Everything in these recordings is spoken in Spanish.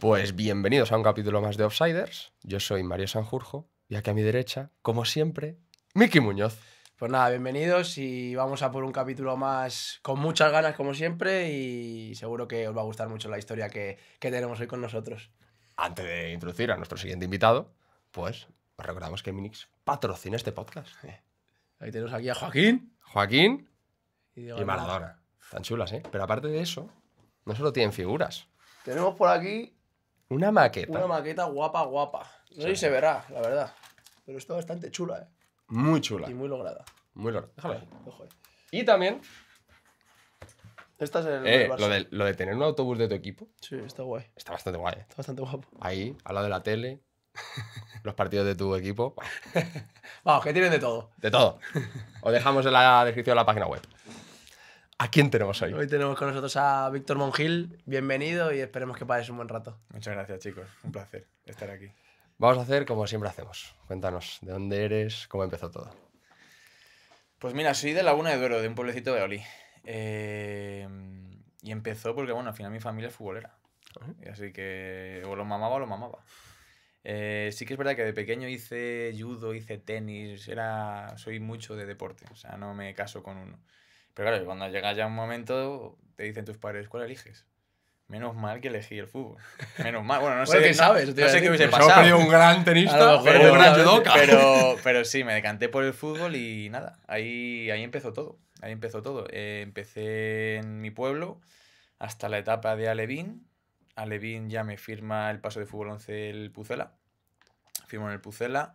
Pues bienvenidos a un capítulo más de Offsiders. Yo soy Mario Sanjurjo y aquí a mi derecha, como siempre, Miki Muñoz. Pues nada, bienvenidos y vamos a por un capítulo más con muchas ganas como siempre y seguro que os va a gustar mucho la historia que, tenemos hoy con nosotros. Antes de introducir a nuestro siguiente invitado, pues recordamos que Minix patrocina este podcast. Ahí tenemos aquí a Joaquín. Joaquín y, Maradona. Tan chulas, ¿eh? Pero aparte de eso, no solo tienen figuras. Tenemos por aquí una maqueta. Una maqueta guapa, guapa. No sé si se verá, la verdad. Pero está bastante chula, ¿eh? Muy chula. Y muy lograda. Muy lograda. Déjame. Ojo, eh. Y también. Esta es el, eh, Lo, de, de, tener un autobús de tu equipo. Sí, está guay. Está bastante guay. Eh. Está bastante guapo. Ahí, al lado de la tele, los partidos de tu equipo. Vamos, que tienen de todo. De todo. Os dejamos en la descripción de la página web. ¿A quién tenemos hoy? Hoy tenemos con nosotros a Víctor Mongil. Bienvenido y esperemos que pases un buen rato. Muchas gracias, chicos. Un placer estar aquí. Vamos a hacer como siempre hacemos. Cuéntanos, ¿de dónde eres? ¿Cómo empezó todo? Pues mira, soy de Laguna de Duero, de un pueblecito de Oli. Eh, y empezó porque, bueno, al final mi familia es futbolera. así que o lo mamaba o lo mamaba. Eh, sí que es verdad que de pequeño hice judo, hice tenis, era, soy mucho de deporte, o sea, no me caso con uno. Pero claro, cuando llega ya un momento, te dicen tus padres, ¿cuál eliges? Menos mal que elegí el fútbol. Menos mal. Bueno, no sé. ¿qué sabes? No, sé qué hubiese pues, pasado. un gran tenista, pero, un gran Pero, pero, sí, me decanté por el fútbol y nada. Ahí, ahí empezó todo. Ahí empezó todo. Eh, empecé en mi pueblo hasta la etapa de Alevín. Alevín ya me firma el paso de fútbol 11 el Pucela. Firmó en el Pucela.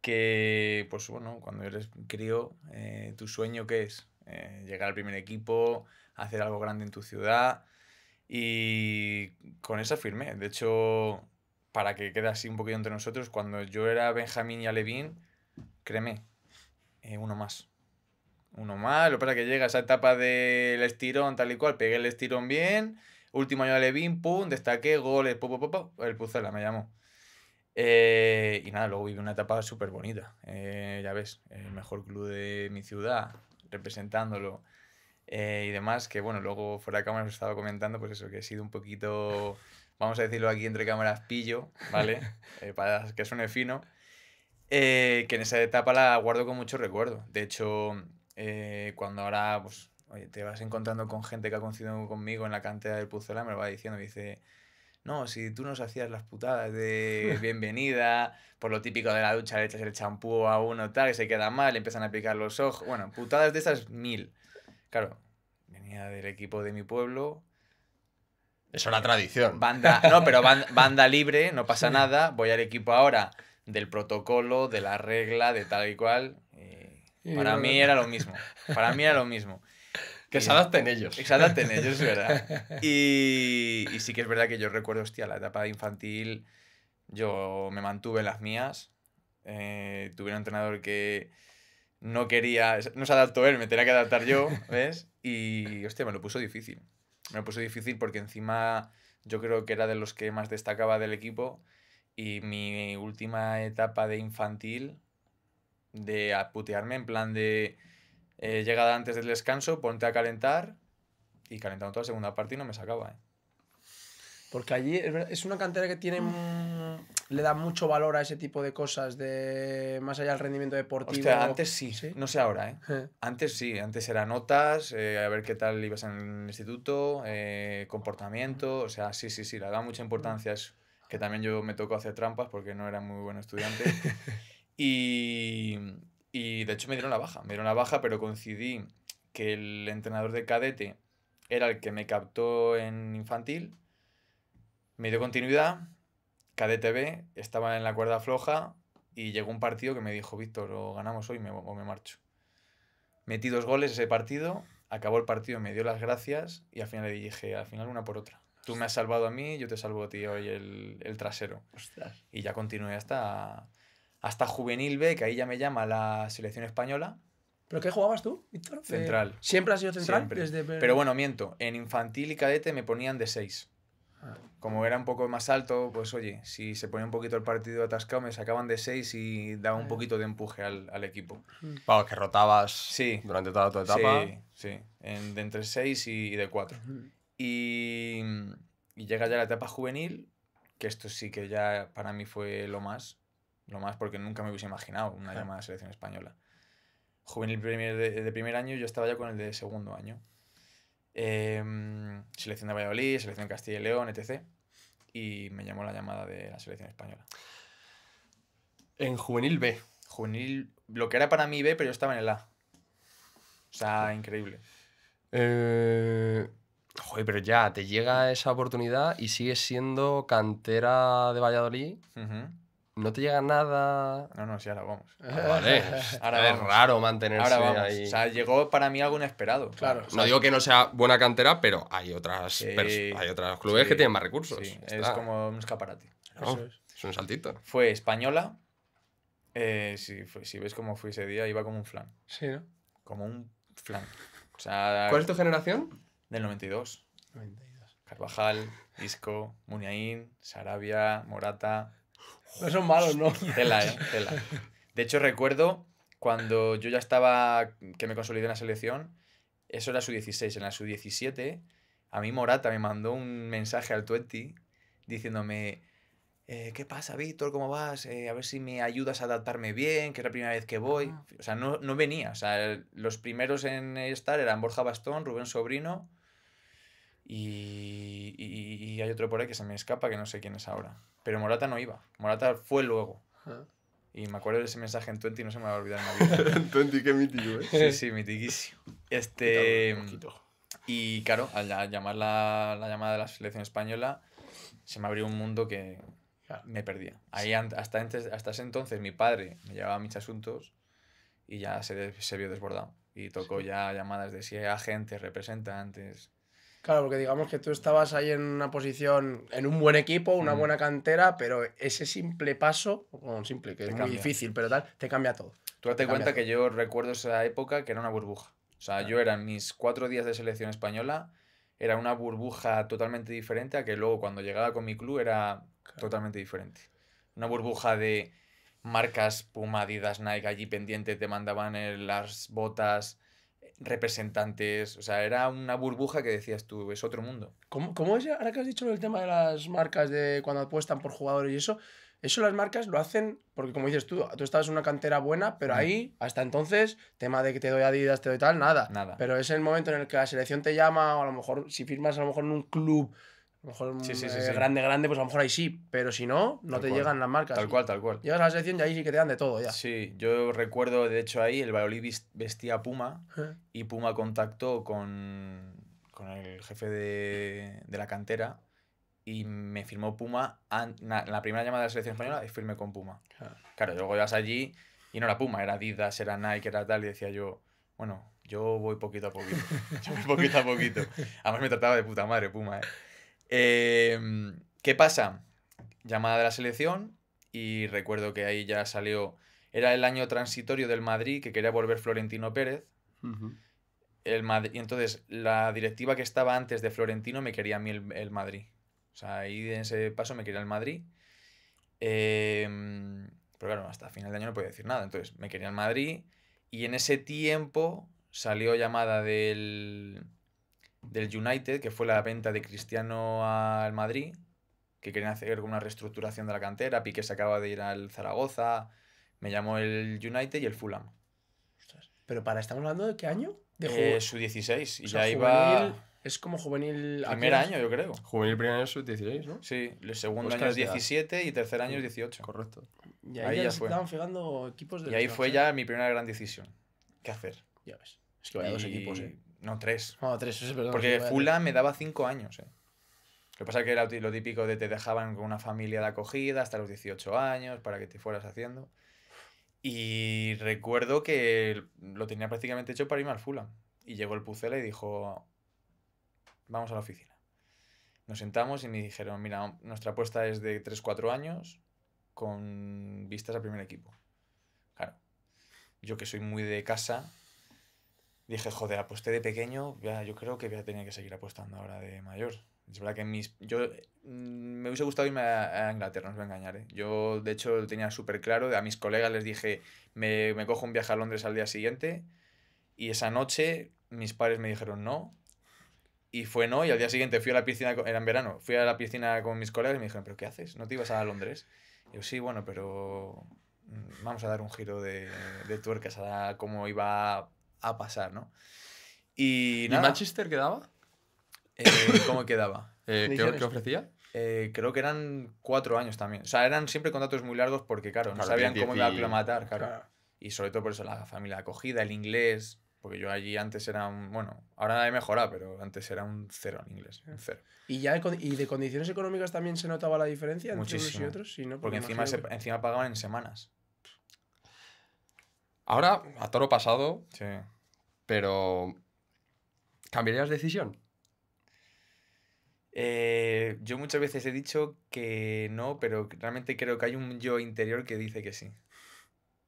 Que, pues bueno, cuando eres crío, eh, ¿tu sueño qué es? Eh, llegar al primer equipo, hacer algo grande en tu ciudad y con esa firme. De hecho, para que quede así un poquito entre nosotros, cuando yo era Benjamín y Alevín, créeme, eh, uno más. Uno más, lo que pasa es que llega esa etapa del estirón tal y cual, pegué el estirón bien, último año de Alevín, pum, destaque, goles, pop, pop, el Puzela me llamó. Eh, y nada, luego viví una etapa súper bonita. ya ves, el mejor club de mi ciudad, representándolo eh, y demás, que bueno, luego fuera de cámara os estaba comentando, pues eso, que he sido un poquito, vamos a decirlo aquí entre cámaras, pillo, ¿vale? Eh, para que suene fino, eh, que en esa etapa la guardo con mucho recuerdo. De hecho, cuando ahora pues, te vas encontrando con gente que ha coincidido conmigo en la cantera del puzzle, me lo va diciendo, me dice no, si tú nos hacías las putadas de bienvenida, por lo típico de la ducha, le echas el champú a uno tal, que se queda mal, empiezan a picar los ojos. Bueno, putadas de esas mil. Claro, venía del equipo de mi pueblo. es una tradición. Banda, no, pero banda, libre, no pasa nada. Voy al equipo ahora del protocolo, de la regla, de tal y cual. para mí era lo mismo. Para mí era lo mismo. Que se adapten ellos. Que se adapten ellos, ¿verdad? Y, sí que es verdad que yo recuerdo, hostia, la etapa infantil, yo me mantuve en las mías. Eh, tuve un entrenador que no quería, no se adaptó él, me tenía que adaptar yo, ¿ves? Y, hostia, me lo puso difícil. Me lo puso difícil porque encima yo creo que era de los que más destacaba del equipo. Y mi última etapa de infantil, de aputearme en plan de eh, llegada antes del descanso, ponte a calentar y calentando toda la segunda parte y no me sacaba. ¿eh? Porque allí es una cantera que tiene le da mucho valor a ese tipo de cosas de más allá del rendimiento deportivo. antes sí, no sé ahora, eh. Eh. Antes sí, antes eran notas, a ver qué tal ibas en el instituto, comportamiento, o sea, sí, sí, sí, le da mucha importancia es Que también yo me tocó hacer trampas porque no era muy buen estudiante. y, y de hecho me dieron la baja, me dieron la baja, pero coincidí que el entrenador de cadete era el que me captó en infantil, me dio continuidad, cadete B, estaba en la cuerda floja y llegó un partido que me dijo, Víctor, o ganamos hoy me, o me marcho. Metí dos goles ese partido, acabó el partido, me dio las gracias y al final le dije, al final una por otra. Tú me has salvado a mí, yo te salvo a ti hoy el, el trasero. Y ya continué hasta hasta Juvenil B, que ahí ya me llama la selección española. ¿Pero qué jugabas tú, Víctor? Eh, central. ¿Siempre has sido central? Pero bueno, miento. En infantil y cadete me ponían de seis ah. Como era un poco más alto, pues oye, si se ponía un poquito el partido atascado, me sacaban de seis y daba un ah, poquito de empuje al, equipo. Mm. Vamos, que rotabas sí. durante toda tu etapa. Sí, sí. de entre 6 y, de 4. y llega ya la etapa juvenil, que esto sí que ya para mí fue lo más lo más porque nunca me hubiese imaginado una llamada a selección española. Juvenil de, primer año, yo estaba ya con el de segundo año. Em, selección de Valladolid, selección Castilla y León, etc. Y me llamó la llamada de la selección española. En juvenil B. Juvenil, lo que era para mí B, pero yo estaba en el A. O sea, increíble. Eh, joder, pero ya, te llega esa oportunidad y sigues siendo cantera de Valladolid no te llega nada. No, no, sí, ahora vamos. vale. es raro mantenerse ahora ahí. O sea, llegó para mí algo inesperado. Claro. No digo que no sea buena cantera, pero hay otras hay otros clubes que tienen más recursos. Sí. Es como un escaparate. es. un saltito. Fue española. Eh, si, si ves cómo fui ese día, iba como un flan. Sí, ¿no? Como un flan. ¿Cuál es tu generación? Del 92. 92. Carvajal, Isco, Muniain, Sarabia, Morata. No son malos, ¿no? ¿eh? De hecho, recuerdo cuando yo ya estaba, que me consolidé en la selección, eso era su 16, en la su 17, a mí Morata me mandó un mensaje al 20 diciéndome, eh, ¿qué pasa, Víctor? ¿Cómo vas? Eh, a ver si me ayudas a adaptarme bien, que es la primera vez que voy. O sea, no, no venía. O sea, los primeros en estar eran Borja Bastón, Rubén Sobrino, y, hay otro por ahí que se me escapa, que no sé quién es ahora. Pero Morata no iba. Morata fue luego. Ah. Y me acuerdo de ese mensaje en Twenty, no se me va a olvidar en En Twenty, qué ¿eh? Sí, sí, Este... Y claro, al llamar la, llamada de la selección española, se me abrió un mundo que me perdía. Ahí, hasta, antes, hasta ese entonces mi padre me llevaba mis asuntos y ya se, se vio desbordado. Y tocó ya llamadas de si hay agentes, representantes, Claro, porque digamos que tú estabas ahí en una posición, en un buen equipo, una mm. buena cantera, pero ese simple paso, bueno, simple, que es muy difícil, pero tal, te cambia todo. Tú date cuenta que yo recuerdo esa época que era una burbuja. O sea, yo era en mis cuatro días de selección española, era una burbuja totalmente diferente a que luego cuando llegaba con mi club era totalmente diferente. Una burbuja de marcas Puma, Adidas, Nike allí pendiente, te mandaban las botas, representantes, o sea, era una burbuja que decías tú, es otro mundo. ¿Cómo, cómo es, ahora que has dicho el tema de las marcas, de cuando apuestan por jugadores y eso? Eso las marcas lo hacen porque, como dices tú, tú estabas en una cantera buena, pero ahí, hasta entonces, tema de que te doy Adidas, te doy tal, nada. Nada. Pero es el momento en el que la selección te llama, o a lo mejor, si firmas a lo mejor en un club a lo mejor sí, mm, sí, eh, sí, grande, grande, pues a lo mejor ahí sí, pero si no, no te llegan las marcas. Tal cual, tal cual. Llegas a la selección y ahí sí que te dan de todo ya. Sí, yo recuerdo, de hecho, ahí el Valladolid vestía Puma y Puma contactó con, con el jefe de, de la cantera y me firmó Puma. En la primera llamada de la selección española firmé con Puma. Claro, luego ibas allí y no era Puma, era Adidas, era Nike, era tal, y decía yo, bueno, yo voy poquito a poquito. yo voy poquito a poquito. Además me trataba de puta madre Puma, ¿eh? Em, ¿Qué pasa? Llamada de la selección y recuerdo que ahí ya salió, era el año transitorio del Madrid que quería volver Florentino Pérez. el Madrid, y entonces la directiva que estaba antes de Florentino me quería a mí el, Madrid. O sea, ahí en ese paso me quería el Madrid. Em, pero claro, hasta final de año no podía decir nada. Entonces me quería el Madrid y en ese tiempo salió llamada del, del United, que fue la venta de Cristiano al Madrid, que querían hacer una reestructuración de la cantera, Piqué se acaba de ir al Zaragoza, me llamó el United y el Fulham. Pero para, ¿estamos hablando de qué año? De eh, su 16 y ya Es como juvenil... Primer año, yo creo. Juvenil primer año es su 16, ¿no? Sí, el segundo año es 17 y tercer año es 18. Correcto. Y ahí, ya, estaban fijando equipos de... Y ahí fue ya mi primera gran decisión. ¿Qué hacer? Ya ves. Es que vaya dos equipos, ¿eh? No, tres. No, ah, tres, Porque Fula me daba cinco años, eh. Lo que pasa es que era lo típico de te dejaban con una familia de acogida hasta los 18 años para que te fueras haciendo. Y recuerdo que lo tenía prácticamente hecho para irme al Fula. Y llegó el Pucela y dijo, vamos a la oficina. Nos sentamos y me dijeron, mira, nuestra apuesta es de tres, cuatro años con vistas al primer equipo. Claro, yo que soy muy de casa, dije, joder, aposté de pequeño, yo creo que voy a tener que seguir apostando ahora de mayor. Es verdad que mis, yo mm, me hubiese gustado irme a, Inglaterra, no os voy a engañar. ¿eh? Yo, de hecho, lo tenía súper claro. A mis colegas les dije, me, cojo un viaje a Londres al día siguiente. Y esa noche mis padres me dijeron no. Y fue no. Y al día siguiente fui a la piscina, era en verano, fui a la piscina con mis colegas y me dijeron, ¿pero qué haces? ¿No te ibas a Londres? yo, sí, bueno, pero mm, vamos a dar un giro de, de tuercas a cómo iba a pasar, ¿no? ¿Y, nada. ¿Y Manchester quedaba? Eh, ¿Cómo quedaba? Eh, ¿qué, ofrecía? Eh, creo que eran cuatro años también. O sea, eran siempre contratos muy largos porque, claro, no sabían cómo iba a claro. Y sobre todo por eso la familia acogida, el inglés, porque yo allí antes era un, bueno, ahora he mejorado, pero antes era un cero en inglés, un cero. ¿Y, ya ¿Y de condiciones económicas también se notaba la diferencia entre unos y otros? Sí, pues Porque, encima, encima pagaban en semanas. Ahora, a toro pasado, pero, ¿cambiarías decisión? Eh, yo muchas veces he dicho que no, pero realmente creo que hay un yo interior que dice que sí.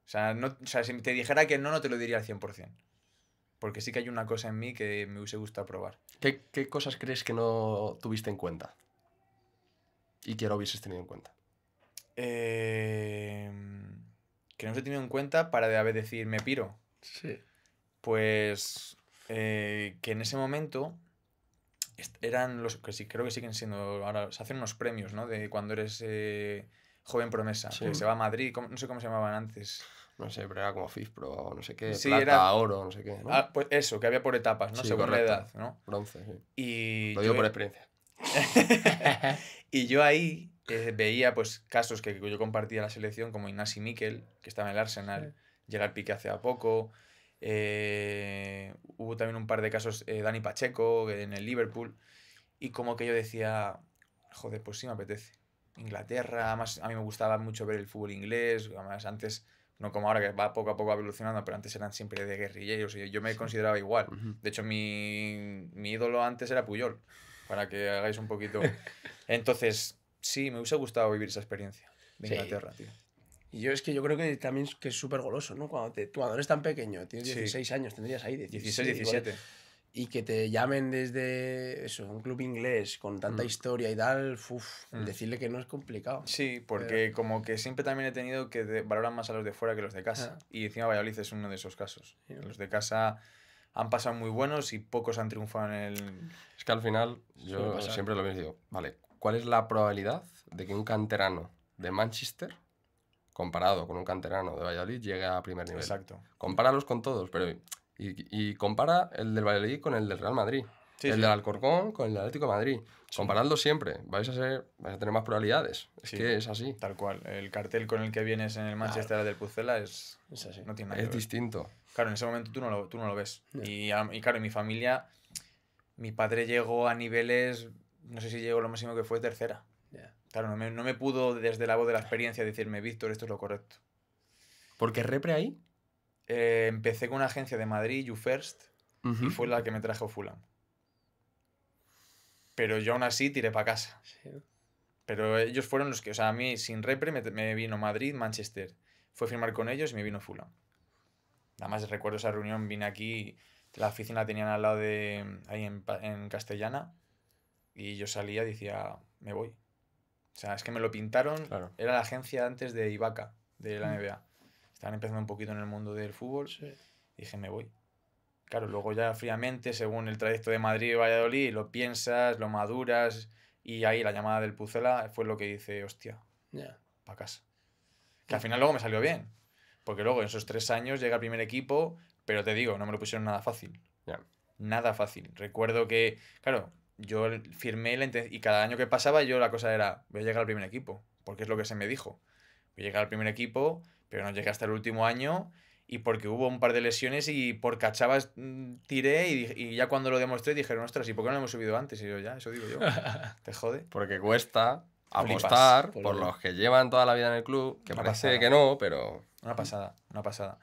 O sea, no, si te dijera que no, no te lo diría al 100%. Porque sí que hay una cosa en mí que me hubiese gustado probar. ¿Qué, cosas crees que no tuviste en cuenta? Y que no hubieses tenido en cuenta. Eh, que no se he tenido en cuenta para de haber decir, me piro. Sí. Pues eh, que en ese momento eran los que sí, creo que siguen siendo, ahora se hacen unos premios, ¿no? De cuando eres eh, joven promesa, que se va a Madrid, no sé cómo se llamaban antes. No sé, pero era como FISPRO, o no sé qué, plata, oro, no sé qué. Ah, pues eso, que había por etapas, ¿no? Según la edad, ¿no? Bronce, sí. Y Lo digo por experiencia. y yo ahí eh, veía pues casos que yo compartía la selección, como Ignasi Mikel, que estaba en el Arsenal, Gerard Piqué hace poco, eh, hubo también un par de casos, eh, Dani Pacheco en el Liverpool. Y como que yo decía, joder, pues sí me apetece. Inglaterra, además a mí me gustaba mucho ver el fútbol inglés, además antes, no como ahora que va poco a poco evolucionando, pero antes eran siempre de guerrilleros y yo me consideraba igual. De hecho, mi, mi ídolo antes era Puyol, para que hagáis un poquito. Entonces, sí, me hubiese gustado vivir esa experiencia de Inglaterra, tío. Y yo es que yo creo que también que es súper goloso, ¿no? Cuando, te, cuando eres tan pequeño, tienes 16 años, tendrías ahí 16, 17. y que te llamen desde eso, un club inglés con tanta mm. historia y tal, uf, mm. decirle que no es complicado. Sí, porque como que siempre también he tenido que valorar más a los de fuera que los de casa. Ah. Y encima Valladolid es uno de esos casos. Los de casa han pasado muy buenos y pocos han triunfado en el... Es que al final yo siempre lo he digo, vale, ¿cuál es la probabilidad de que un canterano de Manchester comparado con un canterano de Valladolid, llegue a primer nivel. Exacto. Compáralos con todos, pero y, compara el del Valladolid con el del Real Madrid. el del Alcorcón con el del Atlético de Madrid. Comparadlos siempre, vais a, ser, a tener más probabilidades. Es que es así. Tal cual. El cartel con el que vienes en el Manchester del Pucela es, No tiene es distinto. Claro, en ese momento tú no lo, ves. y claro, en mi familia, mi padre llegó a niveles, no sé si llegó lo máximo que fue tercera. Claro, no me, pudo desde la voz de la experiencia decirme, Víctor, esto es lo correcto. porque qué repre ahí? Eh, empecé con una agencia de Madrid, You First, y fue la que me trajo Fulham. Pero yo aún así tiré para casa. Pero ellos fueron los que, o sea, a mí sin repre me, vino Madrid, Manchester. Fue a firmar con ellos y me vino Fulham. Nada más recuerdo esa reunión, vine aquí, la oficina tenían al lado de, ahí en, en Castellana, y yo salía decía, me voy. O sea, es que me lo pintaron, era la agencia antes de Ivaca de la mm. NBA. Estaban empezando un poquito en el mundo del fútbol. dije, me voy. Claro, luego ya fríamente, según el trayecto de Madrid-Valladolid, lo piensas, lo maduras. Y ahí la llamada del Pucela fue lo que dice, hostia, ya para casa. Que al final luego me salió bien. Porque luego en esos tres años llega al primer equipo, pero te digo, no me lo pusieron nada fácil. Nada fácil. Recuerdo que, claro, yo firmé la y cada año que pasaba yo la cosa era, voy a llegar al primer equipo, porque es lo que se me dijo. Voy a llegar al primer equipo, pero no llegué hasta el último año y porque hubo un par de lesiones y por cachabas mm, tiré y, ya cuando lo demostré dijeron, ostras, ¿y por qué no lo hemos subido antes? Y yo ya, eso digo yo, te jode. Porque cuesta apostar por, los que llevan toda la vida en el club, que parece que no, pero... Una pasada, una pasada.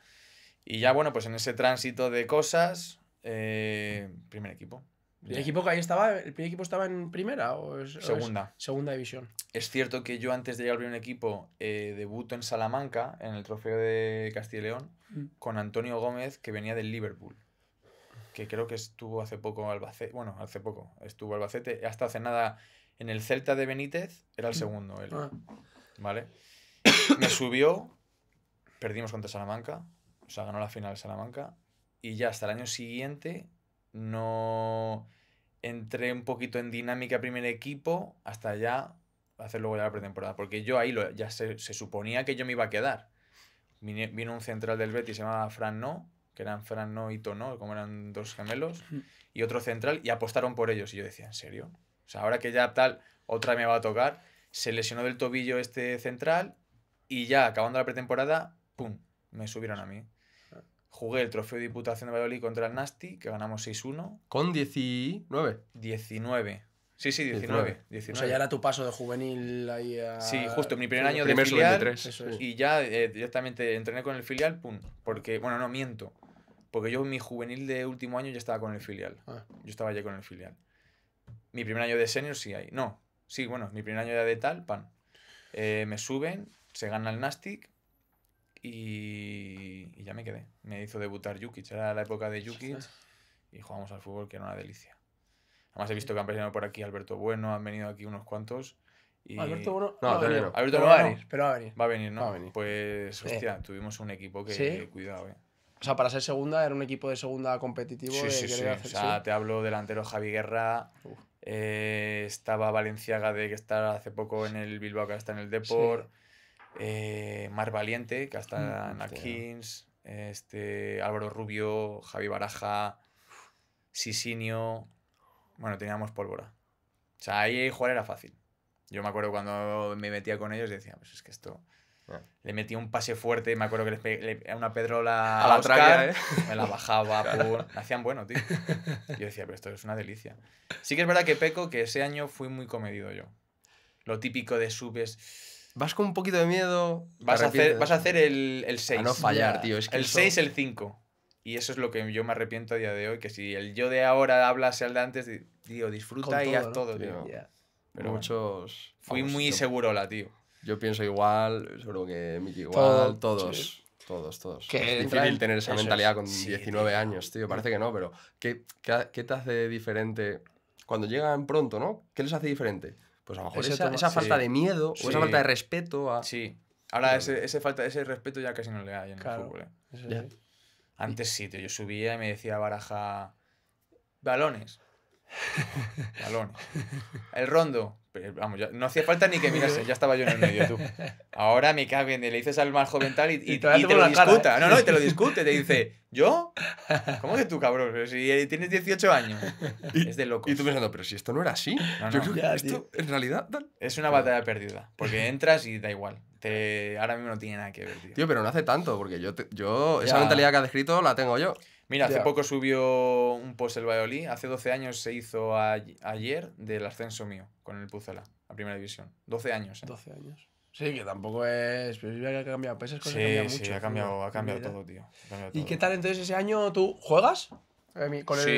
Y ya bueno, pues en ese tránsito de cosas, eh, primer equipo. El equipo que ahí estaba, el primer equipo estaba en primera o es, segunda. segunda división. Es cierto que yo antes de llegar al primer equipo eh, debuto en Salamanca, en el trofeo de Castilla y León, mm. con Antonio Gómez, que venía del Liverpool. Que creo que estuvo hace poco Albacete. Bueno, hace poco. Estuvo Albacete. Hasta hace nada. En el Celta de Benítez era el mm. segundo él. Ah. ¿Vale? Me subió. Perdimos contra Salamanca. O sea, ganó la final Salamanca. Y ya hasta el año siguiente no entré un poquito en dinámica primer equipo hasta ya hacer luego la pretemporada, porque yo ahí ya se, suponía que yo me iba a quedar. vino un central del Betis, se llamaba Fran No, que eran Fran No y Tono, como eran dos gemelos, mm. y otro central, y apostaron por ellos. Y yo decía, ¿en serio? O sea, ahora que ya tal, otra me va a tocar. Se lesionó del tobillo este central, y ya acabando la pretemporada, ¡pum! Me subieron a mí. Jugué el trofeo de Diputación de Valladolid contra el Nasti, que ganamos 6-1. ¿Con 19? 19. Sí, sí, 19, O sea, ya era tu paso de juvenil ahí a... Sí, justo, mi primer año de filial. Y ya eh, directamente entrené con el filial, pum. Porque, bueno, no, miento. Porque yo mi juvenil de último año ya estaba con el filial. Ah. Yo estaba ya con el filial. Mi primer año de senior sí hay. No, sí, bueno, mi primer año ya de tal, pan. Eh, me suben, se gana el Nastic y, ya me quedé. Me hizo debutar Yuki Era la época de Yuki y jugamos al fútbol, que era una delicia. Además, he visto que han por aquí Alberto Bueno, han venido aquí unos cuantos. Y... Alberto Bueno. No, Alberto va a venir. Pero va a venir. Va a venir, ¿no? Va a venir. Pues, eh. hostia, tuvimos un equipo que. Cuidado, eh. O sea, para ser segunda, era un equipo de segunda competitivo. Sí, sí, sí. o sea, te hablo delantero Javi Guerra. Eh, estaba Valenciaga de que está hace poco en el Bilbao, que está en el Deport eh, Mar Valiente, que hasta en mm, este, Álvaro Rubio, Javi Baraja, Sisinio. Bueno, teníamos pólvora. O sea, ahí jugar era fácil. Yo me acuerdo cuando me metía con ellos, decía, pues es que esto. Ah. Le metía un pase fuerte, me acuerdo que le una pedrola a, la ¿eh? me la bajaba, me hacían bueno, tío. Yo decía, pero esto es una delicia. Sí que es verdad que peco que ese año fui muy comedido yo. Lo típico de subes Vas con un poquito de miedo. Vas a hacer, vas a hacer el, el 6. A no fallar, tío. Es el 6, el 5. Y eso es lo que yo me arrepiento a día de hoy. Que si el yo de ahora hablase al de antes, tío, disfruta y haz todo, tío. Pero Muchos. fui muy seguro la tío. Yo pienso igual, seguro que Miki igual, todos. Todos, todos. es difícil tener esa mentalidad con 19 años, tío. Parece que no, pero ¿qué, ¿qué, qué, te hace diferente cuando llegan pronto, no? ¿Qué les hace diferente? Pues a lo mejor esa, falta de miedo o esa falta de respeto a... Sí. Ahora ese, falta, ese respeto ya casi no le hay en el fútbol. ¿eh? Antes sí, tío, yo subía y me decía Baraja, balones. Balón. El rondo. Vamos, ya, no hacía falta ni que mirase, ya estaba yo en el medio tú. Ahora me viene y le dices al más joven tal y, y, te, lo discuta. No, no, y te lo discute, te dice, ¿yo? ¿Cómo que tú, cabrón? si eh, tienes 18 años. es de loco. Y tú pensando, pero si esto no era así. yo creo que esto, en realidad. Tal. Es una batalla perdida. Porque entras y da igual. Te, ahora mismo no tiene nada que ver, tío. pero no hace tanto, porque yo, yo esa mentalidad que has descrito la tengo yo. Mira, hace poco subió un post el Valladolid. Hace 12 años se hizo ayer del ascenso mío con el Puzela, a primera división. 12 años. ¿eh? 12 años. Sí, que tampoco es. que ha cambiado. sí, cambia sí, ha cambiado, ha cambiado todo, tío. ¿Y qué tal entonces ese año tú juegas? Con el sí.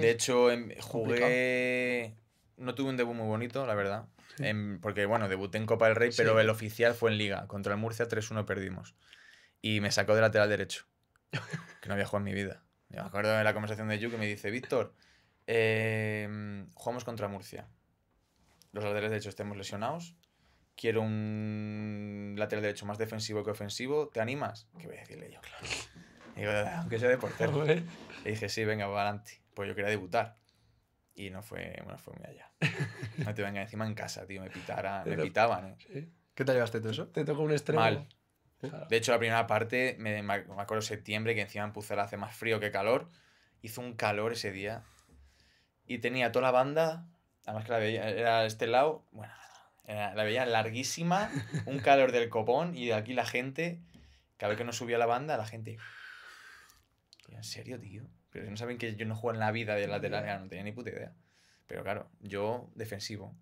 de hecho, em, jugué. No tuve un debut muy bonito, la verdad. Em, porque, bueno, debuté en Copa del Rey, pero el oficial fue en Liga. Contra el Murcia 3-1 perdimos. Y me sacó de lateral derecho. que no había jugado en mi vida. me acuerdo de la conversación de Yu que me dice, Víctor, eh, jugamos contra Murcia. Los laterales hecho estemos lesionados. Quiero un lateral derecho más defensivo que ofensivo. ¿Te animas? ¿Qué voy a decirle yo? Claro. Y digo, ah, aunque sea de portero. Le dije, sí, venga, va adelante. Pues yo quería debutar. Y no fue, bueno, fue muy allá. No te venga encima en casa, tío. Me pitara, me pitaban, ¿eh? ¿Qué te llevaste tú eso? Te tocó un extremo. Mal. De hecho, la primera parte, me, me acuerdo septiembre, que encima en Pucela hace más frío que calor. Hizo un calor ese día. Y tenía toda la banda, además que la veía, era este lado, bueno, la veía larguísima, un calor del copón, y aquí la gente, cada vez que no subía la banda, la gente. ¿En serio, tío? Pero no saben que yo no juego en la vida de lateral, no tenía ni puta idea. Pero claro, yo defensivo.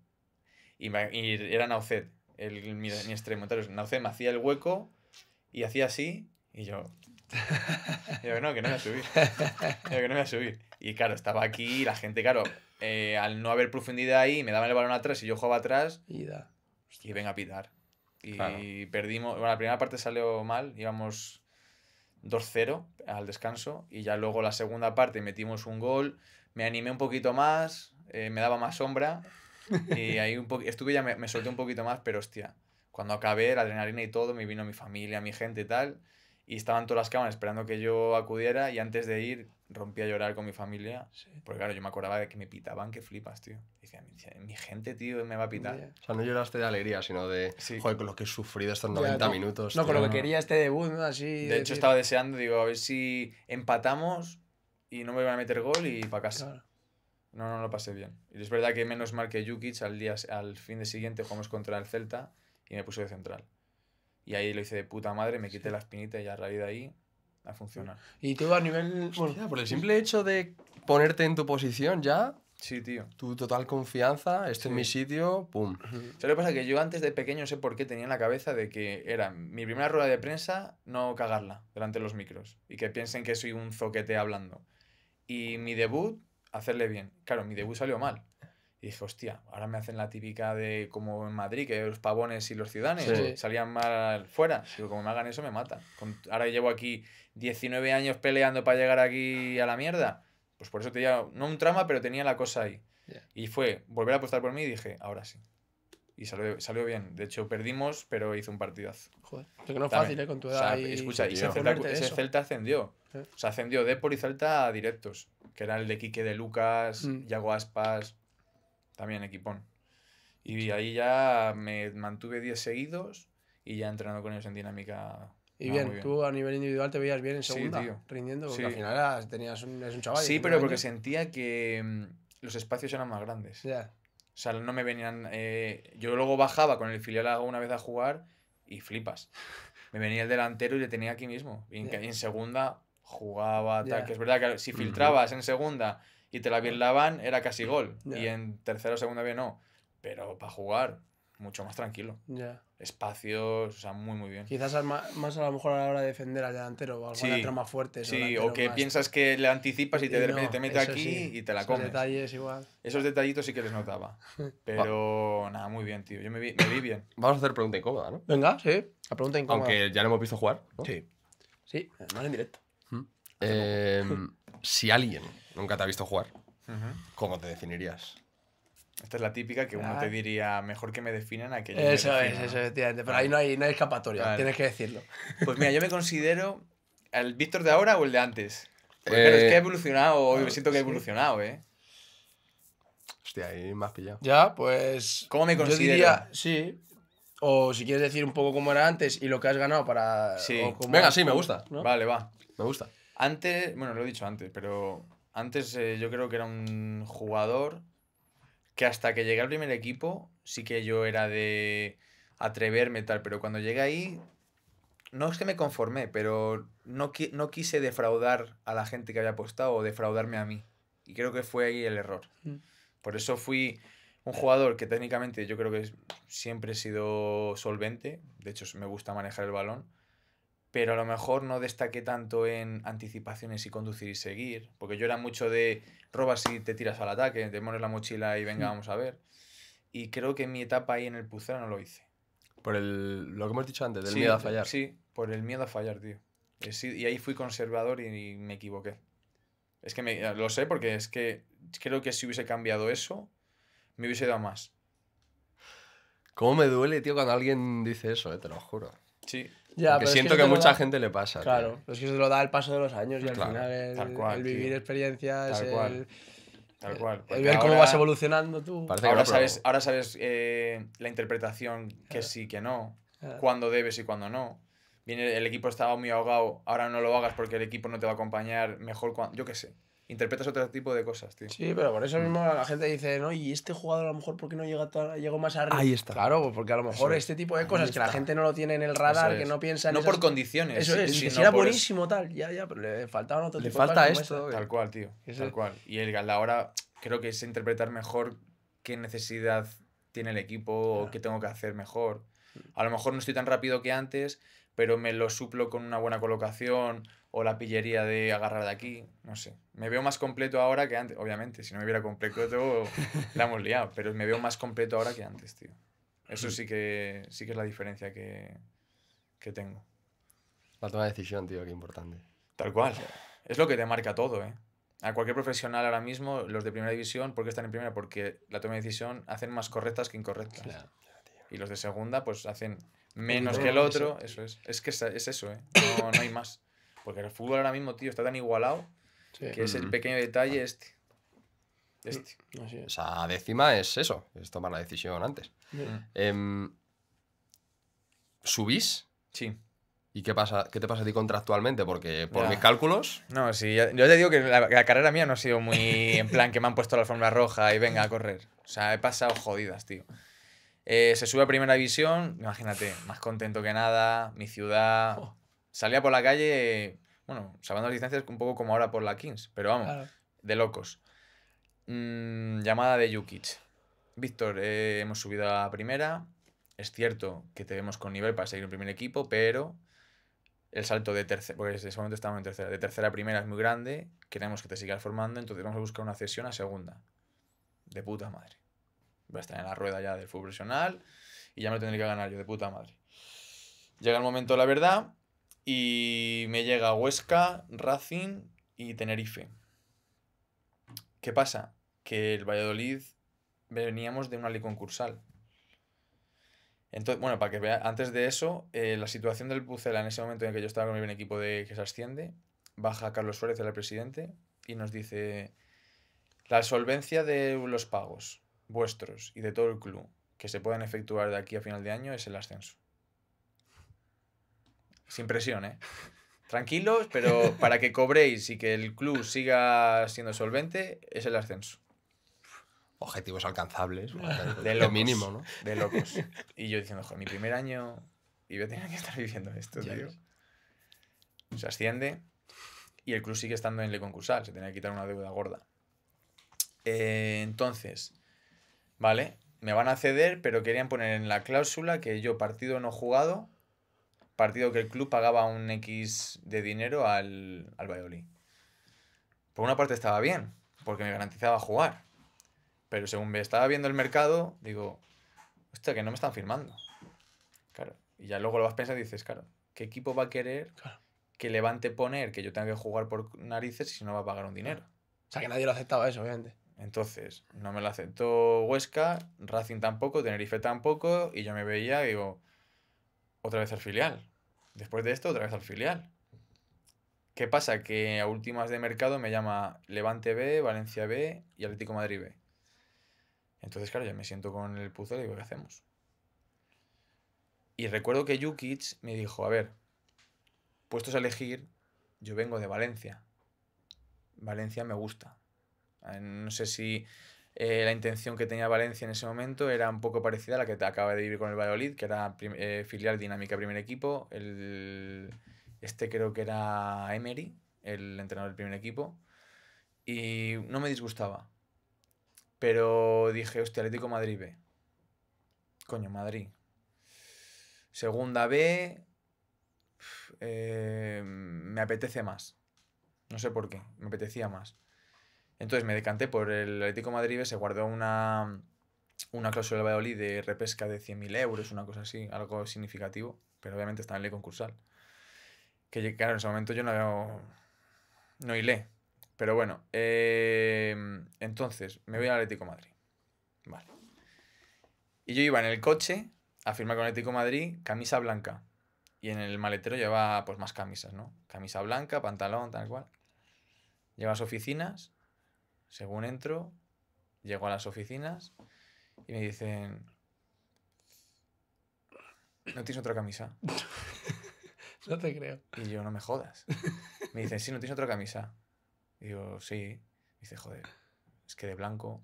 Y, era Naucet, el, mi, extremo. Entonces, Naucet me hacía el hueco y hacía así y yo... yo no, que no voy a subir. Yo que no voy a subir. Y claro, estaba aquí y la gente, claro, eh, al no haber profundidad ahí, me daban el balón atrás y yo jugaba atrás. Y da. Y venga a pitar. Y perdimos. Bueno, la primera parte salió mal, íbamos 2-0 al descanso. Y ya luego la segunda parte metimos un gol. Me animé un poquito más, eh, me daba más sombra. Y ahí un poquito estuve ya, me, me solté un poquito más, pero hostia. Cuando acabé, la adrenalina y todo, me vino mi familia, mi gente y tal, y estaban todas las cámaras esperando que yo acudiera y antes de ir rompí a llorar con mi familia, porque claro, yo me acordaba de que me pitaban que flipas, tío. Decía, mi gente, tío, me va a pitar. O sea, no lloraste de alegría, sino de, joder, con lo que he sufrido estos 90 minutos. No, con lo que quería este debut, ¿no? Así... De, hecho, estaba deseando, digo, a ver si empatamos y no me van a meter gol y para casa. No, no lo pasé bien. Y es verdad que menos mal que Jukic al, día, al fin de siguiente jugamos contra el Celta y me puse de central. Y ahí lo hice de puta madre, me quité las la espinita y a raíz de ahí a funcionar. Y tú a nivel... bueno, por el simple hecho de ponerte en tu posición ya... Sí, tío. Tu total confianza, este en es mi sitio, pum. solo pasa? Que yo antes de pequeño no sé por qué tenía en la cabeza de que era mi primera rueda de prensa no cagarla delante de los micros y que piensen que soy un zoquete hablando. Y mi debut, hacerle bien. Claro, mi debut salió mal. Y dije, hostia, ahora me hacen la típica de como en Madrid, que los pavones y los ciudadanos salían mal fuera. Digo, como me hagan eso, me matan. ahora llevo aquí 19 años peleando para llegar aquí a la mierda. Pues por eso tenía, no un trama, pero tenía la cosa ahí. Y fue volver a apostar por mí y dije, ahora sí. Y salió, bien. De hecho, perdimos, pero hizo un partidazo. Joder, que no fácil, eh, Con tu edad. y... Escucha, ese Celta, ascendió. Eh. O sea, ascendió Depor y Celta a directos, que eran el de Quique de Lucas, Yago mm. Aspas. También equipón. Y ahí ya me mantuve 10 seguidos y ya entrenando con ellos en dinámica. Y bien, tú a nivel individual te veías bien en segunda, sí, rindiendo, porque al final eras, tenías un, chaval. Sí, pero porque sentía que mm, los espacios eran más grandes. Ya. O sea, no me venían. Eh, yo luego bajaba con el filial una vez a jugar y flipas. Me venía el delantero y le tenía aquí mismo. Y en, segunda jugaba, tal. Que es verdad que si filtrabas en segunda y te la la van, era casi gol. Y en tercero o segunda vez no. Pero para jugar, mucho más tranquilo. ya Espacios, o sea, muy, muy bien. Quizás más a lo mejor a la hora de defender al delantero o alguna trama fuerte. Sí, o que piensas que le anticipas y te, y mete aquí y te la Esos detalles igual. Esos detallitos sí que les notaba. Pero nada, muy bien, tío. Yo me vi, bien. Vamos a hacer pregunta incómoda, ¿no? Venga, sí. La pregunta incómoda. Aunque ya lo hemos visto jugar. Sí. Sí, en directo. Em, si alguien Nunca te ha visto jugar. ¿Cómo te definirías? Esta es la típica que uno te ah. diría, mejor que me definan a que Eso es, eso Pero ahí no hay, no escapatoria, tienes que decirlo. Pues mira, yo me considero el Víctor de ahora o el de antes. Pero pues eh, es que he evolucionado, y me siento que he evolucionado, ¿eh? Hostia, ahí me pillado. Ya, pues. ¿Cómo me considero? diría, sí. O si quieres decir un poco cómo era antes y lo que has ganado para. Sí. Venga, sí, me gusta. Vale, va. Me gusta. Antes, bueno, lo he dicho antes, pero antes eh, yo creo que era un jugador que hasta que llegué al primer equipo sí que yo era de atreverme tal, pero cuando llegué ahí no es que me conformé, pero no, no quise defraudar a la gente que había apostado o defraudarme a mí. Y creo que fue ahí el error. Mm. Por eso fui un jugador que técnicamente yo creo que siempre he sido solvente, de hecho me gusta manejar el balón, pero a lo mejor no destaqué tanto en anticipaciones y conducir y seguir, porque yo era mucho de robas y te tiras al ataque, te pones la mochila y venga, vamos a ver. Y creo que mi etapa ahí en el Pucera no lo hice. Por el, lo que hemos dicho antes, del miedo a fallar. Sí, por el miedo a fallar, tío. Eh, y ahí fui conservador y, me equivoqué. Es que me, lo sé porque es que creo que si hubiese cambiado eso, me hubiese dado más. ¿Cómo me duele, tío, cuando alguien dice eso, eh? te lo juro? Sí siento que, a mucha gente le pasa. Claro, pero es que se lo da el paso de los años y al final el, tal vivir experiencias, tal cual. el... ver cómo vas evolucionando tú. ahora, sabes, eh, la interpretación que sí, que no, cuando debes y cuando no. Viene, el equipo estaba muy ahogado, ahora no lo hagas porque el equipo no te va a acompañar, mejor cuando... Yo qué sé interpretas otro tipo de cosas, tío. Sí, pero por eso mismo la gente dice, no, y este jugador a lo mejor, ¿por qué no llega llegó más arriba? Ahí está. Claro, pues porque a lo mejor este tipo de cosas que la gente no lo tiene en el radar, que no piensa en No por condiciones. Eso es, si era buenísimo tal, ya, ya, pero le faltaban otro le tipo falta de cosas esto. Eh. Tal cual, tío, tal cual. Y el, la ahora creo que es interpretar mejor qué necesidad tiene el equipo o qué tengo que hacer mejor. A lo mejor no estoy tan rápido que antes, pero me lo suplo con una buena colocación o la pillería de agarrar de aquí, no sé. Me veo más completo ahora que antes, obviamente, si no me hubiera completo la hemos liado, pero me veo más completo ahora que antes, tío. Eso mm. sí que, sí que es la diferencia que, tengo. La toma de decisión, tío, qué importante. Tal cual. Es lo que te marca todo, ¿eh? A cualquier profesional ahora mismo, los de primera división, ¿por qué están en primera? Porque la toma de decisión hacen más correctas que incorrectas. Y los de segunda, pues hacen menos que el otro. Eso es. Es que es, eso, ¿eh? no hay más. Porque el fútbol ahora mismo, tío, está tan igualado que es el pequeño detalle este. Este. Mm, sea décima es eso, es tomar la decisión antes. Mm. Em, ¿Subís? Sí. ¿Y qué, pasa, qué te pasa a ti contractualmente? Porque por mis cálculos... No, sí, yo, te digo que la, carrera mía no ha sido muy en plan que me han puesto la alfombra roja y venga a correr. O sea, he pasado jodidas, tío. Eh, se sube a primera división, imagínate, más contento que nada, mi ciudad... Oh salía por la calle, bueno, salvando las distancias un poco como ahora por la Kings, pero vamos, de locos. Mm, llamada de Yukich Víctor, eh, hemos subido a la primera. Es cierto que te vemos con nivel para seguir en primer equipo, pero el salto de tercera, porque en ese momento estamos en tercera, de tercera a primera es muy grande, queremos que te sigas formando, entonces vamos a buscar una cesión a segunda. De puta madre. Voy a estar en la rueda ya del fútbol profesional y ya me lo tendré que ganar yo, de puta madre. Llega el momento, la verdad, y me llega Huesca, Racing y Tenerife. ¿Qué pasa? Que el Valladolid veníamos de una ley concursal. Entonces, bueno, para que vea, antes de eso, eh, la situación del Pucela en ese momento en que yo estaba con el equipo de que se asciende, baja Carlos Suárez, el presidente, y nos dice la solvencia de los pagos vuestros y de todo el club que se puedan efectuar de aquí a final de año es el ascenso. Sin presión, ¿eh? Tranquilos, pero para que cobréis y que el club siga siendo solvente, es el ascenso. Objetivos alcanzables. De lo mínimo, ¿no? De locos. Y yo diciendo, joder, mi primer año y a tener que estar viviendo esto, tío. Se asciende y el club sigue estando en el concursal, se tenía que quitar una deuda gorda. Eh, entonces, vale, me van a ceder, pero querían poner en la cláusula que yo partido no jugado partido que el club pagaba un X de dinero al, al Valladolid. Por una parte estaba bien, porque me garantizaba jugar. Pero según me estaba viendo el mercado, digo, hostia, que no me están firmando. Claro. Y ya luego lo vas pensando y dices, claro, ¿qué equipo va a querer que levante poner que yo tenga que jugar por narices si no va a pagar un dinero? O sea, que nadie lo aceptaba eso, obviamente. Entonces, no me lo aceptó Huesca, Racing tampoco, Tenerife tampoco, y yo me veía y digo, otra vez al filial. Después de esto, otra vez al filial. ¿Qué pasa? Que a últimas de mercado me llama Levante B, Valencia B y Atlético Madrid B. Entonces, claro, yo me siento con el puzzle y digo, ¿qué hacemos? Y recuerdo que Jukic me dijo, a ver, puestos a elegir, yo vengo de Valencia. Valencia me gusta. Eh, no sé si eh, la intención que tenía Valencia en ese momento era un poco parecida a la que acaba de vivir con el Valladolid, que era eh, filial dinámica primer equipo. este creo que era Emery, el entrenador del primer equipo. Y no me disgustaba. Pero dije, hostia, Atlético Madrid B. Coño, Madrid. Segunda B. Eh, me apetece más. No sé por qué, me apetecía más. Entonces me decanté por el Atlético de Madrid, se guardó una, una cláusula de Valladolid de repesca de 100.000 euros, una cosa así, algo significativo, pero obviamente está en ley concursal. Que claro, en ese momento yo no veo, no hilé. Pero bueno, eh, entonces me voy al Atlético Madrid. Vale. Y yo iba en el coche a firmar con Atlético de Madrid, camisa blanca. Y en el maletero lleva pues más camisas, ¿no? Camisa blanca, pantalón, tal cual. Lleva oficinas según entro, llego a las oficinas y me dicen, ¿no tienes otra camisa? no te creo. Y yo, no me jodas. Me dicen, sí, ¿no tienes otra camisa? Y digo, sí. Me dice, joder, es que de blanco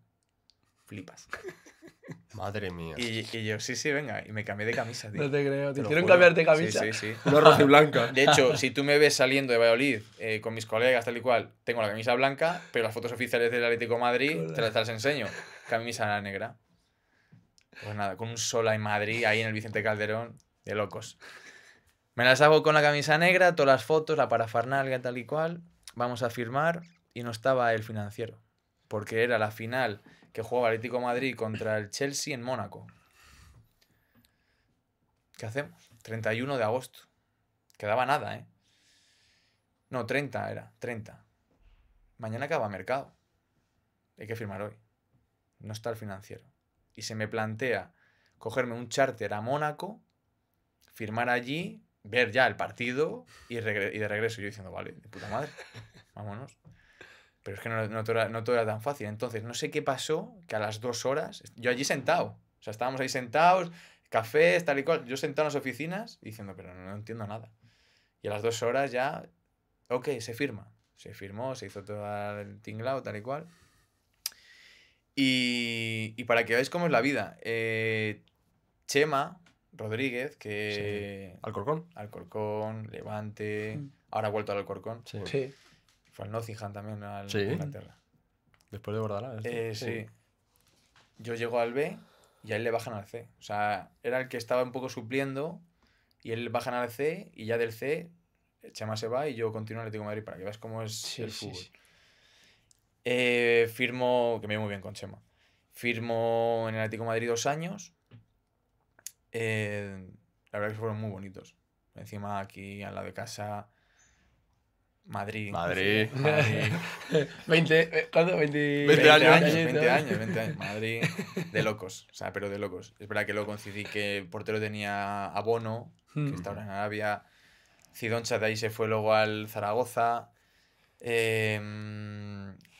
flipas. Madre mía. Y, yo, sí, sí, venga. Y me cambié de camisa, No te creo. Te, hicieron de camisa. roja y blanca. De hecho, si tú me ves saliendo de Valladolid eh, con mis colegas, tal y cual, tengo la camisa blanca, pero las fotos oficiales del Atlético Madrid te las, enseño. Camisa negra. Pues nada, con un sol en Madrid, ahí en el Vicente Calderón, de locos. Me las hago con la camisa negra, todas las fotos, la parafarnalga tal y cual. Vamos a firmar y no estaba el financiero porque era la final que jugaba Atlético Madrid contra el Chelsea en Mónaco. ¿Qué hacemos? 31 de agosto. Quedaba nada, ¿eh? No, 30 era, 30. Mañana acaba mercado. Hay que firmar hoy. No está el financiero. Y se me plantea cogerme un charter a Mónaco, firmar allí, ver ya el partido y, y de regreso yo diciendo, vale, de puta madre, vámonos. Pero es que no, no, todo era, no, tan fácil. Entonces, no sé qué pasó, que a las dos horas, yo allí sentado, o sea, estábamos ahí sentados, cafés, tal y cual, yo sentado en las oficinas diciendo, pero no, entiendo nada. Y a las dos horas ya, ok, se firma. Se firmó, se hizo todo el tinglao, tal y cual. Y, y para que veáis cómo es la vida, eh, Chema Rodríguez, que... Alcorcón. Alcorcón, Levante, mm. ahora ha vuelto al Alcorcón. Sí. sí. Fue al Nottingham también, al Inglaterra. Después de Bordalás. Eh, sí. Yo llego al B y a él le bajan al C. O sea, era el que estaba un poco supliendo y él bajan al C y ya del C Chema se va y yo continúo en Atlético de Madrid para que veas cómo es sí, el fútbol. Eh, firmo, que me iba muy bien con Chema. Firmo en el Atlético de Madrid dos años. Eh, la verdad que fueron muy bonitos. Encima aquí, al lado de casa, Madrid. Madrid. 20, ¿Cuánto? 20, años, 20 años. 20 años, Madrid. De locos. O sea, pero de locos. Es verdad que luego coincidí que portero tenía a Bono, que hmm. estaba en Arabia. Cidoncha de ahí se fue luego al Zaragoza. Eh,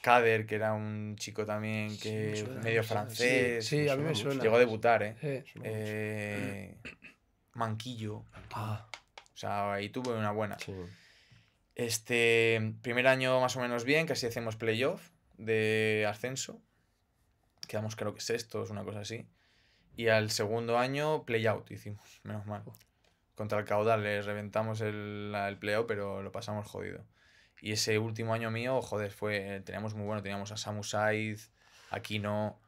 Kader, que era un chico también que medio francés. Sí, a mí me suena. Llegó a debutar, ¿eh? Sí, eh Manquillo. Ah. O sea, ahí tuve una buena. Este primer año más o menos bien, casi hacemos playoff de ascenso. Quedamos creo que es una cosa así. Y al segundo año, playout hicimos, menos mal. Contra el caudal le reventamos el, el playout, pero lo pasamos jodido. Y ese último año mío, joder, fue, teníamos muy bueno. Teníamos a Samu Saiz, Aquino,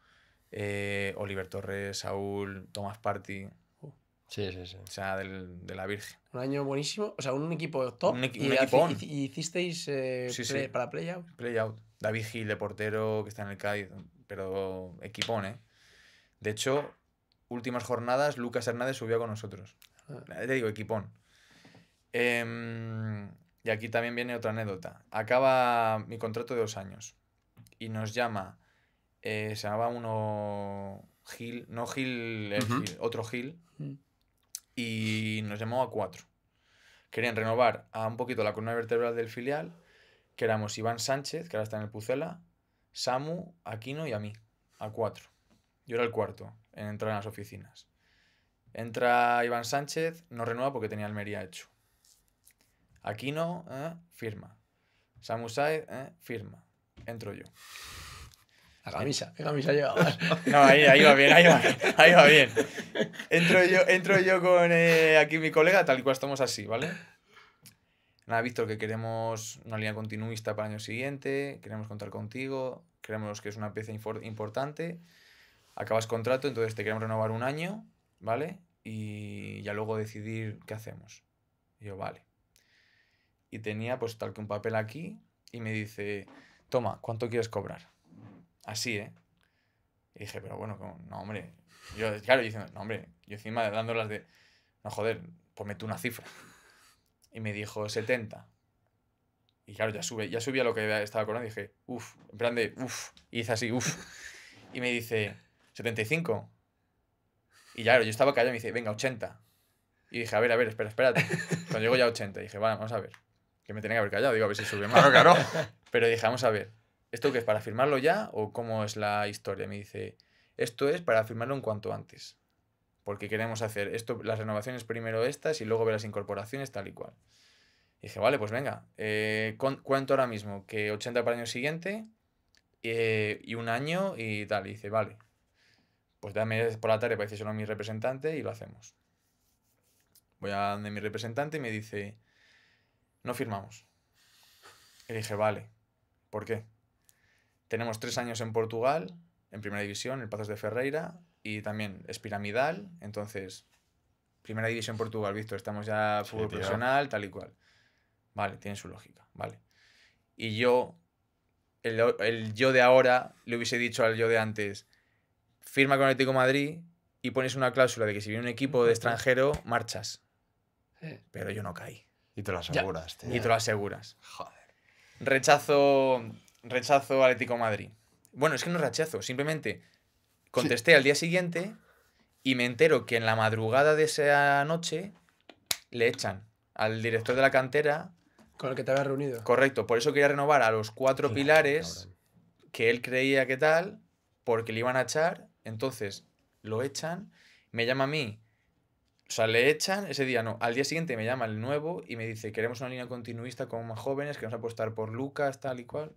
eh, Oliver Torres, Saúl, Tomás Party. Sí, sí, sí. O sea, de la Virgen. Un año buenísimo. O sea, un equipo top. Un, equipón. hicisteis eh, para playout. Playout. David Gil, de portero, que está en el Cádiz. Pero equipón, ¿eh? De hecho, últimas jornadas, Lucas Hernández subió con nosotros. Ah. Te digo, equipón. Em, y aquí también viene otra anécdota. Acaba mi contrato de dos años. Y nos llama. Eh, se llamaba uno. Gil. No Gil, otro Gil. Mm y nos llamó a cuatro. Querían renovar a un poquito la columna vertebral del filial, que éramos Iván Sánchez, que ahora está en el Pucela, Samu, Aquino y a mí, a cuatro. Yo era el cuarto en entrar en las oficinas. Entra Iván Sánchez, no renueva porque tenía Almería hecho. Aquino, ¿eh? firma. Samu Saez, ¿eh? firma. Entro yo. La camisa, ¿qué camisa llevabas? ahí, va bien, ahí va, bien. Entro yo, entro yo con eh, aquí mi colega, tal y cual estamos así, ¿vale? Nada, Víctor, que queremos una línea continuista para el año siguiente, queremos contar contigo, creemos que es una pieza importante, acabas contrato, entonces te queremos renovar un año, ¿vale? Y ya luego decidir qué hacemos. yo, vale. Y tenía pues tal que un papel aquí y me dice, toma, ¿cuánto quieres cobrar? Así, ¿eh? Y dije, pero bueno, no, hombre. Yo, claro, yo diciendo, no, hombre. Yo encima dándolas de, no, joder, ponme tú una cifra. Y me dijo 70. Y claro, ya sube, ya subía lo que estaba Y Dije, uff, en plan de, uff. Y hice así, uff. Y me dice, 75. Y claro, yo estaba callado y me dice, venga, 80. Y dije, a ver, a ver, espera, espérate. Cuando llego ya a 80, dije, vale, vamos a ver. Que me tenía que haber callado, digo, a ver si sube más. Claro, claro. Pero dije, vamos a ver. ¿esto qué es? ¿Para firmarlo ya o cómo es la historia? Me dice, esto es para firmarlo en cuanto antes. Porque queremos hacer esto, las renovaciones primero estas y luego ver las incorporaciones tal y cual. Y dije, vale, pues venga, eh, cuento ahora mismo que 80 para el año siguiente eh, y un año y tal. Y dice, vale, pues dame por la tarde para solo a mi representante y lo hacemos. Voy a donde mi representante y me dice, no firmamos. Y dije, vale, ¿por qué? Tenemos tres años en Portugal, en primera división, el Pazos de Ferreira, y también es piramidal, entonces, primera división Portugal, Víctor, estamos ya fútbol profesional, tal y cual. Vale, tiene su lógica, vale. Y yo, el, yo de ahora, le hubiese dicho al yo de antes, firma con el Tico Madrid y pones una cláusula de que si viene un equipo de extranjero, marchas. Pero yo no caí. Y te lo aseguras, Y te lo aseguras. Joder. Rechazo rechazo Atlético Madrid. Bueno, es que no rechazo, simplemente contesté al día siguiente y me entero que en la madrugada de esa noche le echan al director de la cantera. Con el que te habías reunido. Correcto, por eso quería renovar a los cuatro pilares que él creía que tal, porque le iban a echar. Entonces lo echan, me llama a mí. O sea, le echan, ese día no. Al día siguiente me llama el nuevo y me dice: Queremos una línea continuista con más jóvenes, queremos apostar por Lucas, tal y cual.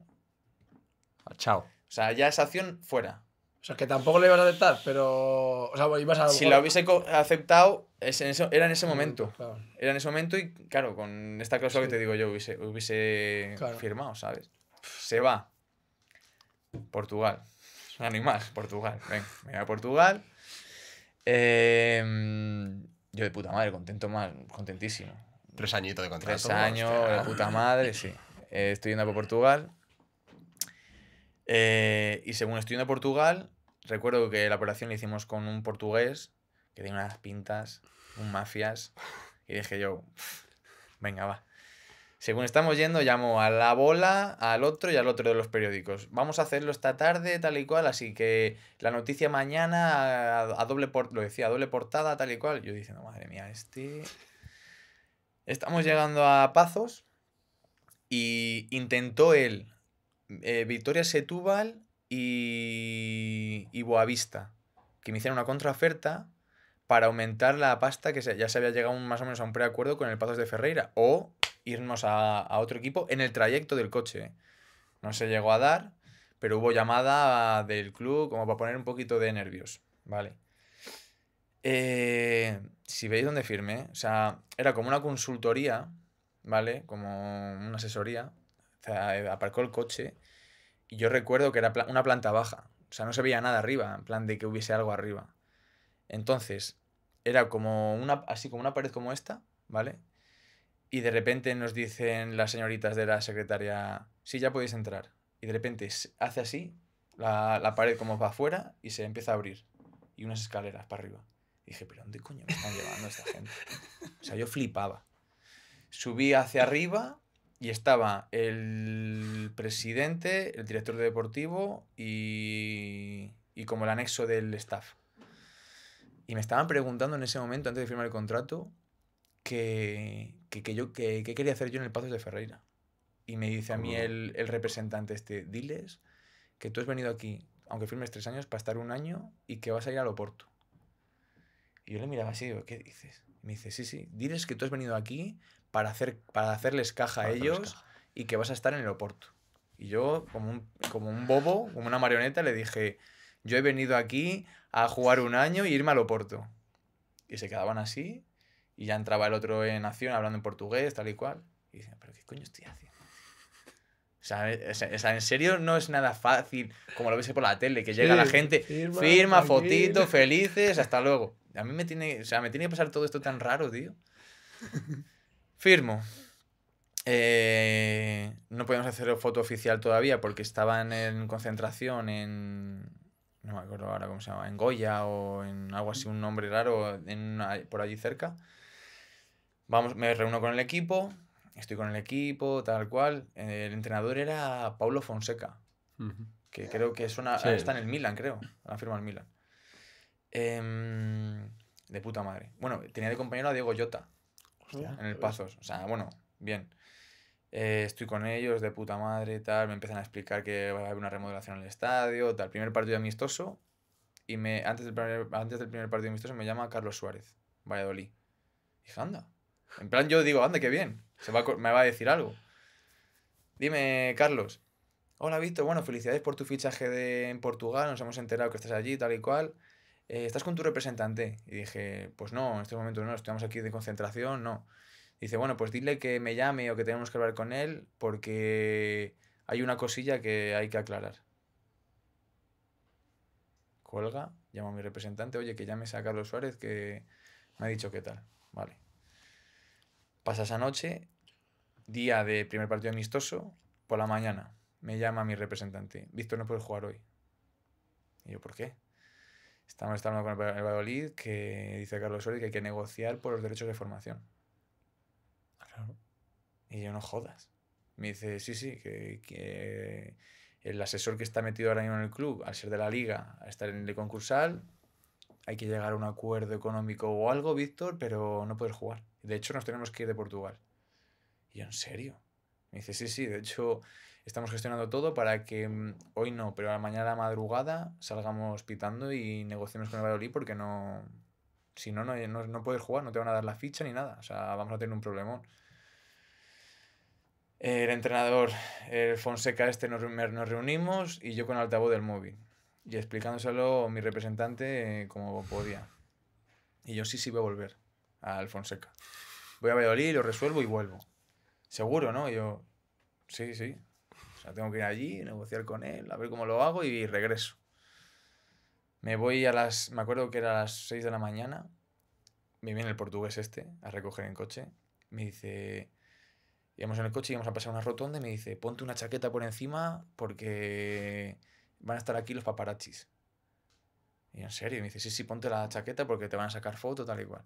Chao. O sea, ya esa acción fuera. O sea, que tampoco le ibas a aceptar, pero. O sea, ibas a. Si lo hubiese aceptado, eso, era en ese mm, momento. Era en ese momento y, claro, con esta cláusula que te digo yo, hubiese, hubiese firmado, ¿sabes? Se va. Portugal. No, ni más, Portugal. Venga, me voy a Portugal. Em, yo de puta madre, contento más, contentísimo. Tres añitos de contrato. Tres años, de puta madre, sí. Eh, estoy yendo por Portugal. Eh, y según estoy en Portugal, recuerdo que la operación la hicimos con un portugués que tiene unas pintas, un mafias. Y dije yo, venga, va. Según estamos yendo, llamo a la bola, al otro y al otro de los periódicos. Vamos a hacerlo esta tarde, tal y cual, así que la noticia mañana a, doble lo decía, doble portada, tal y cual. Yo diciendo, madre mía, este. Estamos llegando a Pazos y intentó él eh, Victoria Setúbal y, Boavista, que me hicieron una contraoferta para aumentar la pasta que ya se había llegado más o menos a un preacuerdo con el Pazos de Ferreira o irnos a, otro equipo en el trayecto del coche. ¿eh? No se llegó a dar, pero hubo llamada del club como para poner un poquito de nervios, ¿vale? Eh, si veis dónde firme, o sea, era como una consultoría, ¿vale? Como una asesoría eh, aparcó el coche y yo recuerdo que era una planta baja. O sea, no se veía nada arriba, en plan de que hubiese algo arriba. Entonces, era como una, así como una pared como esta, ¿vale? Y de repente nos dicen las señoritas de la secretaria, sí, ya podéis entrar. Y de repente hace así, la, la pared como va afuera y se empieza a abrir. Y unas escaleras para arriba. Y dije, pero ¿dónde coño me están llevando esta gente? O sea, yo flipaba. Subí hacia arriba y estaba el presidente, el director de deportivo y, como el anexo del staff. Y me estaban preguntando en ese momento, antes de firmar el contrato, que, yo, que, quería hacer yo en el Pazos de Ferreira. Y me dice a mí el, representante este, diles que tú has venido aquí, aunque firmes tres años, para estar un año y que vas a ir al Oporto. Y yo le miraba así, digo, ¿qué dices? me dice, sí, sí, diles que tú has venido aquí para, hacer, para hacerles caja a ellos y que vas a estar en el oporto Y yo, como un, como un bobo, como una marioneta, le dije, yo he venido aquí a jugar un año y irme al Oporto. Y se quedaban así, y ya entraba el otro en acción hablando en portugués, tal y cual. Y dicen, pero ¿qué coño estoy haciendo? Eh, o sea, en serio no es nada fácil, como lo ves por la tele, que llega la gente, firma, firma fotito, felices, hasta luego. A mí me tiene, o sea, me tiene que pasar todo esto tan raro, tío. Firmo. Eh, no podemos hacer foto oficial todavía porque estaban en concentración en. No me acuerdo ahora cómo se llama, en Goya o en algo así, un nombre raro por allí cerca. Vamos, me reúno con el equipo, estoy con el equipo, tal cual. El entrenador era Paulo Fonseca, que creo que es una, está en el Milan, creo, la firma el Milan. Em, de puta madre. Bueno, tenía de compañero a Diego Jota en el Pazos. O sea, bueno, bien. Eh, estoy con ellos de puta madre y tal. Me empiezan a explicar que va a haber una remodelación en el estadio, tal. Primer partido amistoso. Y me, antes, del primer, antes del primer partido amistoso me llama Carlos Suárez, Valladolid. Y anda. En plan, yo digo, anda, qué bien. Se va me va a decir algo. Dime, Carlos. Hola, Víctor. Bueno, felicidades por tu fichaje de, en Portugal. Nos hemos enterado que estás allí, tal y cual. Eh, ¿estás con tu representante? Y dije, pues no, en este momento no, estamos aquí de concentración, no. Dice, bueno, pues dile que me llame o que tenemos que hablar con él porque hay una cosilla que hay que aclarar. cuelga llamo a mi representante, oye, que llames a Carlos Suárez que me ha dicho qué tal. Vale. Pasa esa noche, día de primer partido amistoso, por la mañana me llama mi representante, Víctor, no puede jugar hoy. Y yo, ¿por qué? Estamos hablando con el Valladolid que dice Carlos Solís que hay que negociar por los derechos de formación. Y yo no jodas. Me dice, sí, sí, que, el asesor que está metido ahora mismo en el club, al ser de la liga, a estar en el concursal, hay que llegar a un acuerdo económico o algo, Víctor, pero no poder jugar. De hecho, nos tenemos que ir de Portugal. Y yo, ¿en serio? Me dice, sí, sí, de hecho, estamos gestionando todo para que mm, hoy no, pero a la mañana a madrugada salgamos pitando y negociemos con el Valladolid porque no. Si no, no, no, puedes jugar, no te van a dar la ficha ni nada. O sea, vamos a tener un problemón. El entrenador, el Fonseca este, nos, nos reunimos y yo con el altavoz del móvil. Y explicándoselo mi representante eh, como podía. Y yo sí, sí voy a volver al Fonseca. Voy a Valladolid, lo resuelvo y vuelvo. Seguro, ¿no? yo, sí, sí, tengo que ir allí, negociar con él, a ver cómo lo hago y regreso. Me voy a las, me acuerdo que era a las 6 de la mañana, me viene el portugués este a recoger en coche, me dice, íbamos en el coche, y íbamos a pasar una rotonda y me dice, ponte una chaqueta por encima porque van a estar aquí los paparachis. Y en serio, me dice, sí, sí, ponte la chaqueta porque te van a sacar foto, tal y cual.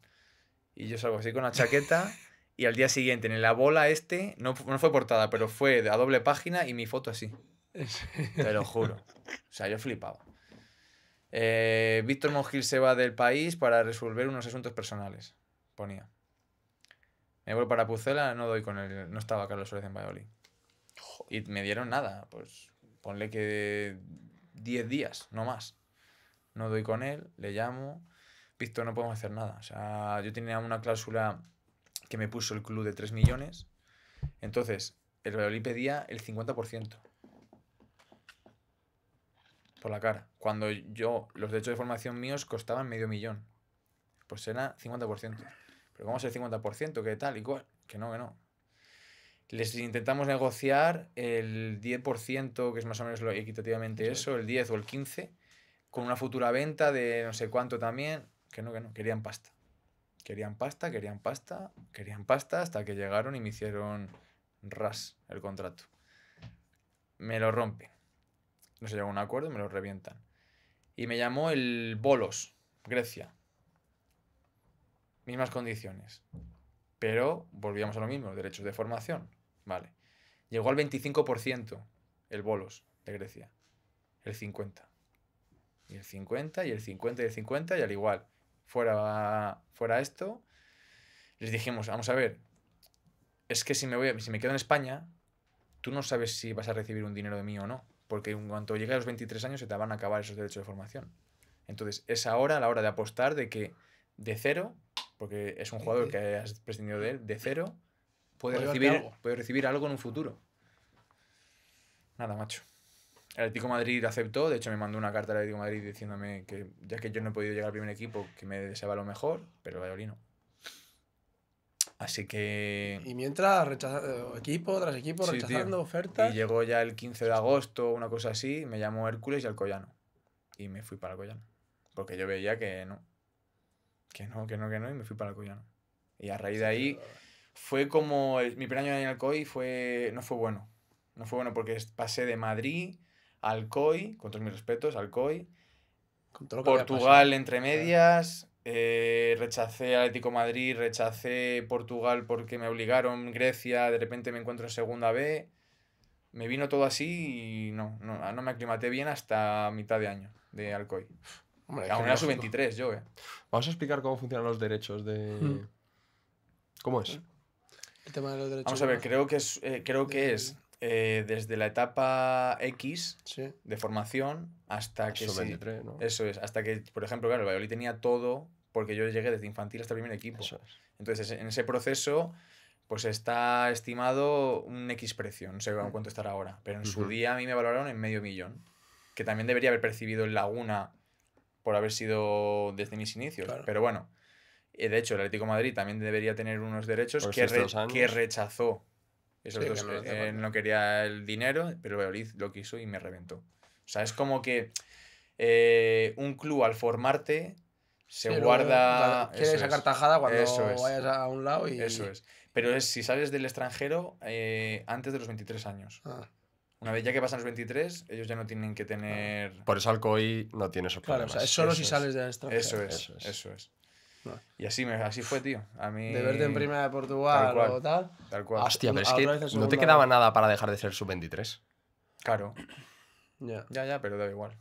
Y yo salgo así con la chaqueta Y al día siguiente, en la bola este, no, no fue portada, pero fue a doble página y mi foto así. Te lo juro. O sea, yo flipaba. Eh, Víctor Mongil se va del país para resolver unos asuntos personales. Ponía. Me vuelvo para Pucela, no doy con él. No estaba Carlos Suárez en Valladolid. Y me dieron nada. Pues ponle que 10 días, no más. No doy con él, le llamo. Víctor, no podemos hacer nada. O sea, yo tenía una cláusula que me puso el club de 3 millones. Entonces, el Valladolid pedía el 50% por la cara. Cuando yo, los derechos de formación míos costaban medio millón. Pues era 50%. Pero vamos es el 50%? ¿Qué tal? ¿Y Que no, que no. Les intentamos negociar el 10%, que es más o menos lo, equitativamente eso, el 10 o el 15, con una futura venta de no sé cuánto también. Que no, que no, querían pasta. Querían pasta, querían pasta, querían pasta hasta que llegaron y me hicieron ras el contrato. Me lo rompen. No se llega a un acuerdo, me lo revientan. Y me llamó el Bolos, Grecia. Mismas condiciones. Pero volvíamos a lo mismo, derechos de formación. Vale. Llegó al 25% el Bolos de Grecia. El 50. Y el 50, y el 50, y el 50, y al igual fuera, fuera esto. Les dijimos, vamos a ver, es que si me, voy si me quedo en España, tú no sabes si vas a recibir un dinero de mí o no, porque en cuanto llegue a los 23 años se te van a acabar esos derechos de formación. Entonces, es ahora la hora de apostar de que de cero, porque es un jugador que has prescindido de él, de cero, puede, recibir, algo. puede recibir algo en un futuro. Nada, macho. El Atlético Madrid aceptó, de hecho me mandó una carta al Atlético Madrid diciéndome que ya que yo no he podido llegar al primer equipo, que me deseaba lo mejor, pero Valladolid no. Así que... Y mientras rechazando eh, equipo tras equipo, rechazando ofertas... Y llegó ya el 15 de agosto, una cosa así, me llamó Hércules y Alcoyano. Y me fui para Alcoyano. Porque yo veía que no. Que no, que no, que no, y me fui para Alcoyano. Y a raíz de ahí fue como... mi primer año en Alcoy fue, no fue bueno. No fue bueno porque pasé de Madrid Alcoy, con todos mis respetos, Alcoy. Portugal entre medias. Eh, rechacé Atlético Madrid, rechacé Portugal porque me obligaron, Grecia, de repente me encuentro en segunda B. Me vino todo así y no, no, me aclimaté bien hasta mitad de año de Alcoy. Aún era sub-23 yo, eh. Vamos a explicar cómo funcionan los derechos de... Mm. ¿Cómo es? El tema de los derechos Vamos a ver, creo que creo que es eh, eh, desde la etapa X de formación hasta que... Eso, es, hasta que, por ejemplo, claro, el Valladolid tenía todo porque yo llegué desde infantil hasta el primer equipo. Entonces, en ese proceso, pues está estimado un X precio, no sé cuánto estará ahora, pero en su día a mí me valoraron en medio millón, que también debería haber percibido en Laguna por haber sido desde mis inicios, pero bueno. Eh, de hecho, el Atlético Madrid también debería tener unos derechos que, que rechazó no quería el dinero, pero veo lo quiso y me reventó. O sea, es como que eh, un club al formarte se guarda. Quiere sacar tajada cuando eso vayas a un lado y. Eso es. Pero es si sales del extranjero eh, antes de los 23 años. Ah. Una vez ya que pasan los 23, ellos ya no tienen que tener. Por eso Alcoy no tiene esos problemas. o sea, es solo si sales del extranjero. eso es. Eso es. Y así, me, así fue, tío. A mí... De verte en primera de Portugal tal o tal. Tal cual. Hostia, pero es que no te quedaba nada para dejar de ser sub-23. Claro. Ya. ya, ya, pero da igual.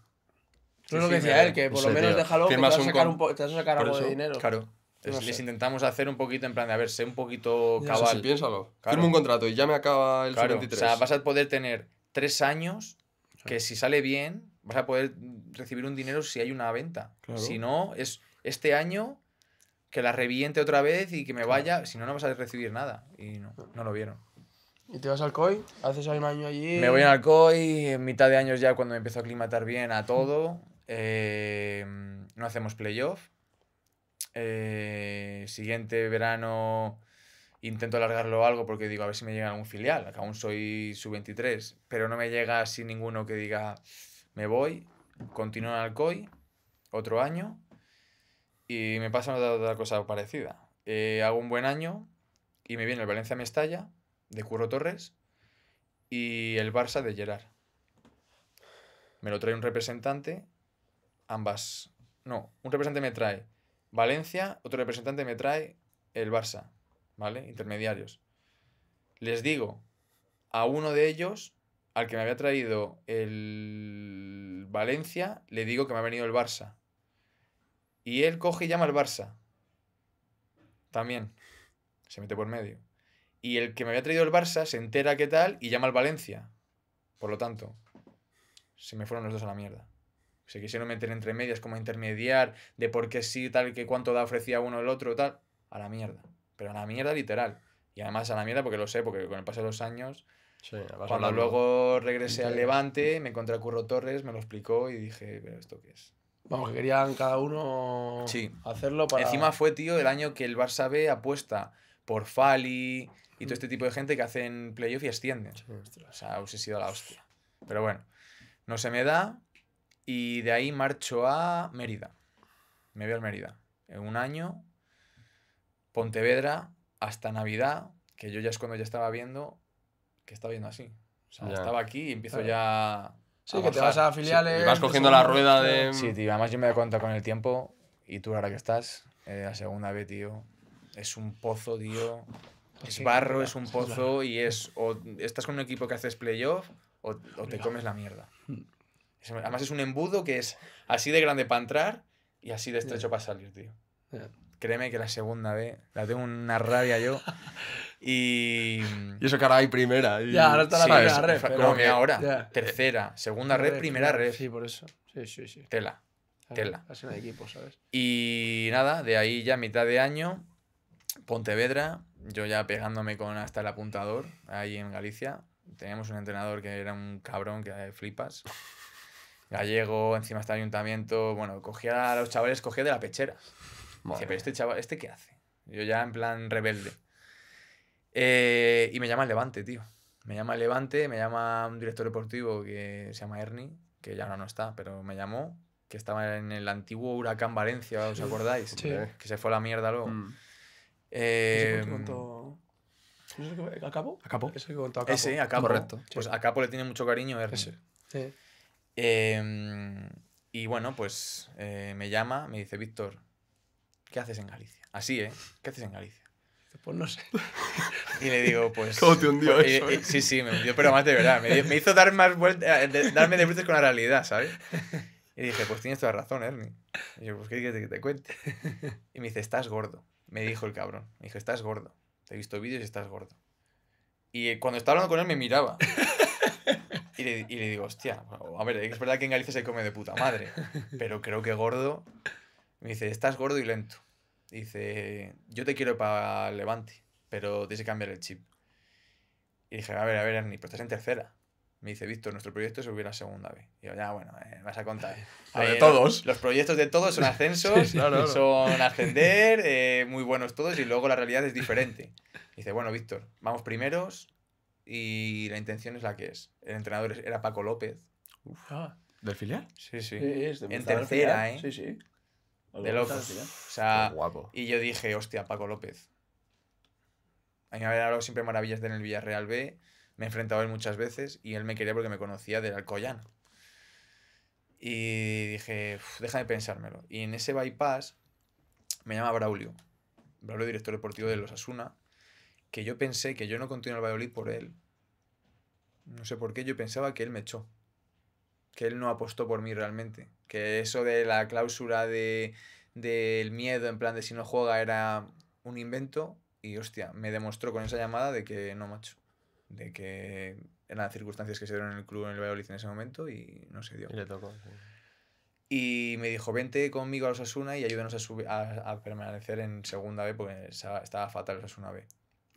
Sí, es lo que decía él, que por lo menos déjalo, que te vas, a sacar un poco te vas, a sacar algo de dinero. Claro. les intentamos hacer un poquito en plan de, a ver, sé un poquito cabal. sí, piénsalo. Claro. un contrato y ya me acaba el sub-23. O sea, vas a poder tener tres años que si sale bien, vas a poder recibir un dinero si hay una venta. Claro. Si no, es este año que la reviente otra vez y que me vaya, si no, no vas a recibir nada. Y no, no lo vieron. ¿Y te vas al COI? ¿Haces un año allí? Me voy al COI, en mitad de años ya cuando me empezó a aclimatar bien a todo. Mm. Eh, no hacemos playoff. Eh, siguiente verano intento alargarlo algo porque digo, a ver si me llega algún filial, que aún soy sub-23, pero no me llega sin ninguno que diga, me voy, continúo en COI, otro año, y me pasa otra, cosa parecida. Eh, hago un buen año y me viene el Valencia Mestalla de Curro Torres y el Barça de Gerard. Me lo trae un representante, ambas. No, un representante me trae Valencia, otro representante me trae el Barça, ¿vale? Intermediarios. Les digo a uno de ellos, al que me había traído el Valencia, le digo que me ha venido el Barça. Y él coge y llama al Barça. También. Se mete por medio. Y el que me había traído el Barça se entera qué tal y llama al Valencia. Por lo tanto, se me fueron los dos a la mierda. Se quisieron meter entre medias, como intermediar, de por qué sí, tal, que cuánto da ofrecía uno el otro, tal. A la mierda. Pero a la mierda literal. Y además a la mierda porque lo sé, porque con el paso de los años, cuando luego regresé al Levante, me encontré a Curro Torres, me lo explicó y dije, pero ¿esto qué es? Vamos, que querían cada uno hacerlo para. Encima fue, tío, el año que el Barça B apuesta por Fali y todo mm. este tipo de gente que hacen playoff y ascienden. O sea, hubiese sido la hostia. Pero bueno, no se me da. Y de ahí marcho a Mérida. Me voy al Mérida. En un año, Pontevedra, hasta Navidad, que yo ya es cuando ya estaba viendo, que estaba viendo así. O sea, estaba aquí y empiezo ya Sí, que te vas a filiales. vas cogiendo la rueda de. Sí, tío, además yo me doy cuenta con el tiempo y tú ahora que estás, eh, la segunda vez, tío, es un pozo, tío. Pues es barro, es un pozo y es. O estás con un equipo que haces playoff o, o te comes la mierda. Hmm. Además es un embudo que es así de grande para entrar y así de estrecho para salir, tío créeme que la segunda vez la tengo una rabia yo. Y. eso que ahora hay primera. Ya, ahora está la primera red. Como ahora, tercera, segunda red, primera red. Sí, por eso. Sí, sí, sí. Tela. Tela. Así equipo, ¿sabes? Y nada, de ahí ya mitad de año, Pontevedra, yo ya pegándome con hasta el apuntador, ahí en Galicia. Teníamos un entrenador que era un cabrón que eh, flipas. Gallego, encima está el ayuntamiento. Bueno, cogía a los chavales, cogía de la pechera. Dice, pero este chaval, ¿este qué hace? Yo ya en plan rebelde. Eh, y me llama el Levante, tío. Me llama el Levante, me llama un director deportivo que se llama Ernie, que ya ahora no está, pero me llamó, que estaba en el antiguo Huracán Valencia, ¿os acordáis? Que se fue a la mierda luego. Mm. Eh, a Capo? Eso que contó Correcto. Pues a Capo le tiene mucho cariño Ernie. Ese. Sí. Em, y bueno, pues eh, me llama, me dice, Víctor, ¿qué haces en Galicia? Así, ¿eh? ¿Qué haces en Galicia? Pues no sé. Y le digo, pues. ¿Cómo te hundió pues, eso? Eh, eh? Eh, sí, sí, me hundió, pero más de verdad. Me, hizo dar más vueltas, darme de bruces con la realidad, ¿sabes? Y dije, pues tienes toda la razón, Ernie. Y yo, pues, ¿qué dices, que te cuente? Y me dice, estás gordo. Me dijo el cabrón. Me dijo, estás gordo. Te he visto vídeos y estás gordo. Y cuando estaba hablando con él, me miraba. Y le, y le digo, hostia, a ver, es verdad que en Galicia se come de puta madre, pero creo que gordo me dice, estás gordo y lento. Dice, yo te quiero para Levante, pero tienes que cambiar el chip. Y dije, a ver, a ver, Ernie, pero estás en tercera. Me dice, Víctor, nuestro proyecto es subir a segunda vez. Y yo, ya, bueno, eh, vas a contar. todos. Los proyectos de todos son ascensos, son ascender, eh, muy buenos todos, y luego la realidad es diferente. dice, bueno, Víctor, vamos primeros y la intención es la que es. El entrenador era Paco López. Uf. Ah, ¿Del filial? Sí, sí. sí en tercera, ¿eh? Sí, sí. De López. ¿eh? O sea, guapo. y yo dije, hostia, Paco López. A mí me había dado siempre maravillas de en el Villarreal B. Me he enfrentado a él muchas veces y él me quería porque me conocía del Alcoyán. Y dije, de pensármelo. Y en ese bypass me llama Braulio. Braulio, director deportivo de los Asuna. Que yo pensé que yo no continué al Valladolid por él. No sé por qué, yo pensaba que él me echó que él no apostó por mí realmente. Que eso de la cláusula del miedo, en plan de si no juega, era un invento. Y hostia, me demostró con esa llamada de que no, macho. De que eran las circunstancias que se dieron en el club en el Valladolid en ese momento y no se dio. Y le tocó. Y me dijo, vente conmigo a los Asuna y ayúdenos a, a, permanecer en segunda B porque estaba fatal Osasuna B.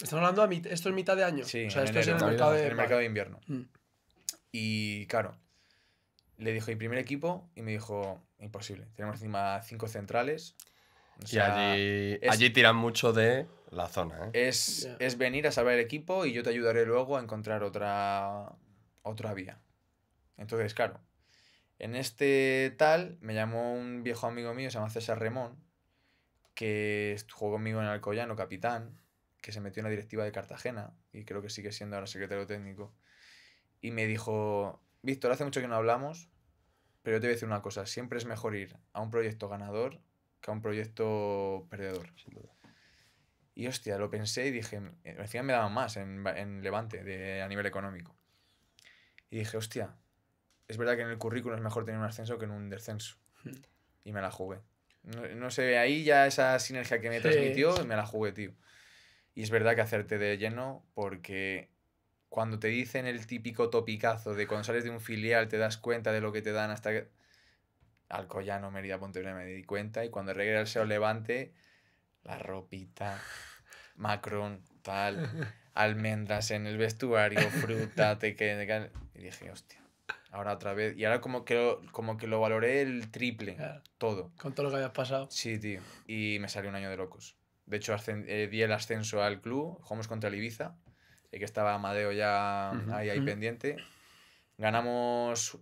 Estamos hablando, a esto en mitad de año. Sí, o sea, esto es el mercado de, invierno. Mm. Y claro, le dijo ¿y primer equipo? Y me dijo, imposible. Tenemos encima cinco centrales. y allí, tiran mucho de la zona. ¿eh? Es, venir a saber el equipo y yo te ayudaré luego a encontrar otra, otra vía. Entonces, claro, en este tal me llamó un viejo amigo mío, se llama César Remón, que jugó conmigo en Alcoyano, capitán, que se metió en la directiva de Cartagena y creo que sigue siendo ahora secretario técnico. Y me dijo, Víctor, hace mucho que no hablamos, pero yo te voy a decir una cosa. Siempre es mejor ir a un proyecto ganador que a un proyecto perdedor. Y hostia, lo pensé y dije, al final me daban más en, Levante a nivel económico. Y dije, hostia, es verdad que en el currículum es mejor tener un ascenso que en un descenso. Hmm. Y me la jugué. No, no ve ahí ya esa sinergia que me transmitió, me la jugué, tío. Y es verdad que hacerte de lleno porque cuando te dicen el típico topicazo de cuando sales de un filial te das cuenta de lo que te dan hasta que... Alcoyano, Mérida, Pontevedra me di cuenta y cuando regresé al Levante, la ropita, Macron, tal, almendras en el vestuario, fruta, te que Y dije, hostia, ahora otra vez. Y ahora como que lo, como que lo valoré el triple, todo. Con todo lo que habías pasado. Sí, tío. Y me salió un año de locos. De hecho, eh, di el ascenso al club, jugamos contra el Ibiza que estaba Madeo ya ahí, pendiente. Ganamos,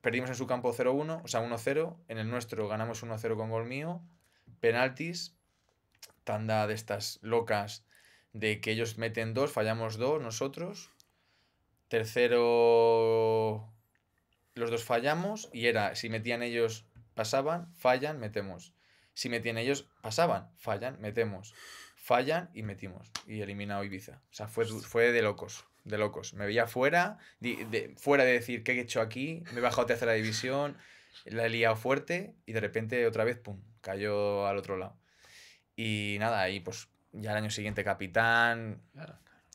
perdimos en su campo 0-1, o sea, 1-0. En el nuestro ganamos 1-0 con gol mío. Penaltis, tanda de estas locas de que ellos meten dos, fallamos dos nosotros. Tercero, los dos fallamos y era, si metían ellos, pasaban, fallan, metemos. Si metían ellos, pasaban, fallan, metemos fallan y metimos. Y eliminado Ibiza. O sea, fue, fue de locos. De locos. Me veía fuera, de, fuera de decir qué he hecho aquí, me he bajado a tercera división, la he liado fuerte y de repente otra vez, pum, cayó al otro lado. Y nada, ahí pues ya el año siguiente capitán.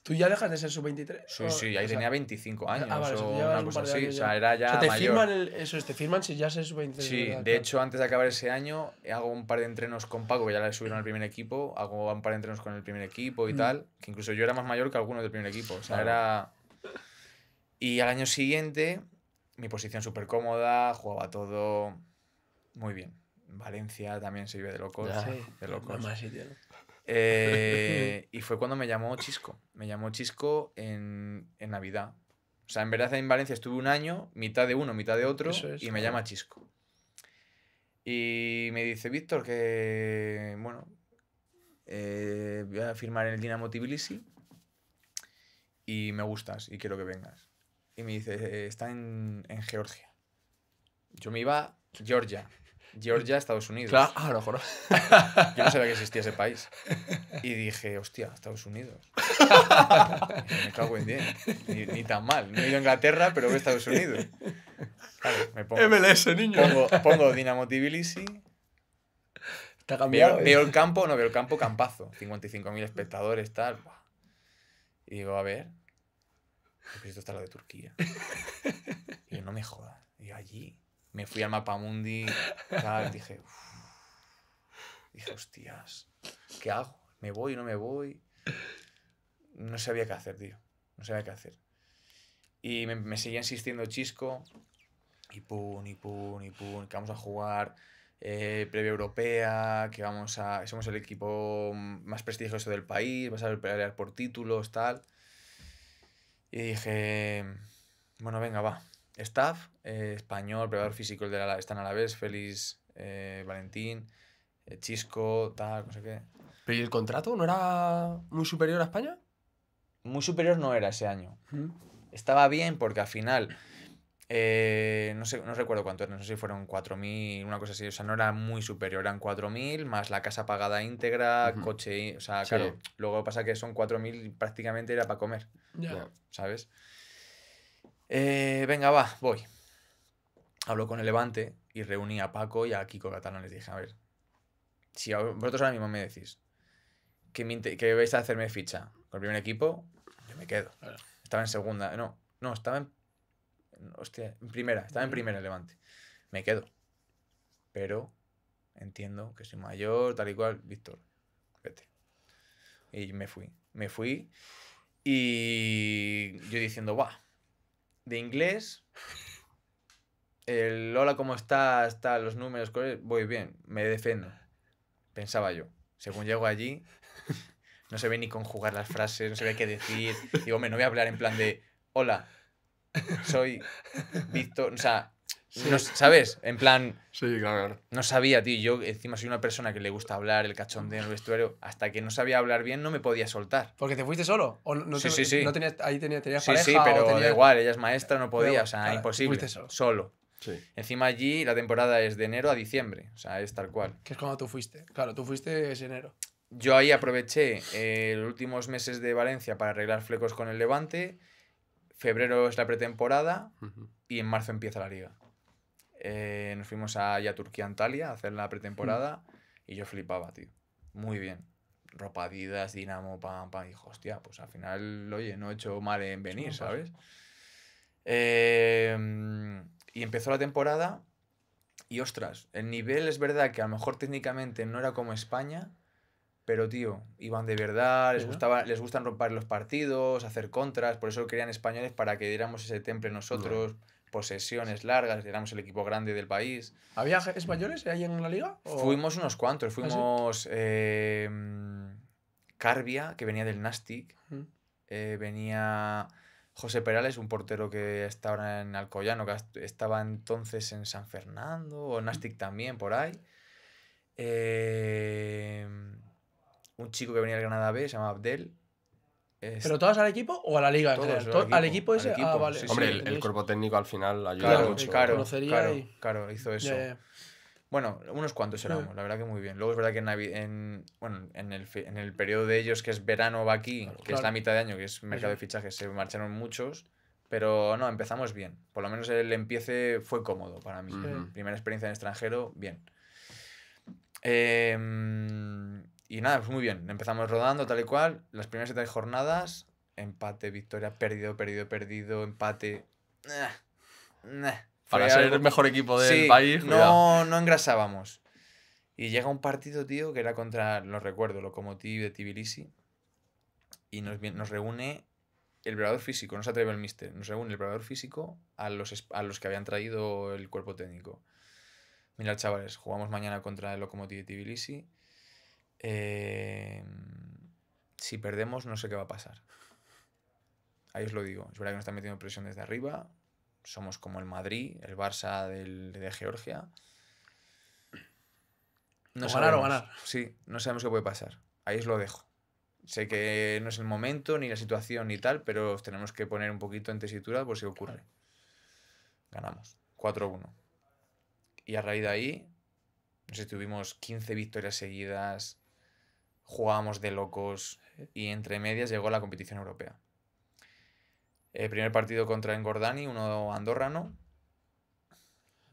¿Tú ya dejas de ser sub-23? Sí, sí, ahí tenía 25 ah, años o así. O sea, era ya te Firman eso firman si ya eres sub-23. Sí, de, hecho, antes de acabar ese año, eh, hago un par de entrenos con Paco, que ya le subieron al primer equipo. Hago un par de entrenos con el primer equipo y mm. tal. Que incluso yo era más mayor que algunos del primer equipo. O sea, era... Y al año siguiente, mi posición súper cómoda, jugaba todo muy bien. Valencia también se vive de locos. de locos. Eh, y fue cuando me llamó Chisco. Me llamó Chisco en, Navidad. O sea, en verdad en Valencia estuve un año, mitad de uno, mitad de otro, y me llama Chisco. Y me dice, Víctor, que, bueno, eh, voy a firmar en el Dinamo Tbilisi y me gustas y quiero que vengas. Y me dice, está en, en Georgia. Yo me iba a Georgia. Georgia, Estados Unidos. Claro, a ah, Yo no sabía que existía ese país. Y dije, hostia, Estados Unidos. me cago en bien. Ni, tan mal. No he ido a Inglaterra, pero voy a Estados Unidos. Vale, me MLS, niño. Pongo, Dinamo Tbilisi. Está Veo, el campo, no, veo el campo campazo. 55.000 espectadores, tal. Y digo, a ver. Esto está lo de Turquía. Y no me jodas. Y allí me fui al mapamundi, tal, dije, uff, dije, hostias, ¿qué hago? ¿Me voy? o ¿No me voy? No sabía qué hacer, tío. No sabía qué hacer. Y me, seguía insistiendo Chisco. Y pum, y pum, y pum, que vamos a jugar eh, previa europea, que vamos a. somos el equipo más prestigioso del país, vas a pelear por títulos, tal. Y dije, bueno, venga, va staff eh, español, preparador físico, de la, están a la vez, Félix, eh, Valentín, eh, Chisco, tal, no sé qué. ¿Pero el contrato no era muy superior a España? Muy superior no era ese año. Estaba bien porque al final, no sé, no recuerdo cuánto era, no sé si fueron 4.000, una cosa así, o sea, no era muy superior, eran 4.000 más la casa pagada íntegra, coche, o sea, claro, luego pasa que son 4.000 prácticamente era para comer, ¿sabes? Eh, venga, va, voy. Hablo con el Levante y reuní a Paco y a Kiko Catalán. Les dije, a ver, si vosotros ahora mismo me decís que, vais a hacerme ficha con el primer equipo, yo me quedo. Estaba en segunda, no, no, estaba en. en primera, estaba en mm. primera el Levante. Me quedo. Pero entiendo que soy mayor, tal y cual, Víctor, vete. Y me fui. Me fui y yo diciendo, va de inglés, el hola, ¿cómo estás? Está, los números, voy bien, me defiendo. Pensaba yo. Según llego allí, no se ve ni conjugar las frases, no se ve qué decir. Digo, me no voy a hablar en plan de hola, soy Víctor, o sea, no, ¿Sabes? En plan. Sí, claro, No sabía, tío. Yo encima soy una persona que le gusta hablar, el cachondeo el vestuario. Hasta que no sabía hablar bien, no me podía soltar. ¿Porque te fuiste solo? ¿O no sí, sí, No tenías, ahí tenías, tenías sí, Sí, pero igual, ella es maestra, no podía, o sea, imposible. Fuiste solo. Sí. Encima allí la temporada es de enero a diciembre, o sea, es tal cual. Que es cuando tú fuiste. Claro, tú fuiste ese enero. Yo ahí aproveché eh, los últimos meses de Valencia para arreglar flecos con el Levante. Febrero es la pretemporada y en marzo empieza la liga. Eh, nos fuimos a a Turquía, Antalya, a hacer la pretemporada y yo flipaba, tío. Muy bien. ropadidas Dinamo, pam, pam. Y hostia, pues al final, oye, no he hecho mal en venir, ¿sabes? Em, y empezó la temporada y ostras, el nivel es verdad que a lo mejor técnicamente no era como España, pero tío, iban de verdad, les, gustaba, les gustan romper los partidos, hacer contras, por eso querían españoles para que diéramos ese temple nosotros posesiones largas, éramos el equipo grande del país. ¿Había españoles ahí en la liga? Fuimos unos cuantos, ¿Ah, fuimos em, Carbia, que venía del Nastic, eh, venía José Perales, un portero que está ahora en Alcoyano, que estaba entonces en San Fernando, o Nastic también, por ahí. Em, un chico que venía del Granada B, se llamaba Abdel, ¿Pero todas al equipo o a la liga? al, equipo, ese. Ah, Hombre, el, cuerpo técnico al final ayudó mucho. Claro, claro, claro, hizo eso. Bueno, unos cuantos éramos, la verdad que muy bien. Luego es verdad que en, el, periodo de ellos, que es verano, va aquí, que es la mitad de año, que es mercado de fichajes, se marcharon muchos. Pero no, empezamos bien. Por lo menos el empiece fue cómodo para mí. Mm. Primera experiencia en extranjero, bien. Eh, y nada, pues muy bien. Empezamos rodando tal y cual. Las primeras tres jornadas, empate, victoria, perdido, perdido, perdido, empate. Eh, eh, Para ser el mejor equipo del país. No, no engrasábamos. Y llega un partido, tío, que era contra, no recuerdo, Locomotiv de Tbilisi. Y nos, nos reúne el brador físico, no se atreve el mister, nos reúne el preparador físico a los, a los que habían traído el cuerpo técnico. mira chavales, jugamos mañana contra el Locomotiv de Tbilisi. Eh, si perdemos, no sé qué va a pasar. Ahí os lo digo. Es verdad que nos están metiendo presión desde arriba. Somos como el Madrid, el Barça de Georgia. No o ganar o ganar. Sí, no sabemos qué puede pasar. Ahí os lo dejo. Sé que no es el momento, ni la situación, ni tal, pero tenemos que poner un poquito en tesitura por si ocurre. Ganamos. 4-1. Y a raíz de ahí, no sé, tuvimos 15 victorias seguidas, jugábamos de locos y entre medias llegó la competición europea. El primer partido contra Engordani, uno andorrano.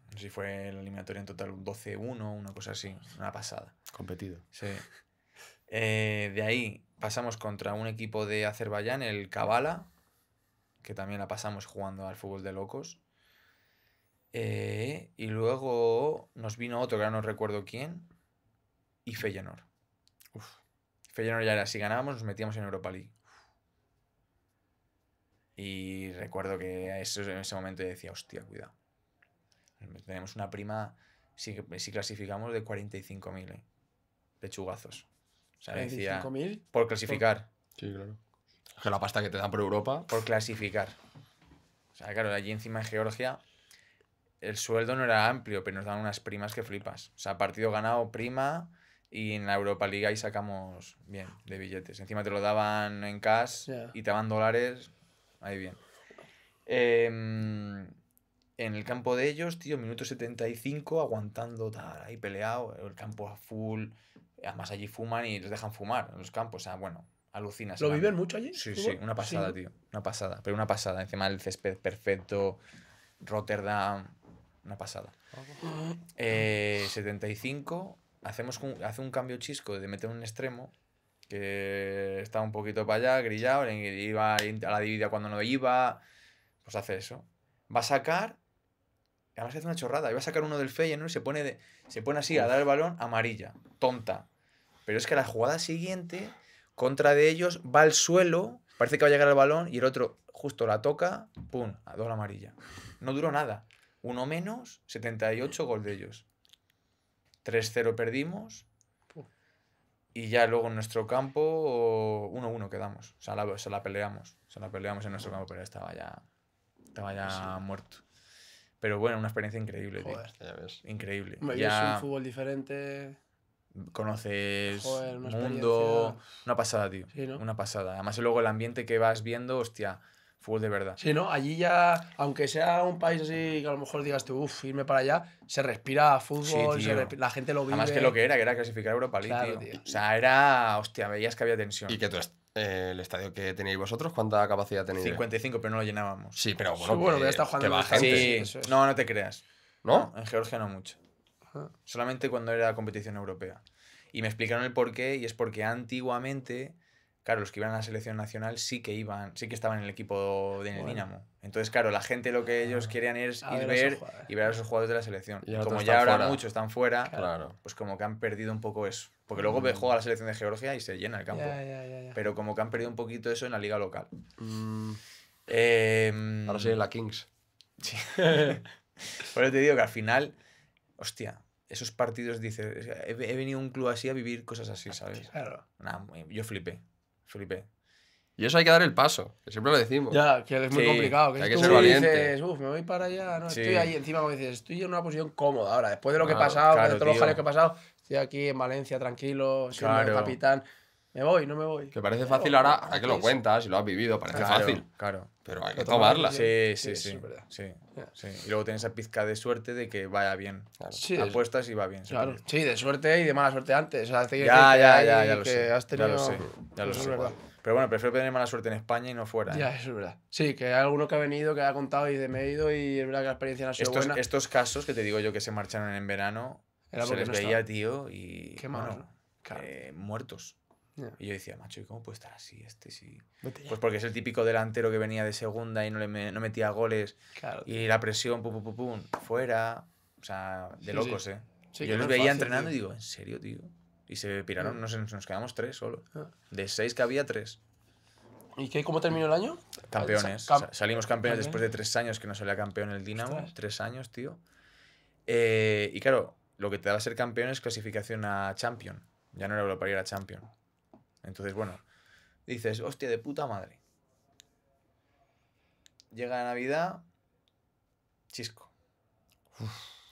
No sé si fue la el eliminatoria en total 12-1, una cosa así, una pasada. Competido. Sí. Eh, de ahí pasamos contra un equipo de Azerbaiyán, el Kabala, que también la pasamos jugando al fútbol de locos. Eh, y luego nos vino otro, que ahora no recuerdo quién, y Feyenoord. Uf. Feyenoord ya era, si ganábamos nos metíamos en Europa League. Y recuerdo que en ese momento decía, hostia, cuidado. Tenemos una prima, si, clasificamos, de 45.000, De chugazos. O sea, decía, por clasificar. Sí, claro. Es que la pasta que te dan por Europa. Por clasificar. O sea, claro, allí encima en Georgia el sueldo no era amplio, pero nos dan unas primas que flipas. O sea, partido ganado, prima, y en la Europa League ahí sacamos bien de billetes. Encima te lo daban en cash y te daban dólares. Ahí bien. Em, en el campo de ellos, tío, minuto 75, aguantando, tal, ahí peleado, el campo a full. Además, allí fuman y les dejan fumar en los campos. O sea, bueno, alucinas. ¿Lo viven mucho allí? Sí, sí, una pasada, tío. Una pasada, pero una pasada. Encima el césped perfecto, Rotterdam, una pasada. Eh, 75 hacemos hace un cambio chisco de meter un extremo que está un poquito para allá, grillado, iba a la dividida cuando no iba, pues hace eso. Va a sacar, además hace una chorrada, va a sacar uno del Feyenoord y se pone, se pone así a dar el balón amarilla, tonta. Pero es que la jugada siguiente, contra de ellos, va al suelo, parece que va a llegar el balón y el otro justo la toca, pum, a la amarilla. No duró nada. Uno menos, 78 gol de ellos. 3-0 perdimos. Y ya luego en nuestro campo 1-1 quedamos. O sea, la, se la peleamos. Se la peleamos en nuestro campo, pero estaba ya, estaba ya muerto. Pero bueno, una experiencia increíble. tío. Increíble. Ya... Es un fútbol diferente. Conoces el mundo. Una pasada, tío. Una pasada. Además, luego el ambiente que vas viendo, hostia, fútbol de verdad. Sí, ¿no? Allí ya, aunque sea un país así que a lo mejor digas tú, uff, irme para allá, se respira fútbol, la gente lo vive. Además que lo que era, que era clasificar Europa League, claro, O sea, era, hostia, veías que había tensión. Y que tú, eh, el estadio que tenéis vosotros, ¿cuánta capacidad tenéis? 55, pero no lo llenábamos. Sí, pero bueno, bueno que, jugando gente. Sí, no, no te creas. ¿No? En Georgia no mucho. Solamente cuando era competición europea. Y me explicaron el porqué, y es porque antiguamente claro, los que iban a la selección nacional sí que iban, sí que estaban en el equipo de Dinamo. Entonces, claro, la gente lo que ah, ellos querían es ir ver, ver y ver a esos jugadores de la selección. Y, como ya ahora muchos están fuera, pues como que han perdido un poco eso. Porque luego mm. juega la selección de Georgia y se llena el campo. Pero como que han perdido un poquito eso en la liga local. Mm. Em, ahora sí, la Kings. Sí. te digo que al final, hostia, esos partidos, dices, he, venido a un club así a vivir cosas así, ¿sabes? Claro. yo flipé. Felipe, Y eso hay que dar el paso, que siempre lo decimos. Ya, que es muy complicado. Que, hay que ser valiente. Dices, Uf, me voy para allá, no, estoy ahí encima, como dices, estoy en una posición cómoda ahora, después de lo que he pasado, claro, de todos los años que he pasado, estoy aquí en Valencia tranquilo, soy el capitán. Me voy, no me voy. Que parece fácil ahora, hay ah, que lo cuentas y lo has vivido, parece fácil. Claro. Pero hay que tomarla. Sí, sí, sí. Y luego tienes esa pizca de suerte de que vaya bien. Apuestas y va bien. Claro. Sí, de suerte y de mala suerte antes. O ya, ya, ya, ya, lo sé. Ya lo sé. Pues ya lo sé. Pero bueno, prefiero tener mala suerte en España y no fuera. ¿eh? Ya, eso es verdad. Sí, que hay alguno que ha venido, que ha contado y de medido y es verdad que la experiencia no ha sido estos, buena. Estos casos que te digo yo que se marcharon en verano, se les veía, tío, y... Qué malo. Eh, muertos. Y yo decía, macho, ¿y cómo puede estar así este? Sí. Pues porque es el típico delantero que venía de segunda y no, le no metía goles. y la presión, pum, pum, pum, fuera. O sea, de locos, ¿eh? yo los veía entrenando y digo, ¿en serio, tío? Y se piraron, mm. nos, nos quedamos tres solo. Ah. De seis que había, tres. ¿Y qué, cómo terminó el año? Campeones. salimos campeones después de tres años que no salía campeón el Dinamo. Tres años, tío. Eh, y claro, lo que te da ser campeón es clasificación a Champion. Ya no era Europa, era Champion. Entonces, bueno, dices, hostia de puta madre. Llega Navidad, Chisco.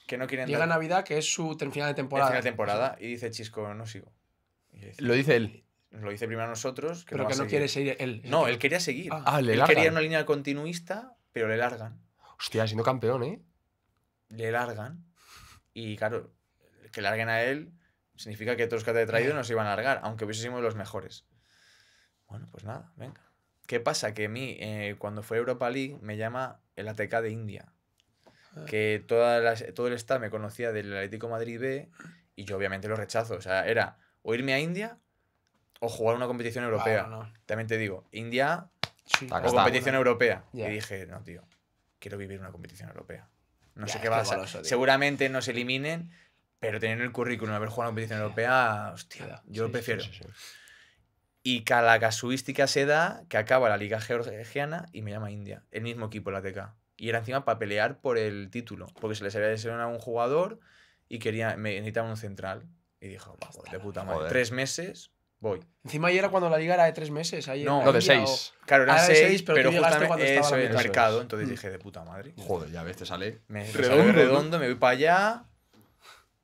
Que no quieren Llega Navidad, que es su final de temporada. de temporada, y dice Chisco, no sigo. lo dice él. Lo dice primero nosotros. Que pero que no quiere seguir él. No, él quería seguir. Ah, ah le él quería una línea continuista, pero le largan. Hostia, siendo campeón, ¿eh? Le largan. Y claro, que larguen a él Significa que todos los que te he traído nos iban a largar, aunque hubiésemos los mejores. Bueno, pues nada, venga. ¿Qué pasa? Que a mí, eh, cuando fue Europa League, me llama el ATK de India. Ah. Que toda todo el staff me conocía del Atlético Madrid B y yo obviamente lo rechazo. O sea, era o irme a India o jugar una competición europea. También te digo, India sí, o competición europea. Y dije, no, tío, quiero vivir una competición europea. No sé qué va a pasar. Seguramente nos eliminen, pero tener el currículum, haber jugado en competición europea, hostia, yo lo prefiero. Y la casuística se da que acaba la liga georgiana y me llama India, el mismo equipo, la TK. Y era encima para pelear por el título, porque se les había lesionado a un jugador y quería, me necesitaba un central. Y dijo, joder, de puta madre, tres meses, voy. Encima ahí era cuando la liga era de tres meses. no, no, de seis. Claro, era ah, de seis, pero, pero justamente cuando estaba en el mercado. Entonces mm. dije, de puta madre. Joder, ya ves, te sale. redondo, sale redondo, me voy para allá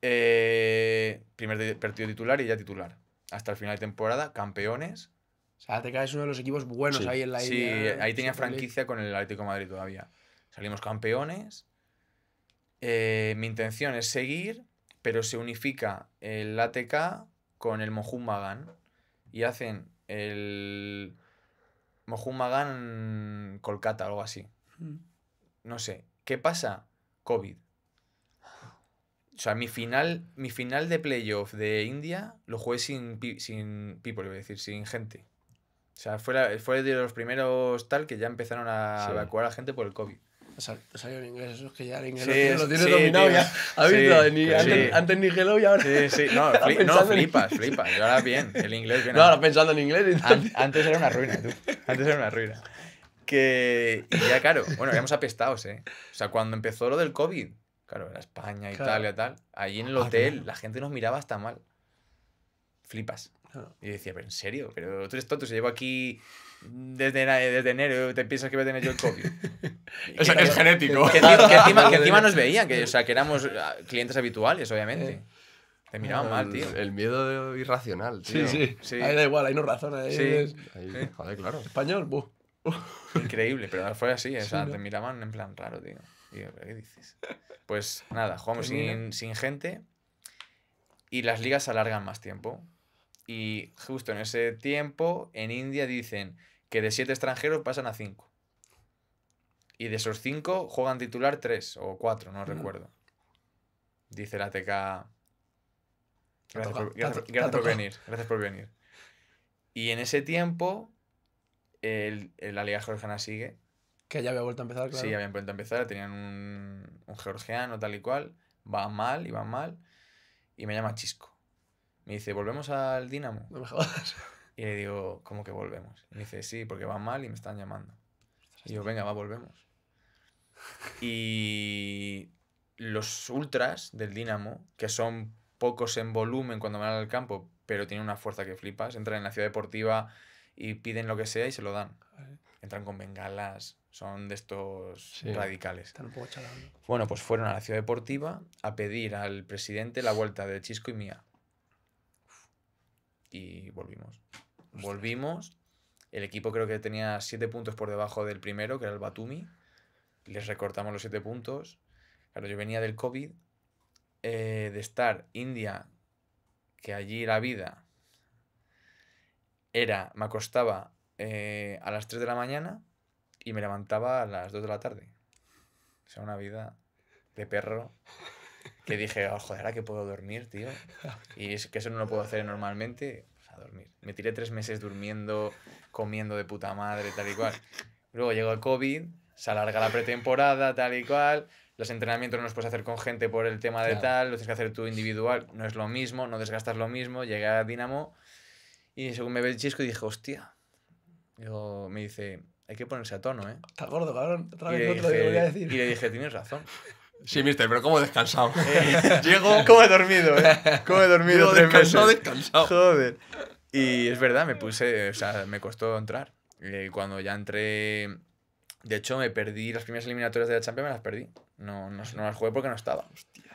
eh, primer partido titular y ya titular. Hasta el final de temporada, campeones. O sea, uno de los equipos buenos ahí en la Sí, ahí tenía franquicia con el Atlético Madrid todavía. Salimos campeones. Eh, mi intención es seguir, pero se unifica el ATK con el Mohun Magán. y hacen el Mojun Magán Kolkata, algo así. Mm. No sé. ¿Qué pasa? COVID. O sea, mi final, mi final de playoff de India lo jugué sin, sin people, iba decir, sin gente. O sea, fue, fue de los primeros tal que ya empezaron a evacuar a gente por el COVID. O sea, en inglés, eso es que ya el inglés lo tiene, dominado ya. visto? antes, ni hello y ahora. Sí, sí, no, flipas, flipas. Y ahora bien, el inglés viene. No, ahora pensando en inglés. antes era una ruina, tú. Antes era una ruina. Que ya, claro, bueno, habíamos apestados, ¿eh? O sea, cuando empezó lo del COVID, Claro, era España, claro. Italia, tal. Allí en el ah, hotel la gente nos miraba hasta mal. Flipas. Y decía, pero en serio, pero tú eres tonto, se llevo aquí desde, desde enero, te piensas que voy a tener yo el COVID. o sea, que, es genético. Que, encima, nos veían, que, o sea, que éramos ah, clientes habituales, obviamente. Eh. Te miraban mal, tío. El miedo irracional, tío. Sí, sí. Ahí da igual, ahí no razona. Ahí sí. joder, claro. Español, buh. Increíble, pero fue así, o sea, te miraban en plan raro, tío dices? Pues nada, jugamos pues sin, gente y las ligas alargan más tiempo. Y justo en ese tiempo, en India dicen que de siete extranjeros pasan a cinco. Y de esos cinco juegan titular tres o cuatro, no mm. recuerdo. Dice la TK. Gracias, por, venir. Gracias por venir. Y en ese tiempo, el, la Liga Georgiana sigue que ya había vuelto a empezar, claro. Sí, habían vuelto a empezar, tenían un, un georgiano tal y cual, va mal y va mal, y me llama Chisco. Me dice, volvemos al Dinamo. No me jodas. Y le digo, ¿cómo que volvemos? me dice, sí, porque va mal y me están llamando. Y yo, venga, va, volvemos. Y los ultras del Dinamo, que son pocos en volumen cuando van al campo, pero tienen una fuerza que flipas, entran en la ciudad deportiva y piden lo que sea y se lo dan entran con bengalas, son de estos radicales. Están un poco Bueno, pues fueron a la ciudad deportiva a pedir al presidente la vuelta de Chisco y Mía. Y volvimos. Volvimos. El equipo creo que tenía siete puntos por debajo del primero, que era el Batumi. Les recortamos los siete puntos. Claro, yo venía del COVID, eh, de estar India, que allí la vida era, me acostaba eh, a las 3 de la mañana y me levantaba a las 2 de la tarde. O sea, una vida de perro que dije, oh, joder, ahora que puedo dormir, tío. Y es que eso no lo puedo hacer normalmente, pues a dormir. Me tiré tres meses durmiendo, comiendo de puta madre, tal y cual. Luego llegó el COVID, se alarga la pretemporada, tal y cual. Los entrenamientos no los puedes hacer con gente por el tema de tal, lo tienes que hacer tú individual, no es lo mismo, no desgastas lo mismo. Llegué a Dinamo y según me ve el chisco dije, hostia, Digo, me dice, hay que ponerse a tono, ¿eh? Está gordo, cabrón. Otra vez lo a decir. Y le dije, tienes razón. Sí, mister, pero ¿cómo he descansado? Eh, llego... ¿Cómo he dormido, eh? ¿Cómo he dormido tres descansado, descansado. Joder. Y es verdad, me puse... O sea, me costó entrar. Eh, cuando ya entré... De hecho, me perdí las primeras eliminatorias de la Champions, me las perdí. No, no, no las jugué porque no estaba.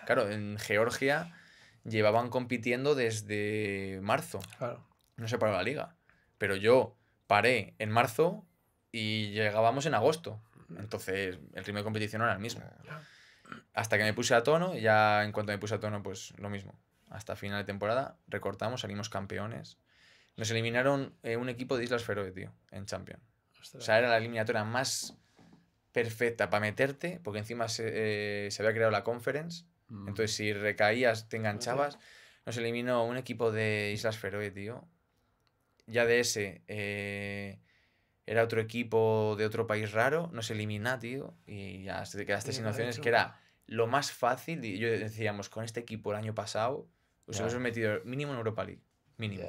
Claro, en Georgia llevaban compitiendo desde marzo. Claro. No sé para la liga. Pero yo paré en marzo y llegábamos en agosto. Mm. Entonces el ritmo de competición era el mismo. Hasta que me puse a tono, ya en cuanto me puse a tono, pues lo mismo. Hasta final de temporada recortamos, salimos campeones. Nos eliminaron eh, un equipo de Islas Feroe, tío, en champion O sea, era la eliminatoria más perfecta para meterte, porque encima se, eh, había creado la conference. Mm. Entonces, si recaías, te enganchabas. Nos eliminó un equipo de Islas Feroe, tío ya de ese eh, era otro equipo de otro país raro, nos elimina, tío, y ya te quedaste sin opciones, que era lo más fácil. Y yo decíamos, con este equipo el año pasado, os hemos metido mínimo en Europa League, mínimo.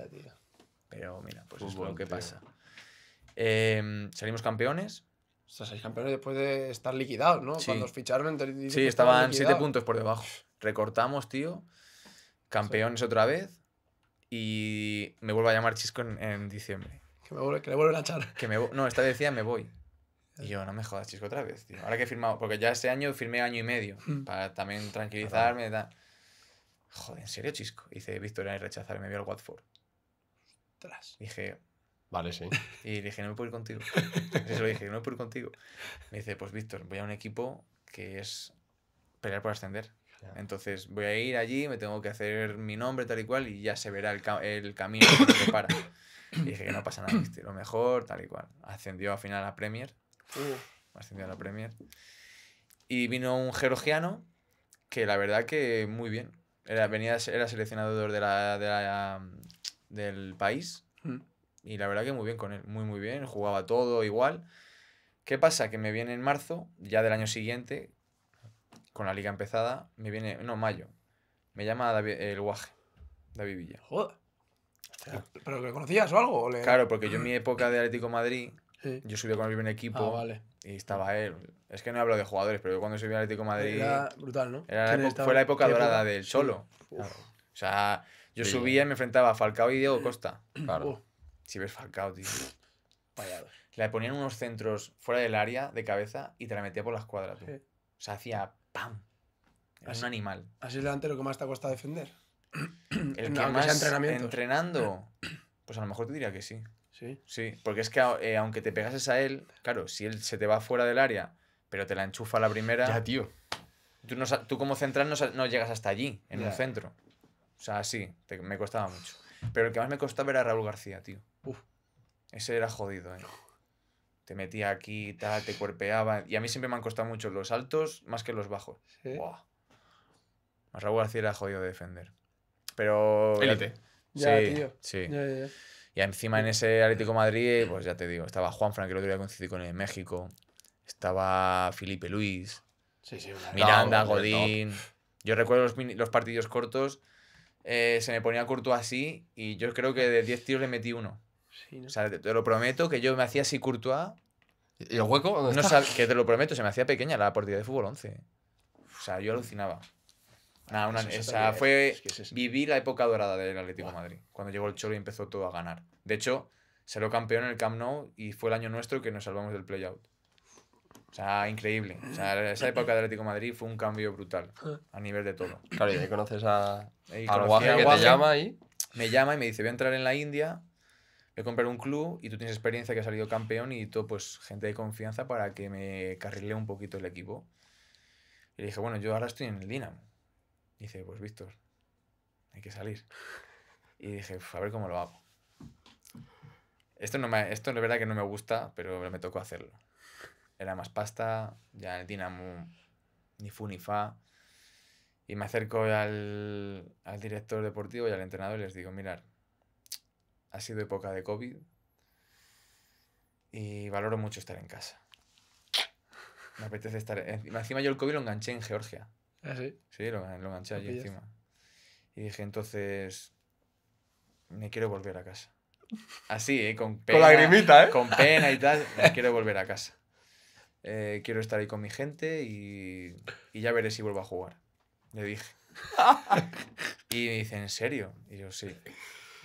Pero mira, pues es lo que pasa. Em, salimos campeones. O sea, campeones después de estar liquidados, ¿no? Sí. Cuando os ficharon Sí, estaban siete puntos por debajo. Recortamos, tío. Campeones otra vez y me vuelve a llamar Chisco en, en diciembre. Que, me vuelve, le vuelven a echar. Que me, no, esta vez decía me voy. Y yo, no me jodas, Chisco, otra vez, tío. Ahora que he firmado, porque ya este año firmé año y medio, hmm. para también tranquilizarme da Joder, ¿en serio, Chisco? dice, Víctor, hay rechazar me vio al Watford. tras Dije, Vale, sí. Y dije, no me puedo ir contigo. eso le dije, no me puedo ir contigo. Me dice, pues Víctor, voy a un equipo que es pelear por ascender. Entonces voy a ir allí, me tengo que hacer mi nombre tal y cual y ya se verá el, el camino que me prepara. Y dije que no pasa nada, lo mejor, tal y cual. Ascendió al final a Premier. Ascendió a la Premier. Y vino un georgiano que la verdad que muy bien. Era, venía, era seleccionador de la, de la, del país. Mm. Y la verdad que muy bien con él, muy muy bien, jugaba todo igual. ¿Qué pasa? Que me viene en marzo, ya del año siguiente, con la liga empezada, me viene, no, mayo, me llama el guaje, David Villa. Joder. ¿Pero le conocías o algo? Claro, porque yo en mi época de Atlético Madrid, yo subía con el primer equipo ah, y estaba él. Es que no hablo de jugadores, pero yo cuando subí a Atlético Madrid. Era brutal, ¿no? fue la época dorada del solo. O sea, yo subía y me enfrentaba a Falcao y Diego Costa. Claro. Si ves Falcao, tío. Le ponían unos centros fuera del área de cabeza y te la metía por las cuadras. tú. O sea, hacía es un animal. Así es lo que más te cuesta defender. El que más entrenando, pues a lo mejor te diría que sí. Sí. Sí, porque es que eh, aunque te pegases a él, claro, si él se te va fuera del área, pero te la enchufa la primera. Ya, tío. Tú, como central no, llegas hasta allí, en el centro. O sea, sí, me costaba mucho. Pero el que más me costaba era Raúl García, tío. Uf. Ese era jodido, ¿eh? te metía aquí, tal, te cuerpeaba. Y a mí siempre me han costado mucho los altos más que los bajos. Más Raúl así era jodido de defender. Pero. Élite. sí, Sí. Y encima en ese Atlético Madrid, pues ya te digo, estaba Juan Frank, que lo otro día coincidí con él en México. Estaba Felipe Luis. Sí, sí, Miranda, Godín. Yo recuerdo los, partidos cortos. Eh, se me ponía corto así y yo creo que de 10 tiros le metí uno. O sea, te, lo prometo que yo me hacía así Courtois. ¿Y el hueco? no que te lo prometo, se me hacía pequeña la partida de fútbol 11. O sea, yo alucinaba. Nada, una, pues fue. viví la época dorada del Atlético Madrid, cuando llegó el Cholo y empezó todo a ganar. De hecho, se lo campeó en el Camp Nou y fue el año nuestro que nos salvamos del playout. O sea, increíble. O sea, esa época del Atlético Madrid fue un cambio brutal ah. a nivel de todo. Claro, y ahí conoces a, y que te llama ahí. Me llama y me dice, voy a entrar en la India He comprado un club y tú tienes experiencia que ha salido campeón y todo, pues gente de confianza para que me carrile un poquito el equipo. Y le dije, bueno, yo ahora estoy en el Dinamo. dice, pues Víctor, hay que salir. Y dije, pues, a ver cómo lo hago. Esto, no me, esto es verdad que no me gusta, pero me tocó hacerlo. Era más pasta, ya en el Dinamo ni fu ni fa. Y me acerco al, al director deportivo y al entrenador y les digo, mirar, ha sido época de COVID y valoro mucho estar en casa. Me apetece estar. Encima yo el COVID lo enganché en Georgia. ¿Ah, sí? Sí, lo, enganché allí encima. Y dije, entonces, me quiero volver a casa. Así, ¿eh? con pena. Con lagrimita, ¿eh? Con pena y tal, me quiero volver a casa. Eh, quiero estar ahí con mi gente y, y ya veré si vuelvo a jugar. Le dije. y me dice, ¿en serio? Y yo, sí.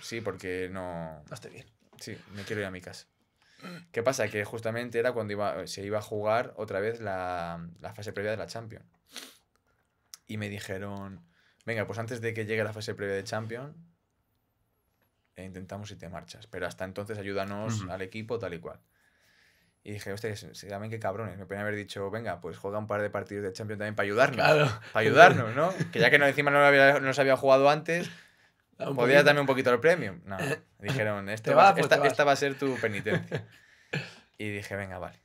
Sí, porque no. No estoy bien. Sí, me quiero ir a mi casa. ¿Qué pasa? Que justamente era cuando iba, se iba a jugar otra vez la, fase previa de la Champions. Y me dijeron, venga, pues antes de que llegue la fase previa de Champions, e intentamos si te marchas. Pero hasta entonces ayúdanos al equipo tal y cual. Y dije, hostia, se llaman qué cabrones. Me pena haber dicho, venga, pues juega un par de partidos de Champions también para ayudarnos. Claro. Para ayudarnos, ¿no? que ya que no, encima no, había, no se había jugado antes, Ah, Podías darme un poquito al premium. No, dijeron, este esta, va a ser tu penitencia. y dije, venga, vale.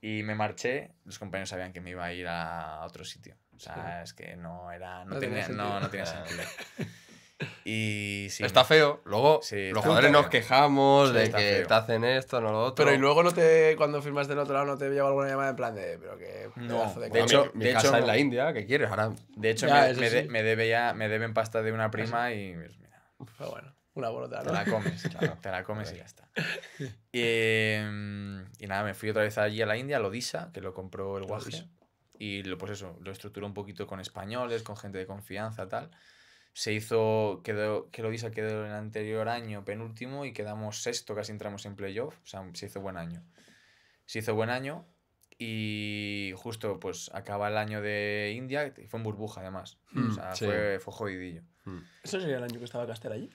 Y me marché, los compañeros sabían que me iba a ir a otro sitio. O sea, es que no era. No, no tenía sentido. Y sí, está feo. Luego los jugadores nos quejamos de que te hacen esto, no lo otro. Pero y luego no te, cuando firmas del otro lado no te llega alguna llamada en plan de, pero que no. de, hecho, de casa en la India, ¿qué quieres ahora? De hecho, me, me, me, debe ya, me deben pasta de una prima y pues, mira. Pero bueno, una bolota, Te la comes, te la comes y ya está. Y, em, y, nada, me fui otra vez allí a la India, a Lodisa, que lo compró el Wajis, Y lo, pues eso, lo estructuró un poquito con españoles, con gente de confianza, tal se hizo, quedó, que lo dice, quedó en el anterior año penúltimo y quedamos sexto, casi entramos en playoff, o sea, se hizo buen año. Se hizo buen año y justo pues acaba el año de India, y fue en burbuja además, o hmm, sea, fue, fue, jodidillo. Hmm. ¿Eso sería el año que estaba Castel allí?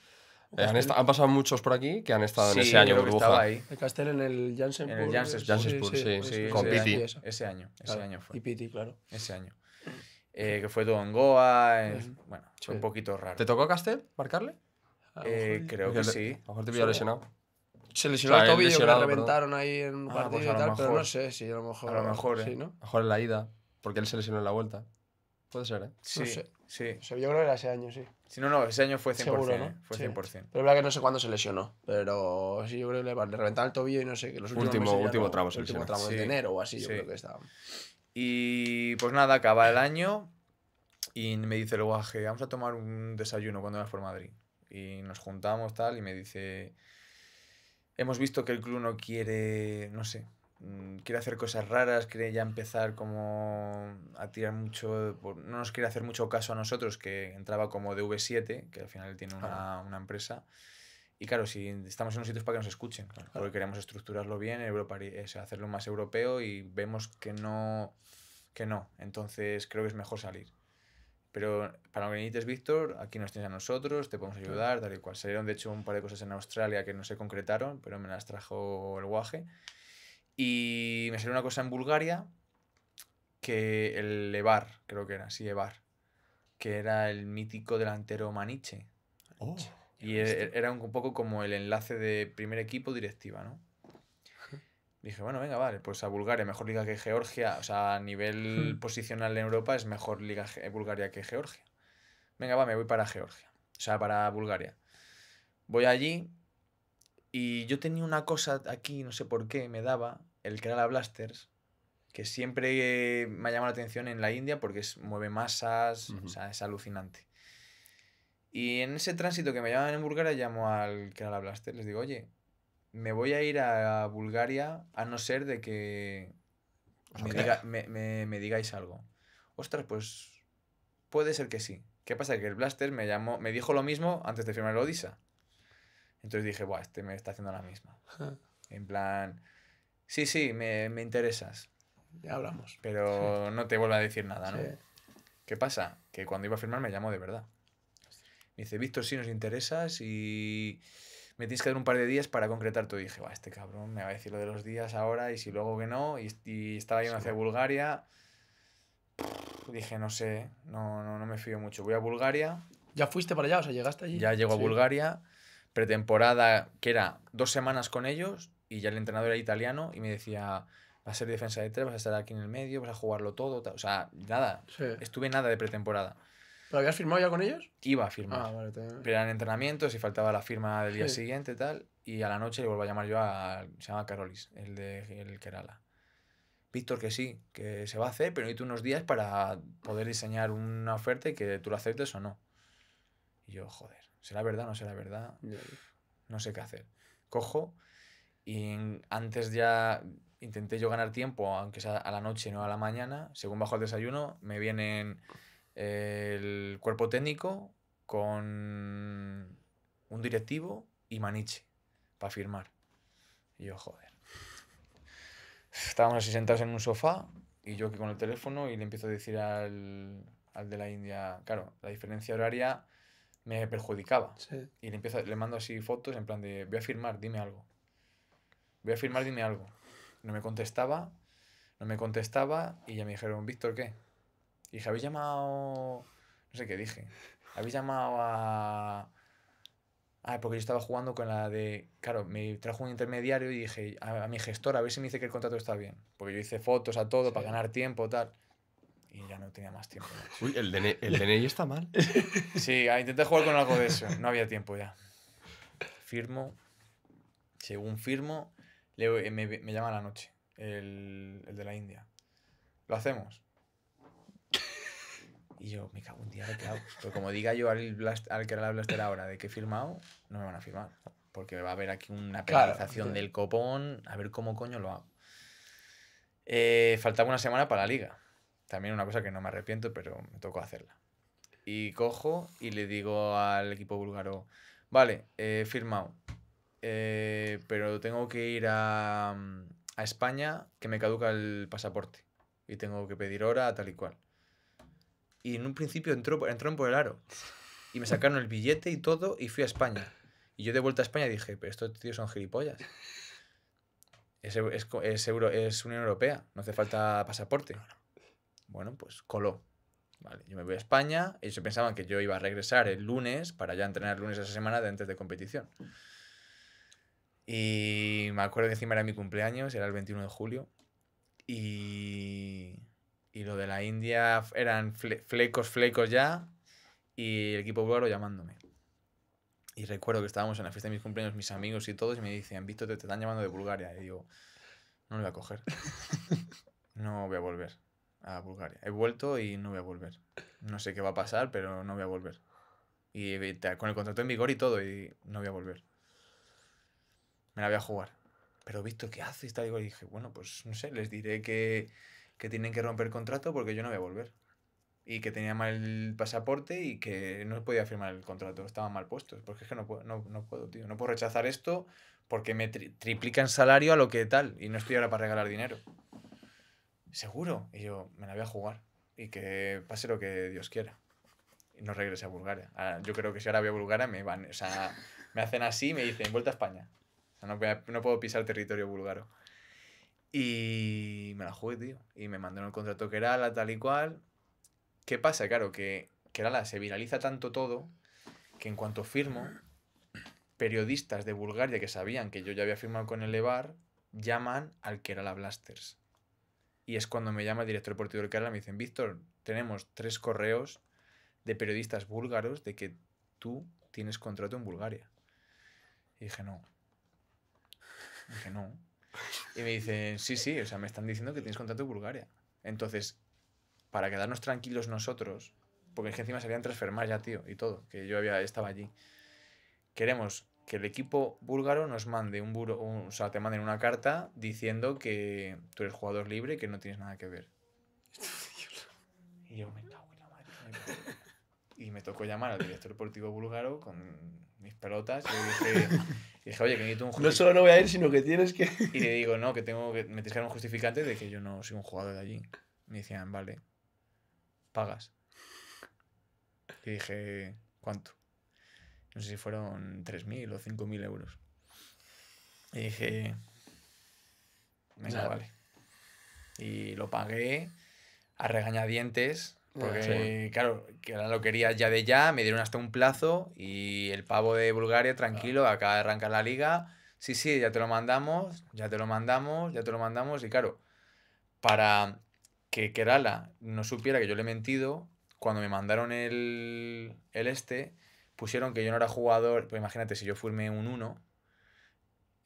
Eh, han, han, pasado muchos por aquí que han estado en ese año burbuja. Ahí. El Castel en el Janssen En el Janssen sí, sí, con Piti. Ese año, ese año fue. Y Piti, claro. Ese año. Eh, que fue todo en Goa. bueno, fue un poquito raro. ¿Te tocó Castel marcarle? Eh, creo que, sí. A lo mejor te pilló lesionado. Se lesionó el tobillo, que le reventaron ahí en un ah, partido y pues tal, pero no sé si a lo mejor. A lo mejor, sí, eh. ¿no? mejor en la ida, porque él se lesionó en la vuelta. Puede ser, ¿eh? Sí, sí. O yo creo que era ese año, sí. Sí, no, no, ese año fue 100%. Pero es verdad que no sé cuándo se lesionó, pero sí, yo creo que le reventaron el tobillo y no sé, que los últimos Último, último tramo se Último tramo de enero o así, yo creo que estaba. Y pues nada, acaba el año y me dice el guaje, vamos a tomar un desayuno cuando vayas por Madrid. Y nos juntamos tal y me dice, hemos visto que el club no quiere, no sé, mm, quiere hacer cosas raras, quiere ya empezar como a tirar mucho, no nos quiere hacer mucho caso a nosotros, que entraba como de V7, que al final tiene una, una empresa. Y claro, si estamos en unos sitios para que nos escuchen, porque queremos estructurarlo bien, eh, hacerlo más europeo y vemos que no, que no. Entonces creo que es mejor salir. Pero para lo que necesites, Víctor, aquí nos tienes a nosotros, te podemos ayudar, tal y cual. Salieron, de hecho, un par de cosas en Australia que no se concretaron, pero me las trajo el guaje. Y me salió una cosa en Bulgaria, que el Evar, creo que era, sí, Evar, que era el mítico delantero Maniche. Oh. Y e, e, era un poco como el enlace de primer equipo directiva, ¿no? Dije, bueno, venga, vale, pues a Bulgaria, mejor liga que Georgia. O sea, a nivel hmm. posicional en Europa es mejor liga Bulgaria que Georgia. Venga, va, me voy para Georgia. O sea, para Bulgaria. Voy allí y yo tenía una cosa aquí, no sé por qué, me daba el Kerala Blasters, que siempre me ha llamado la atención en la India porque es, mueve masas, o sea, es alucinante. Y en ese tránsito que me llaman en Bulgaria, llamo al que era la Blaster, les digo, oye, me voy a ir a Bulgaria a no ser de que me, diga, me, digáis algo. Ostras, pues puede ser que sí. ¿Qué pasa? Que el Blaster me, llamó, me dijo lo mismo antes de firmar el Odisa. Entonces dije, Buah, este me está haciendo la misma. en plan, sí, sí, me, interesas. Ya hablamos. Pero no te vuelvo a decir nada, ¿no? ¿Qué pasa? Que cuando iba a firmar me llamó de verdad. Me dice, Víctor, si nos interesas y me tienes que dar un par de días para concretar todo. Y dije, va, este cabrón me va a decir lo de los días ahora y si luego que no. Y, estaba yendo hacia Bulgaria. dije, no sé, no, no, no me fío mucho. Voy a Bulgaria. ¿Ya fuiste para allá? O sea, llegaste allí. Ya llego a Bulgaria. Pretemporada, que era dos semanas con ellos y ya el entrenador era italiano y me decía, va a ser defensa de tres, vas a estar aquí en el medio, vas a jugarlo todo. O sea, nada. Estuve nada de pretemporada. ¿Lo habías firmado ya con ellos? Iba a firmar. Ah, vale, te... Pero eran entrenamientos y faltaba la firma del día siguiente siguiente tal. Y a la noche le vuelvo a llamar yo a. Se llama Carolis, el de el Kerala. Víctor, que sí, que se va a hacer, pero necesito unos días para poder diseñar una oferta y que tú lo aceptes o no. Y yo, joder, ¿será verdad o no será verdad? No sé qué hacer. Cojo y antes ya intenté yo ganar tiempo, aunque sea a la noche, no a la mañana. Según bajo el desayuno, me vienen el cuerpo técnico con un directivo y Maniche para firmar. Y yo, joder. Estábamos así sentados en un sofá y yo aquí con el teléfono y le empiezo a decir al, de la India, claro, la diferencia horaria me perjudicaba. Y le, empiezo, le mando así fotos en plan de, voy a firmar, dime algo. Voy a firmar, dime algo. No me contestaba, no me contestaba y ya me dijeron, Víctor, ¿qué? dije, habéis llamado... No sé qué dije. Habéis llamado a... Ah, porque yo estaba jugando con la de... Claro, me trajo un intermediario y dije a, mi gestor a ver si me dice que el contrato está bien. Porque yo hice fotos a todo para ganar tiempo, tal. Y ya no tenía más tiempo. Uy, el DNI, el DNI está mal. Sí, ah, intenté jugar con algo de eso. No había tiempo ya. Firmo. Según firmo, me, llama la noche. El, el de la India. ¿Lo hacemos? Y yo, me cago un día, ¿qué hago? Pero como diga yo al, que era la blaster ahora de que he firmado, no me van a firmar. Porque va a haber aquí una penalización del copón, a ver cómo coño lo hago. Eh, faltaba una semana para la liga. También una cosa que no me arrepiento, pero me tocó hacerla. Y cojo y le digo al equipo búlgaro, vale, he firmado, eh, pero tengo que ir a, a España que me caduca el pasaporte y tengo que pedir hora tal y cual. Y en un principio entró, en por el aro. Y me sacaron el billete y todo y fui a España. Y yo de vuelta a España dije, pero estos tíos son gilipollas. Es, es, es, Euro, es Unión Europea, no hace falta pasaporte. Bueno, pues coló. Vale, yo me voy a España, ellos pensaban que yo iba a regresar el lunes para ya entrenar el lunes esa semana de antes de competición. Y me acuerdo que encima era mi cumpleaños, era el 21 de julio. Y y lo de la India eran flecos, flecos ya. Y el equipo búlgaro llamándome. Y recuerdo que estábamos en la fiesta de mis cumpleaños, mis amigos y todos, y me dicen, Víctor, te, te están llamando de Bulgaria. Y digo, no lo voy a coger. No voy a volver a Bulgaria. He vuelto y no voy a volver. No sé qué va a pasar, pero no voy a volver. Y con el contrato en vigor y todo, y no voy a volver. Me la voy a jugar. Pero Víctor, ¿qué haces? Y dije, bueno, pues no sé, les diré que que tienen que romper el contrato porque yo no voy a volver. Y que tenía mal el pasaporte y que no podía firmar el contrato, estaba mal puesto, Porque es que no puedo, no, puedo tío. No puedo rechazar esto porque me triplican salario a lo que tal. Y no estoy ahora para regalar dinero. Seguro. Y yo, me la voy a jugar. Y que pase lo que Dios quiera. Y no regrese a Bulgaria. Ah, yo creo que si ahora voy a Bulgaria, me van. O sea, me hacen así y me dicen, vuelta a España. O sea, no, no puedo pisar territorio búlgaro. Y me la jugué, tío. Y me mandaron el contrato que era la tal y cual. ¿Qué pasa? Claro, que, que la se viraliza tanto todo que en cuanto firmo, periodistas de Bulgaria que sabían que yo ya había firmado con el EVAR llaman al que era la Blasters. Y es cuando me llama el director deportivo del Kerala y me dicen, Víctor, tenemos tres correos de periodistas búlgaros de que tú tienes contrato en Bulgaria. Y dije, no. dije, no. Y me dicen, sí, sí, o sea, me están diciendo que tienes contrato en Bulgaria. Entonces, para quedarnos tranquilos nosotros, porque es que encima se habían transfermado ya, tío, y todo, que yo había, estaba allí. Queremos que el equipo búlgaro nos mande un buro, un, o sea, te manden una carta diciendo que tú eres jugador libre y que no tienes nada que ver. y yo me cago en la madre. Y me tocó llamar al director deportivo búlgaro con mis pelotas y le dije, y dije, oye, que necesito un No solo no voy a ir, sino que tienes que. Y le digo, no, que tengo que. Me tienes que un justificante de que yo no soy un jugador de allí. Me decían, vale, pagas. Y dije, ¿cuánto? No sé si fueron 3.000 o 5.000 euros. Y dije, venga, vale. Y lo pagué a regañadientes Ah, Porque, claro, que ahora lo quería ya de ya, me dieron hasta un plazo y el pavo de Bulgaria, tranquilo, ah. acaba de arrancar la liga. Sí, sí, ya te lo mandamos, ya te lo mandamos, ya te lo mandamos. Y claro, para que Kerala no supiera que yo le he mentido, cuando me mandaron el, este, pusieron que yo no era jugador. Pues imagínate, si yo firmé un 1,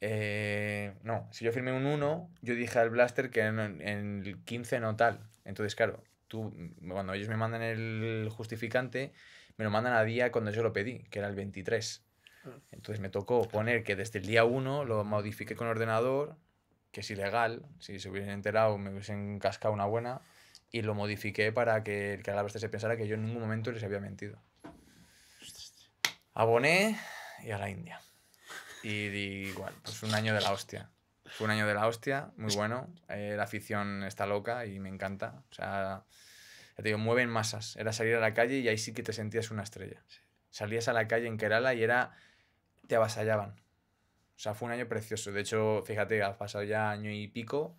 eh, no, si yo firmé un 1, yo dije al Blaster que en, en, el 15 no tal. Entonces, claro, tú, cuando ellos me mandan el justificante, me lo mandan a día cuando yo lo pedí, que era el 23. Ah. Entonces me tocó poner que desde el día 1 lo modifiqué con ordenador, que es ilegal, si se hubiesen enterado me hubiesen cascado una buena, y lo modifiqué para que el que este se pensara que yo en ningún momento les había mentido. Aboné y a la India. Y igual, bueno, pues un año de la hostia. Fue un año de la hostia, muy bueno. Eh, la afición está loca y me encanta. O sea, ya te digo, mueven masas. Era salir a la calle y ahí sí que te sentías una estrella. Salías a la calle en Kerala y era. te avasallaban. O sea, fue un año precioso. De hecho, fíjate, ha pasado ya año y pico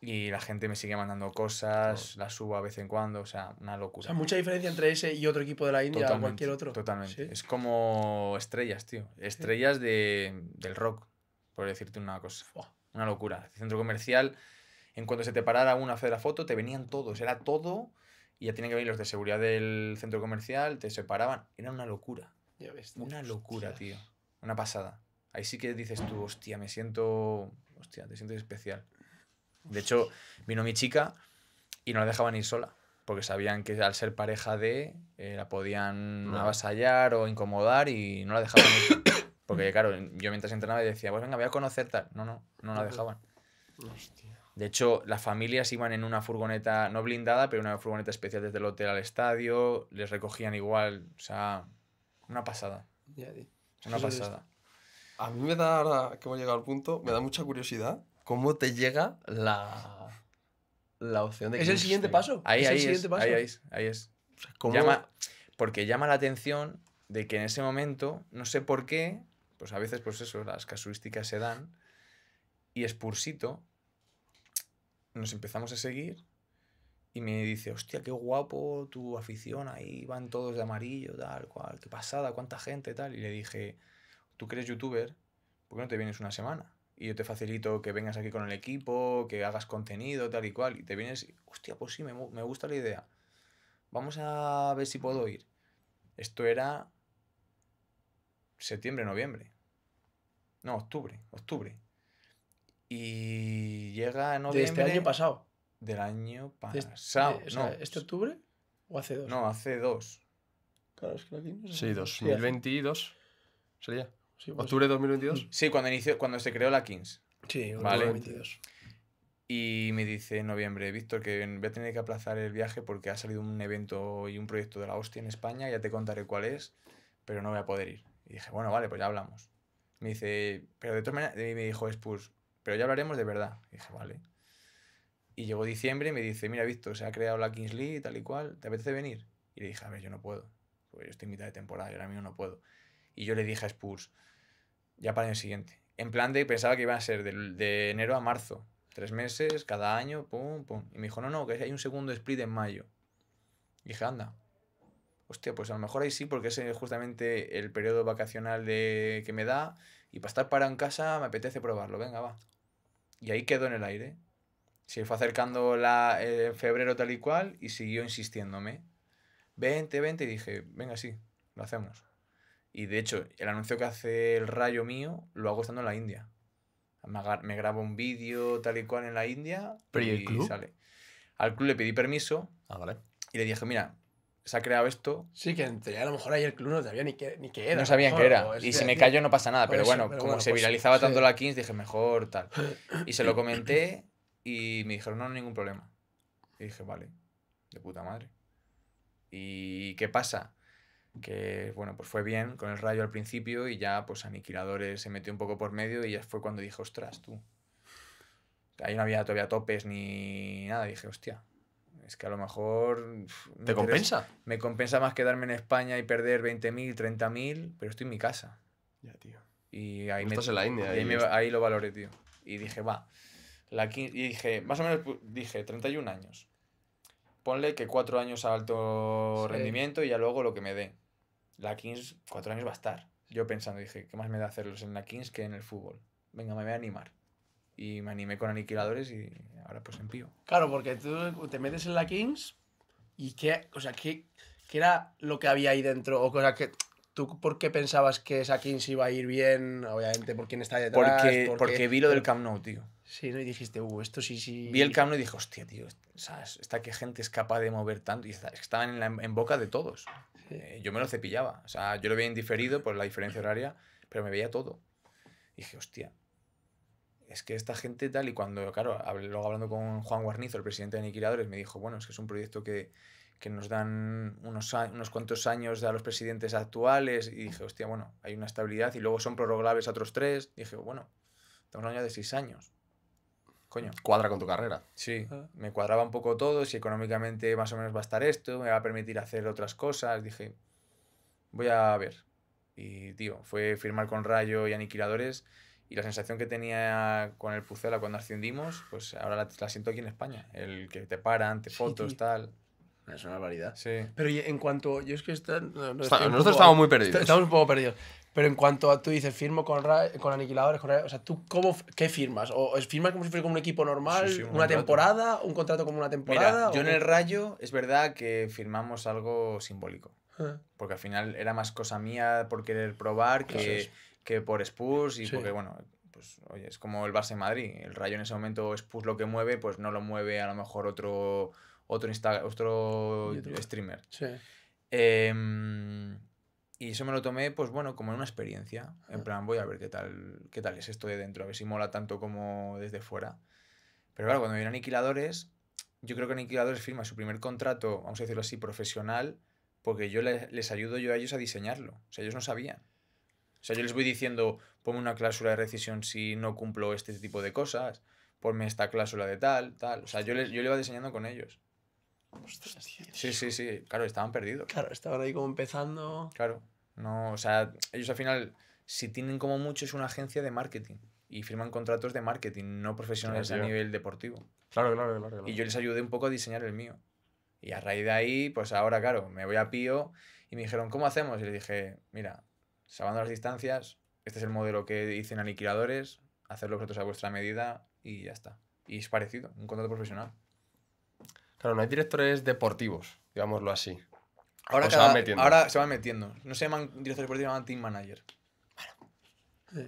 y la gente me sigue mandando cosas, las subo a vez en cuando, o sea, una locura. mucha diferencia entre ese y otro equipo de la India o cualquier otro. Totalmente. Es como estrellas, tío. Estrellas del rock por decirte una cosa. Una locura. El centro comercial, en cuanto se te parara una a foto, te venían todos, era todo. Y ya tienen que venir los de seguridad del centro comercial, te separaban. Era una locura. Ya ves, Una locura, tío. Una pasada. Ahí sí que dices tú, hostia, me siento. Hostia, te sientes especial. De hecho, vino mi chica y no la dejaban ir sola. Porque sabían que al ser pareja de. Eh, la podían avasallar o incomodar y no la dejaban ir. Porque, mm. claro, yo mientras entrenaba decía, pues venga, voy a conocer tal. No, no, no la dejaban. Hostia. De hecho, las familias iban en una furgoneta, no blindada, pero una furgoneta especial desde el hotel al estadio, les recogían igual, o sea, una pasada. Ya, Una pasada. A mí me da, ahora que hemos llegado al punto, me da mucha curiosidad cómo te llega la, la opción de... Que ¿Es, el siguiente paso? Ahí, ahí, es, Ahí, es. llama, porque llama la atención de que en ese momento, no sé por qué, pues a veces, pues eso, las casuísticas se dan. Y Spursito nos empezamos a seguir y me dice, hostia, qué guapo tu afición, ahí van todos de amarillo, tal, cual, qué pasada, cuánta gente, tal. Y le dije, tú que eres youtuber, ¿por qué no te vienes una semana? Y yo te facilito que vengas aquí con el equipo, que hagas contenido, tal y cual. Y te vienes, hostia, pues sí, me, me gusta la idea. Vamos a ver si puedo ir. Esto era septiembre, noviembre. No, octubre, octubre. Y llega noviembre. De este año pasado. Del año este, pasado. ¿Este octubre o hace dos? No, hace dos. Claro, es que la Sí, 2022 sería. Sí, pues ¿Octubre de 2022? Sí, cuando, inició, cuando se creó la Kings. Sí, Y me dice en noviembre, Víctor, que voy a tener que aplazar el viaje porque ha salido un evento y un proyecto de la hostia en España, ya te contaré cuál es, pero no voy a poder ir. Y dije, bueno, vale, pues ya hablamos. Me dice, pero de todas maneras, me dijo Spurs, pero ya hablaremos de verdad. Y dije, vale. Y llegó diciembre y me dice, mira, visto se ha creado la Kingsley, tal y cual, ¿te apetece venir? Y le dije, a ver, yo no puedo. porque yo estoy en mitad de temporada, y ahora mismo no puedo. Y yo le dije a Spurs, ya para el siguiente. En plan de, pensaba que iba a ser de, de enero a marzo. Tres meses, cada año, pum, pum. Y me dijo, no, no, que hay un segundo split en mayo. Y dije, anda, hostia, pues a lo mejor ahí sí, porque es eh, justamente el periodo vacacional de, que me da y para estar parado en casa me apetece probarlo, venga, va. Y ahí quedó en el aire. Se fue acercando la, eh, febrero tal y cual y siguió insistiéndome. Vente, vente. y dije, venga, sí, lo hacemos. Y de hecho, el anuncio que hace el rayo mío lo hago estando en la India. Me, grabo un vídeo tal y cual en la India ¿Pero y, sale. Al club le pedí permiso ah, y le dije, mira, se ha creado esto. Sí, que a lo mejor ayer el club no sabía ni qué, era. No sabían qué era. Y si me callo no pasa nada. Pero bueno, como se pues, viralizaba tanto la Kings, dije, mejor tal. Y se lo comenté y me dijeron, no, no, ningún problema. Y dije, vale, de puta madre. ¿Y qué pasa? Que, bueno, pues fue bien con el rayo al principio y ya, pues, Aniquiladores se metió un poco por medio y ya fue cuando dije, ostras, tú. Ahí no había todavía topes ni nada. dije, hostia, es que a lo mejor... ¿Te compensa? me compensa más quedarme en España y perder 20.000, 30.000, pero estoy en mi casa. Ya, tío. Y ahí, me, la India, ahí, lo valoré, tío. Y dije, va. La, y dije, más o menos, dije, 31 años. Ponle que 4 años a alto rendimiento y ya luego lo que me dé. La Kings, 4 años va a estar. Yo pensando, dije, ¿qué más me da hacerlos en la Kings que en el fútbol? Venga, me voy a animar y me animé con aniquiladores y ahora pues en pío. Claro, porque tú te metes en la Kings y qué, o sea, qué, qué era lo que había ahí dentro o cosa que ¿Tú por qué pensabas que esa Kings iba a ir bien? Obviamente, ¿por quién está detrás? Porque, porque, vi lo del Camp Nou, tío. Sí, ¿no? Y dijiste, uh, esto sí, sí. Vi el Camp Nou y dije, hostia, tío, sea Esta que gente es capaz de mover tanto. Y estaban en, boca de todos. Eh, yo me lo cepillaba. O sea, yo lo veía indiferido por la diferencia horaria, pero me veía todo. Y dije, hostia, es que esta gente tal, y cuando, claro, luego hablando con Juan Guarnizo, el presidente de Aniquiladores, me dijo, bueno, es que es un proyecto que, que nos dan unos, unos cuantos años a los presidentes actuales, y dije, hostia, bueno, hay una estabilidad, y luego son prorrogables a otros tres, dije, bueno, estamos hablando año de seis años. Coño. Cuadra con tu carrera. Sí, ah. me cuadraba un poco todo, si económicamente más o menos va a estar esto, me va a permitir hacer otras cosas, dije, voy a ver. Y, tío, fue firmar con Rayo y Aniquiladores y la sensación que tenía con el Pucela cuando ascendimos, pues ahora la, siento aquí en España. El que te paran, te fotos, tal. Es una barbaridad. Sí. Pero en cuanto. Yo es que nosotros estábamos estamos muy perdidos. estamos un poco perdidos. Pero en cuanto a tú dices firmo con, con aniquiladores, con o sea, ¿tú cómo, qué firmas? ¿O firmas como si fuera como un equipo normal, una temporada, un contrato como una temporada? Mira, yo en el Rayo es verdad que firmamos algo simbólico. Ah. Porque al final era más cosa mía por querer probar que, que por Spurs y porque, bueno, pues oye, es como el Barça en Madrid. El Rayo en ese momento Spurs lo que mueve, pues no lo mueve a lo mejor otro, otro, otro streamer. Em, y eso me lo tomé, pues bueno, como en una experiencia. En plan, voy a ver qué tal, qué tal es esto de dentro, a ver si mola tanto como desde fuera. Pero claro, cuando vienen Aniquiladores, yo creo que Aniquiladores firma su primer contrato, vamos a decirlo así, profesional, porque yo les, les ayudo yo a ellos a diseñarlo. O sea, ellos no sabían. O sea, yo les voy diciendo, ponme una cláusula de rescisión si no cumplo este tipo de cosas, ponme esta cláusula de tal, tal. O sea, yo, les, yo le iba diseñando con ellos. Sí, sí, sí. Claro, estaban perdidos. Claro, estaban ahí como empezando. Claro. No, o sea, ellos al final, si tienen como mucho, es una agencia de marketing. Y firman contratos de marketing, no profesionales a nivel deportivo. Claro, claro, claro, claro. Y yo les ayudé un poco a diseñar el mío. Y a raíz de ahí, pues ahora, claro, me voy a Pío y me dijeron, ¿cómo hacemos? Y le dije, mira, salvando las distancias, este es el modelo que dicen aniquiladores, hacerlo vosotros a vuestra medida y ya está. Y es parecido, un contrato profesional. Claro, no hay directores deportivos, digámoslo así. Ahora, se van metiendo. ahora se van metiendo. No se llaman directores deportivos, se llaman team manager. Pero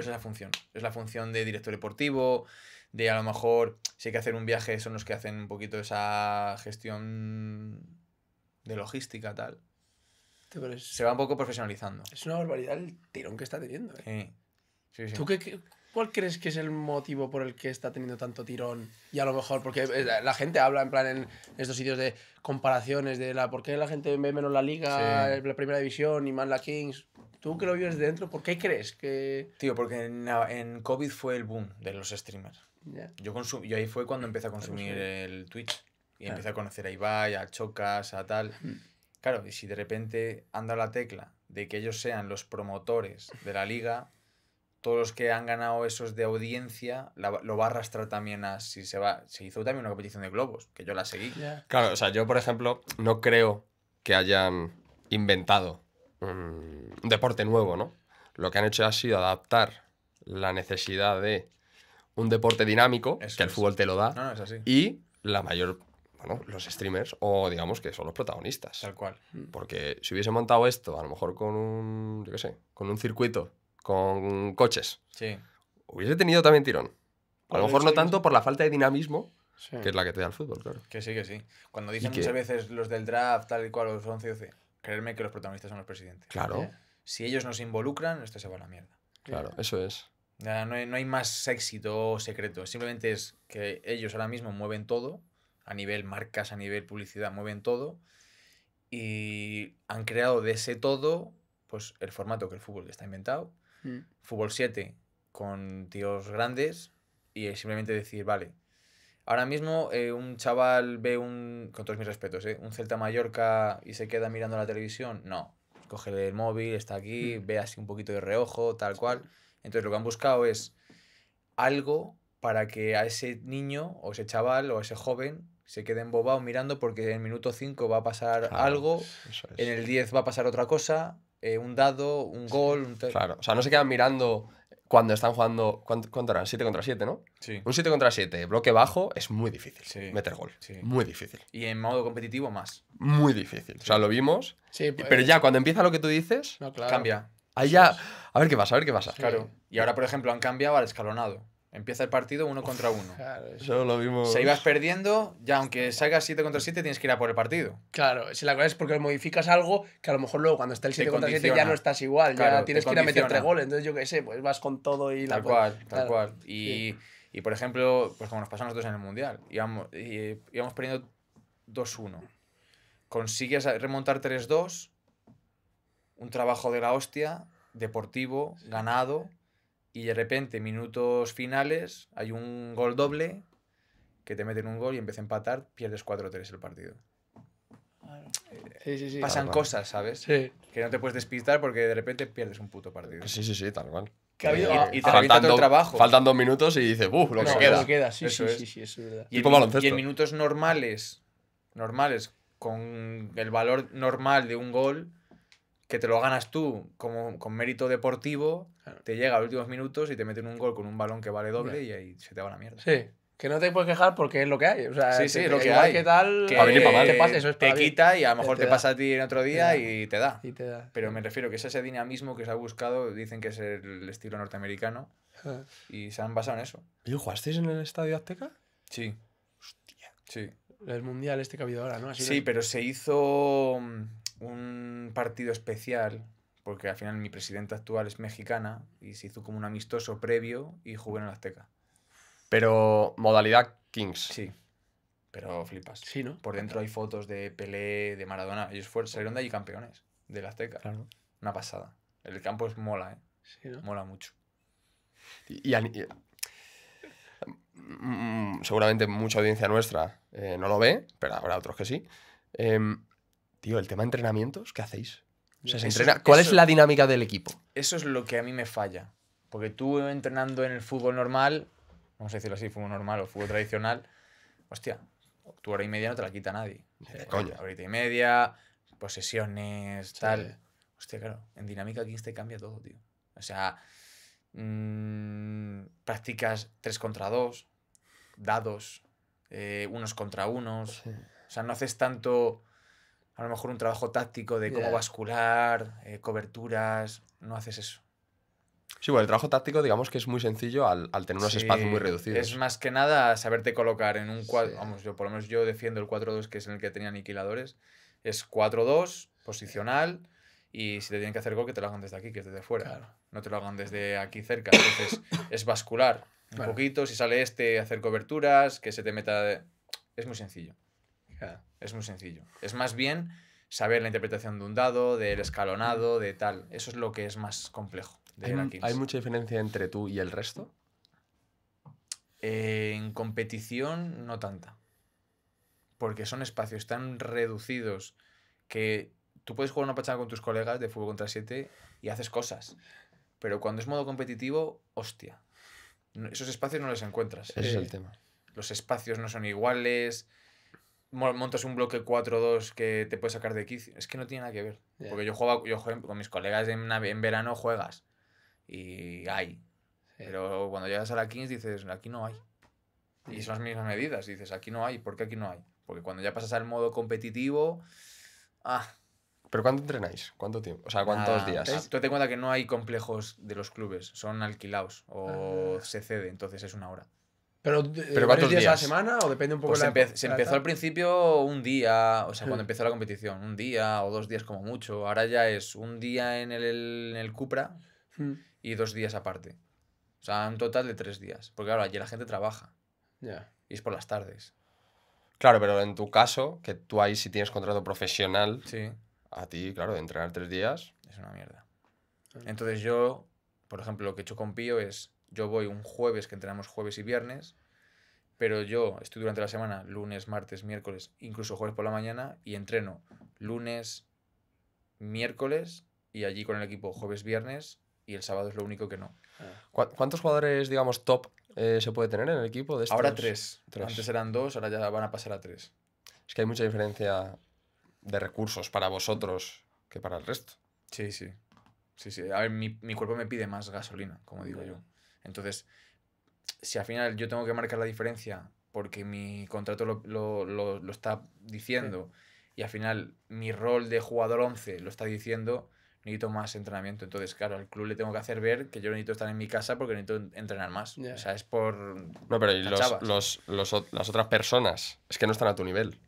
esa es la función. Es la función de director deportivo, de a lo mejor si hay que hacer un viaje, son los que hacen un poquito esa gestión de logística, tal. Se va un poco profesionalizando. Es una barbaridad el tirón que está teniendo. ¿eh? Sí. Sí, sí. ¿Tú qué, cuál crees que es el motivo por el que está teniendo tanto tirón? Y a lo mejor, porque eh, la gente habla en plan en estos sitios de comparaciones, de la por qué la gente ve menos la liga, eh, la primera división y más la Kings. Tú que lo vives de dentro, ¿por qué crees que...? Tío, porque en, COVID fue el boom de los streamers. Yo, consum ahí fue cuando empecé a consumir el Twitch. Y ah. empecé a conocer a Ibai, a Chocas, a tal. Mm. Claro, y si de repente anda la tecla de que ellos sean los promotores de la liga, todos los que han ganado esos de audiencia lo va a arrastrar también a si se va. Se hizo también una competición de globos, que yo la seguí. Claro, o sea, yo, por ejemplo, no creo que hayan inventado un deporte nuevo, ¿no? Lo que han hecho ha sido adaptar la necesidad de un deporte dinámico, que el fútbol te lo da, y la mayor bueno, los streamers o digamos que son los protagonistas. Tal cual. Porque si hubiese montado esto, a lo mejor con un, yo qué sé, con un circuito, con coches, sí. hubiese tenido también tirón. A lo mejor no tanto por la falta de dinamismo, que es la que te da el fútbol, claro. Que sí, que sí. Cuando dicen muchas veces los del draft, tal y cual, los 11 12, creerme que los protagonistas son los presidentes. Claro. Si ellos no se involucran, esto se va a la mierda. Claro, eso es. no, hay, no hay más éxito o secreto. Simplemente es que ellos ahora mismo mueven todo a nivel marcas, a nivel publicidad, mueven todo. Y han creado de ese todo, pues el formato que el fútbol que está inventado. Mm. Fútbol 7 con tíos grandes y eh, simplemente decir, vale, ahora mismo eh, un chaval ve un, con todos mis respetos, eh, un Celta Mallorca y se queda mirando la televisión, no. Coge el móvil, está aquí, mm. ve así un poquito de reojo, tal cual. Entonces lo que han buscado es algo para que a ese niño o ese chaval o ese joven se queden bobados mirando porque en el minuto 5 va a pasar algo, en el 10 va a pasar otra cosa, eh, un dado, un gol. Un claro, o sea, no se quedan mirando cuando están jugando. ¿Cuánto, eran? 7 contra 7, ¿no? Sí. Un 7 contra 7, bloque bajo, es muy difícil meter gol. Muy difícil. Y en modo competitivo, más. Muy difícil. O sea, lo vimos. Sí, pues pero ya cuando empieza lo que tú dices, no, cambia. Ahí ya. A ver qué pasa, a ver qué pasa. Claro. Y ahora, por ejemplo, han cambiado al escalonado. Empieza el partido uno contra uno. Claro, eso lo vimos. Si ibas perdiendo, ya aunque salgas 7 contra 7, tienes que ir a por el partido. Claro, si la cosa es porque modificas algo que a lo mejor luego cuando está el 7 contra 7 ya no estás igual, ya tienes que ir a meter tres goles. Entonces yo qué sé, pues vas con todo y tal la cual, Tal cual, y, cual. y, por ejemplo, pues como nos pasó a nosotros en el Mundial, íbamos, íbamos perdiendo 2-1. Consigues remontar 3-2, un trabajo de la hostia, deportivo, ganado y de repente, minutos finales, hay un gol doble que te meten un gol y empieza a empatar, pierdes 4-3 el partido. Pasan cosas, ¿sabes? Que no te puedes despistar porque de repente pierdes un puto partido. Sí, sí, sí, tal cual. faltan trabajo. Faltan dos minutos y dices, uff, lo que queda. queda, sí, sí, sí, Y, en, y en minutos normales, normales, con el valor normal de un gol, que te lo ganas tú como, con mérito deportivo, te llega a los últimos minutos y te meten un gol con un balón que vale doble y ahí se te va la mierda. Sí. Que no te puedes quejar porque es lo que hay. O sea, sí, sí, lo que hay. ¿Qué tal? Te, pasa, te quita y a lo mejor te, pasa a ti en otro día y te da. Pero me refiero que es ese dinamismo que se ha buscado, dicen que es el estilo norteamericano, ah. y se han basado en eso. ¿Y jugasteis en el Estadio Azteca? Sí. Hostia. Sí. El mundial este que ha habido ahora, ¿no? sí, pero se hizo mm, un partido especial, porque al final mi presidenta actual es mexicana y se hizo como un amistoso previo y jugué en el Azteca. Pero modalidad Kings. Sí. Pero flipas. Sí, ¿no? Por dentro hay fotos de Pelé, de Maradona. Ellos fueron, salieron de allí campeones, del Azteca. Una pasada. El campo es mola, ¿eh? Sí, Mola mucho. Y, mm, mm, seguramente mucha audiencia nuestra eh, no lo ve, pero habrá otros que sí. Em, el tema de entrenamientos, ¿qué hacéis? ¿Cuál es la dinámica del equipo? Eso es lo que a mí me falla. Porque tú entrenando en el fútbol normal, vamos a decirlo así, fútbol normal o fútbol tradicional, hostia, tu hora y media no te la quita nadie. ahorita y media, posesiones, tal. Hostia, claro, en dinámica aquí 15 cambia todo, tío. O sea, mm, practicas 3 contra dos, dados, eh, unos contra unos. O sea, no haces tanto a lo mejor un trabajo táctico de cómo bascular, eh, coberturas, no haces eso. Sí, bueno, el trabajo táctico digamos que es muy sencillo al, tener unos espacios muy reducidos. Es más que nada saberte colocar en un cuadro, vamos, yo por lo menos yo defiendo el 4-2 que es en el que tenía aniquiladores, es 4-2, posicional, y si te tienen que hacer gol que te lo hagan desde aquí, que es desde fuera, no te lo hagan desde aquí cerca, entonces es bascular un poquito, si sale este hacer coberturas, que se te meta, es muy sencillo. Es muy sencillo. Es más bien saber la interpretación de un dado, del escalonado, de tal. Eso es lo que es más complejo. ¿Hay, mucha diferencia entre tú y el resto? Eh, en competición no tanta. Porque son espacios tan reducidos que tú puedes jugar una pachanga con tus colegas de fútbol contra 7 y haces cosas. Pero cuando es modo competitivo, hostia. Esos espacios no los encuentras. es el tema. Los espacios no son iguales montas un bloque 4-2 que te puede sacar de quicio. Es que no tiene nada que ver. Porque yo juego yo juego con mis colegas en, en verano juegas. Y hay. Pero cuando llegas a la 15 dices, aquí no hay. Y son las mismas medidas. dices, aquí no hay. ¿Por qué aquí no hay? Porque cuando ya pasas al modo competitivo. Ah. ¿Pero cuánto entrenáis? ¿Cuánto tiempo? O sea, ¿cuántos días? tú te cuenta que no hay complejos de los clubes, son alquilados o ah. se cede, entonces es una hora. Pero, eh, pero varios días, a la semana o depende un poco de pues la, Se empezó al principio un día, o sea, cuando empezó la competición, un día o dos días como mucho. Ahora ya es un día en el, Cupra hmm. y dos días aparte. O sea, un total de tres días. Porque claro, allí la gente trabaja. ya Y es por las tardes. Claro, pero en tu caso, que tú ahí sí tienes contrato profesional, sí. a ti, claro, de entrenar tres días. Es una mierda. Entonces yo, por ejemplo, lo que he hecho con Pío es yo voy un jueves, que entrenamos jueves y viernes, pero yo estoy durante la semana, lunes, martes, miércoles, incluso jueves por la mañana, y entreno lunes, miércoles, y allí con el equipo jueves, viernes, y el sábado es lo único que no. Ah. ¿Cuántos jugadores, digamos, top eh, se puede tener en el equipo? De Ahora tres. Antes eran dos, ahora ya van a pasar a tres. Es que hay mucha diferencia de recursos para vosotros que para el resto. Sí, sí. Sí, sí. A ver, mi, cuerpo me pide más gasolina, como digo yo. Entonces, si al final yo tengo que marcar la diferencia porque mi contrato lo, está diciendo y al final mi rol de jugador 11 lo está diciendo, necesito más entrenamiento. Entonces, claro, al club le tengo que hacer ver que yo necesito estar en mi casa porque necesito entrenar más. O sea, es por... No, pero las otras personas es que no están a tu nivel.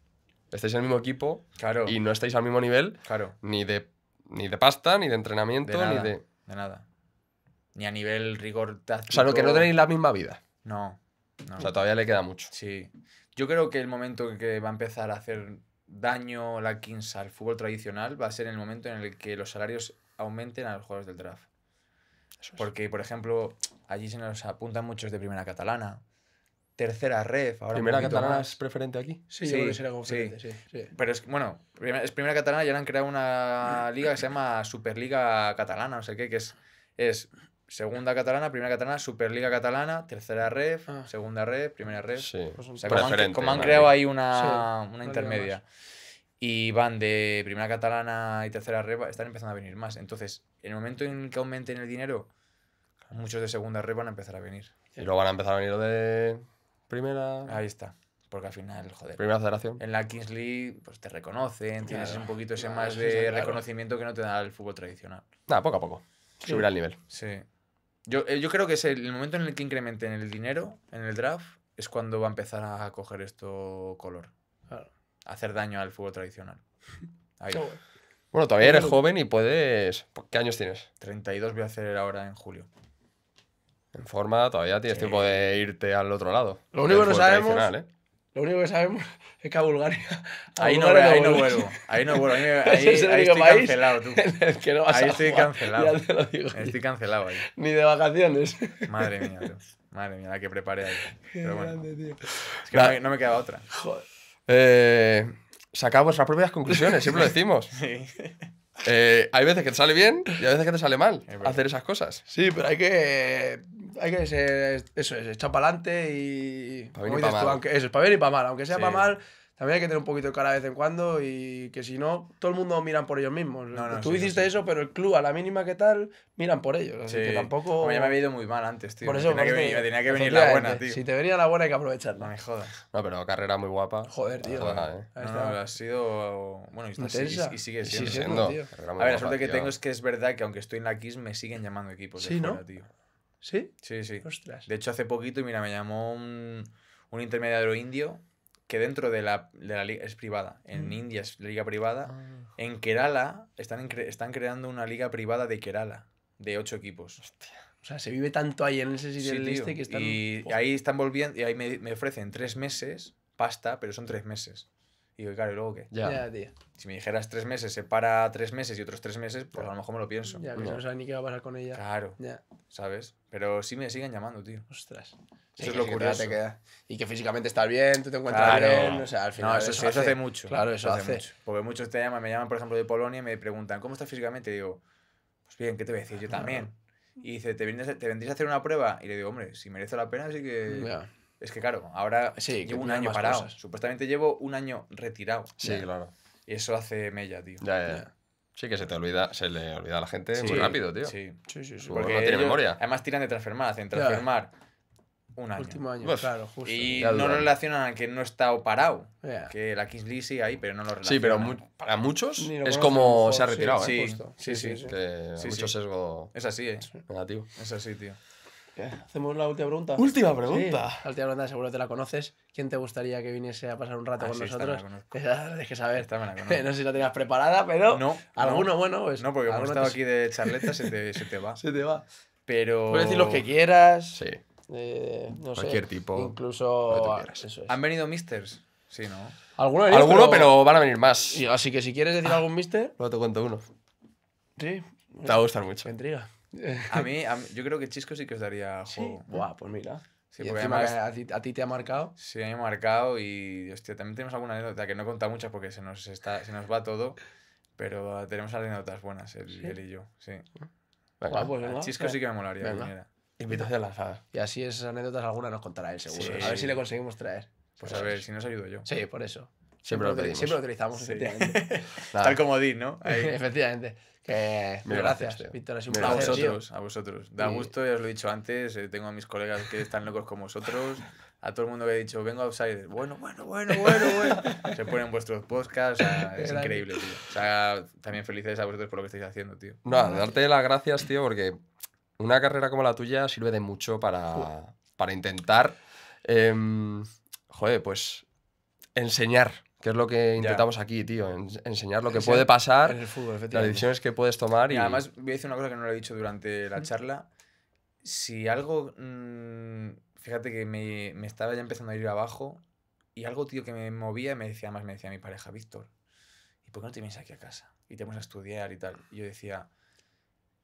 Estáis en el mismo equipo y no estáis al mismo nivel claro. ni, de, ni de pasta, ni de entrenamiento, ni de... De nada ni a nivel rigor táctico. O sea, lo que no tenéis la misma vida. No, O sea, todavía le queda mucho. Sí. Yo creo que el momento en que va a empezar a hacer daño la Kings al fútbol tradicional va a ser en el momento en el que los salarios aumenten a los jugadores del draft. Porque, por ejemplo, allí se nos apuntan muchos de primera catalana, tercera ref. ¿Primera catalana es preferente aquí? Sí, sí que sí. Pero es, bueno, es primera catalana, ya han creado una liga que se llama Superliga Catalana, no sé qué, que es, es segunda catalana, primera catalana, Superliga catalana, tercera red, ah. segunda red, primera red. Sí. Pues o sea, como han, creado ahí una, una intermedia. Y van de primera catalana y tercera ref, están empezando a venir más. Entonces, en el momento en que aumenten el dinero, muchos de segunda red van a empezar a venir. Y luego van a empezar a venir de primera. Ahí está. Porque al final, joder. Primera federación. En la Kings League, pues te reconocen, tienes un poquito ese más de reconocimiento que no te da el fútbol tradicional. Nada, poco a poco. Subirá el nivel. Sí. Eh, yo, creo que es el, momento en el que incrementen el dinero en el draft es cuando va a empezar a coger esto color. hacer daño al fútbol tradicional. Bueno, todavía eres joven y puedes. ¿Qué años tienes? 32 voy a hacer ahora en julio. En forma, todavía tienes tiempo de irte al otro lado. Lo único que no sabemos lo único que sabemos es que a Bulgaria. ahí, no, ahí, no, vuelvo. Ahí no vuelvo. Ahí, estoy cancelado, tú. ahí estoy cancelado. Estoy cancelado ahí. Ni de vacaciones. Madre mía, Madre mía, la que preparé ahí. Grande, tío. Es que no, me, queda otra. Joder. Eh, sacad vuestras propias conclusiones, siempre lo decimos. sí. Eh, hay veces que te sale bien y hay veces que te sale mal hacer esas cosas. Sí, pero hay que. Hay que ser. Eso es, echar para adelante y. Para bien y mal. es para bien y para mal. Aunque sea para mal, también hay que tener un poquito de cara de vez en cuando y que si no, todo el mundo miran por ellos mismos. Tú hiciste eso, pero el club a la mínima que tal, miran por ellos. Así que tampoco... Como me había ido muy mal antes, tío. Por eso, me tenía, que, venir la buena, tío. Si te venía la buena hay que aprovecharla. No me jodas. No, pero carrera muy guapa. Joder, tío. Eh. ha sido... Bueno, y, sigue siendo. A ver, la suerte que tengo es que es verdad que aunque estoy en la Kiss me siguen llamando equipos de no tío. ¿Sí? Sí, sí. Ostras. De hecho, hace poquito, mira, me llamó un, un intermediario indio que dentro de la, liga es privada. En mm. India es liga privada. Ah. En Kerala están, están creando una liga privada de Kerala, de ocho equipos. O sea, se vive tanto ahí en ese sitio este que están... Y ahí están volviendo, y ahí me, me ofrecen tres meses, pasta, pero son tres meses. Y digo, claro, ¿y luego qué? Ya, tío. Si me dijeras tres meses, se para tres meses y otros tres meses, pues a lo mejor me lo pienso. Ya, no. sabes ni qué va a pasar con ella. Claro. Ya. ¿Sabes? Pero sí me siguen llamando, tío. Ostras. eso es lo que Te queda. Y que físicamente estás bien, tú te encuentras claro. bien. O sea, al final. No, eso, eso, hace, eso hace, mucho. Claro, eso, hace. Mucho. Porque muchos te llaman, me llaman, por ejemplo, de Polonia y me preguntan, ¿cómo estás físicamente? Y digo, pues bien, ¿qué te voy a decir? Yo también. Y dice, ¿te, vendrías a hacer una prueba? Y le digo, hombre, si merece la pena, así que. Es que claro, ahora llevo un año parado. Supuestamente llevo un año retirado. Sí, claro. Y eso hace mella, tío. Ya, ya, Sí, que se te olvida, se le olvida a la gente muy rápido, tío. Sí, sí, sí. sí porque no tiene memoria. Además tiran de transfermar, hacen transfermar un año. Último año, claro, justo. Y no lo relacionan a que no está parado. Que la Kiss Lee sigue ahí, pero no lo relacionan. Sí, pero para muchos es como se ha retirado, ¿eh? sí, Sí, sí, sí. Que mucho sesgo. Es así, ¿eh? Negativo. Es así, tío. Hacemos la última pregunta. Última pregunta. última pregunta, seguro te la conoces. ¿Quién te gustaría que viniese a pasar un rato ah, con nosotros? Ah, tienes que saber. no sé si la tenías preparada, pero. No. Alguno, bueno, pues. No, porque hemos estado aquí de charleta, se te, se va. se te va. Pero. Puedes decir los que quieras. Sí. Eh, no Cualquier tipo. Incluso. ¿Han venido misters? Sí, ¿no? Alguno, Alguno pero... van a venir más. así que si quieres decir ah. algún mister. Luego te cuento uno. Sí. Te va a gustar mucho. Me intriga. A mí, yo creo que Chisco sí que os daría Buah, pues mira. porque a, ti, te ha marcado. Sí, me ha marcado y, hostia, también tenemos alguna anécdota que no he contado muchas porque se nos, está, se nos va todo, pero tenemos anécdotas buenas, él, y yo, sí. Pues Chisco sí que me molaría Invitación lanzada. Y así esas anécdotas alguna nos contará él, seguro. A ver si le conseguimos traer. Pues a ver, si nos ayudo yo. Sí, por eso. Siempre, lo utilizamos, efectivamente. Tal como di, ¿no? efectivamente. Muchas gracias, Víctor. un placer, a vosotros, a vosotros. Da gusto, ya os lo he dicho antes. Eh, tengo a mis colegas que están locos como vosotros. A todo el mundo que he dicho, vengo a Outsiders. Bueno, bueno, bueno, bueno, bueno. Se ponen vuestros podcasts. es increíble, tío. O sea, también felicidades a vosotros por lo que estáis haciendo, tío. No, darte las gracias, tío, porque una carrera como la tuya sirve de mucho para, para intentar. Em, joder, pues enseñar que es lo que intentamos aquí, tío. enseñar lo que puede pasar, en el fútbol, las decisiones que puedes tomar. Y... además, voy a decir una cosa que no lo he dicho durante la charla. Si algo. Mm, fíjate que me, me, estaba ya empezando a ir abajo. Y algo, tío, que me movía, me decía más, me decía mi pareja, Víctor, ¿y por qué no te vienes aquí a casa? Y te vamos a estudiar y tal. Y yo decía,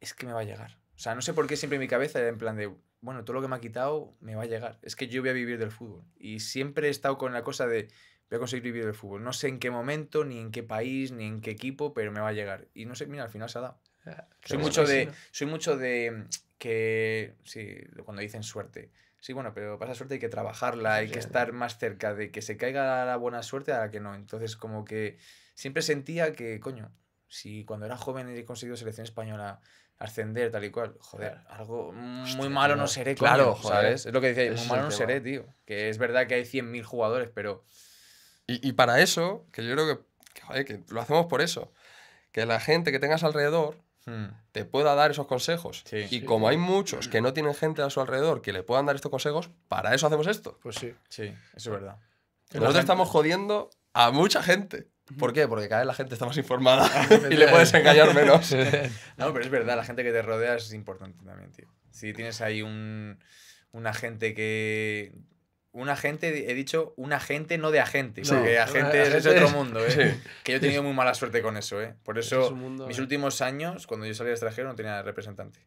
es que me va a llegar. O sea, no sé por qué siempre en mi cabeza era en plan de, bueno, todo lo que me ha quitado me va a llegar. Es que yo voy a vivir del fútbol. Y siempre he estado con la cosa de voy a conseguir vivir el fútbol. No sé en qué momento, ni en qué país, ni en qué equipo, pero me va a llegar. Y no sé, mira, al final se ha dado. Soy mucho, de, soy mucho de que, sí, cuando dicen suerte. Sí, bueno, pero para suerte hay que trabajarla, hay que estar más cerca de que se caiga la buena suerte a la que no. Entonces, como que siempre sentía que, coño, si cuando era joven he conseguido selección española ascender tal y cual, joder, algo muy malo no seré, claro, joder, ¿sabes? Es lo que decía, muy malo no seré, tío. Que es verdad que hay 100.000 jugadores, pero y, y para eso, que yo creo que, que, lo hacemos por eso, que la gente que tengas alrededor hmm. te pueda dar esos consejos. y como hay muchos que no tienen gente a su alrededor que le puedan dar estos consejos, para eso hacemos esto. Pues sí, sí, eso es pues verdad. Nosotros estamos jodiendo a mucha gente. ¿Por qué? Porque cada vez la gente está más informada y le puedes engañar menos. no, pero es verdad, la gente que te rodea es importante también, tío. Si tienes ahí un, una gente que un agente, he dicho un agente, no de agente, porque agente es, otro mundo, ¿eh? que yo he tenido muy mala suerte con eso. ¿eh? Por eso, mis eh. últimos años, cuando yo salí al extranjero, no tenía representante.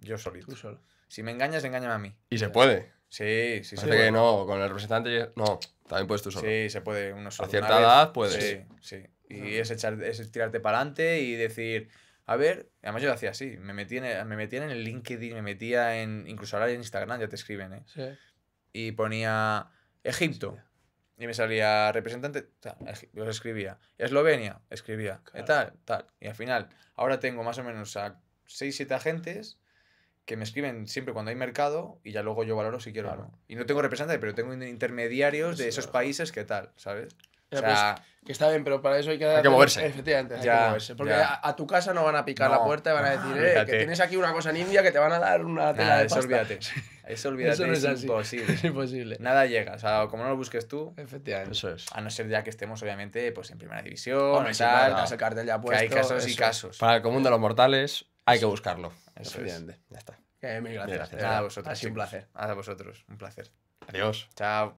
Yo solito. solo. Si me engañas, engañan a mí. Y se puede. Sí, sí, Parece que no, con el representante no, también puedes tú solo. Sí, se puede. Uno solo. A cierta edad puedes. Sí, sí. Y ah. es, echar, es tirarte para adelante y decir, a ver, además yo lo hacía así, me metía en, me metí en el LinkedIn, me metía en, incluso ahora en Instagram ya te escriben, ¿eh? Sí y ponía Egipto. Y me salía representante, Yo los escribía. Eslovenia, escribía. qué Tal, tal. Y al final, ahora tengo más o menos a 6, 7 agentes que me escriben siempre cuando hay mercado y ya luego yo valoro si quiero algo. o no. Y no tengo representante, pero tengo intermediarios pues de esos países que tal, ¿sabes? Ya, pues, que está bien, pero para eso hay que, moverse. Efectivamente, hay ya, que moverse. Porque a, tu casa no van a picar la puerta y van a ah, decir, eh, que tienes aquí una cosa en India que te van a dar una tela de eso Olvídate. Eso olvídate, eso es, imposible. imposible. Nada llega, o sea, como no lo busques tú. Efectivamente. Eso es. A no ser ya que estemos, obviamente, pues en primera división, o tal, no. el ya puesto. hay casos y casos. Para el común de los mortales, hay que buscarlo. Eso Efectivamente. Ya está. Que eh, mil gracias. a vosotros. Ha sido un placer. A vosotros. Un placer. Adiós. Chao.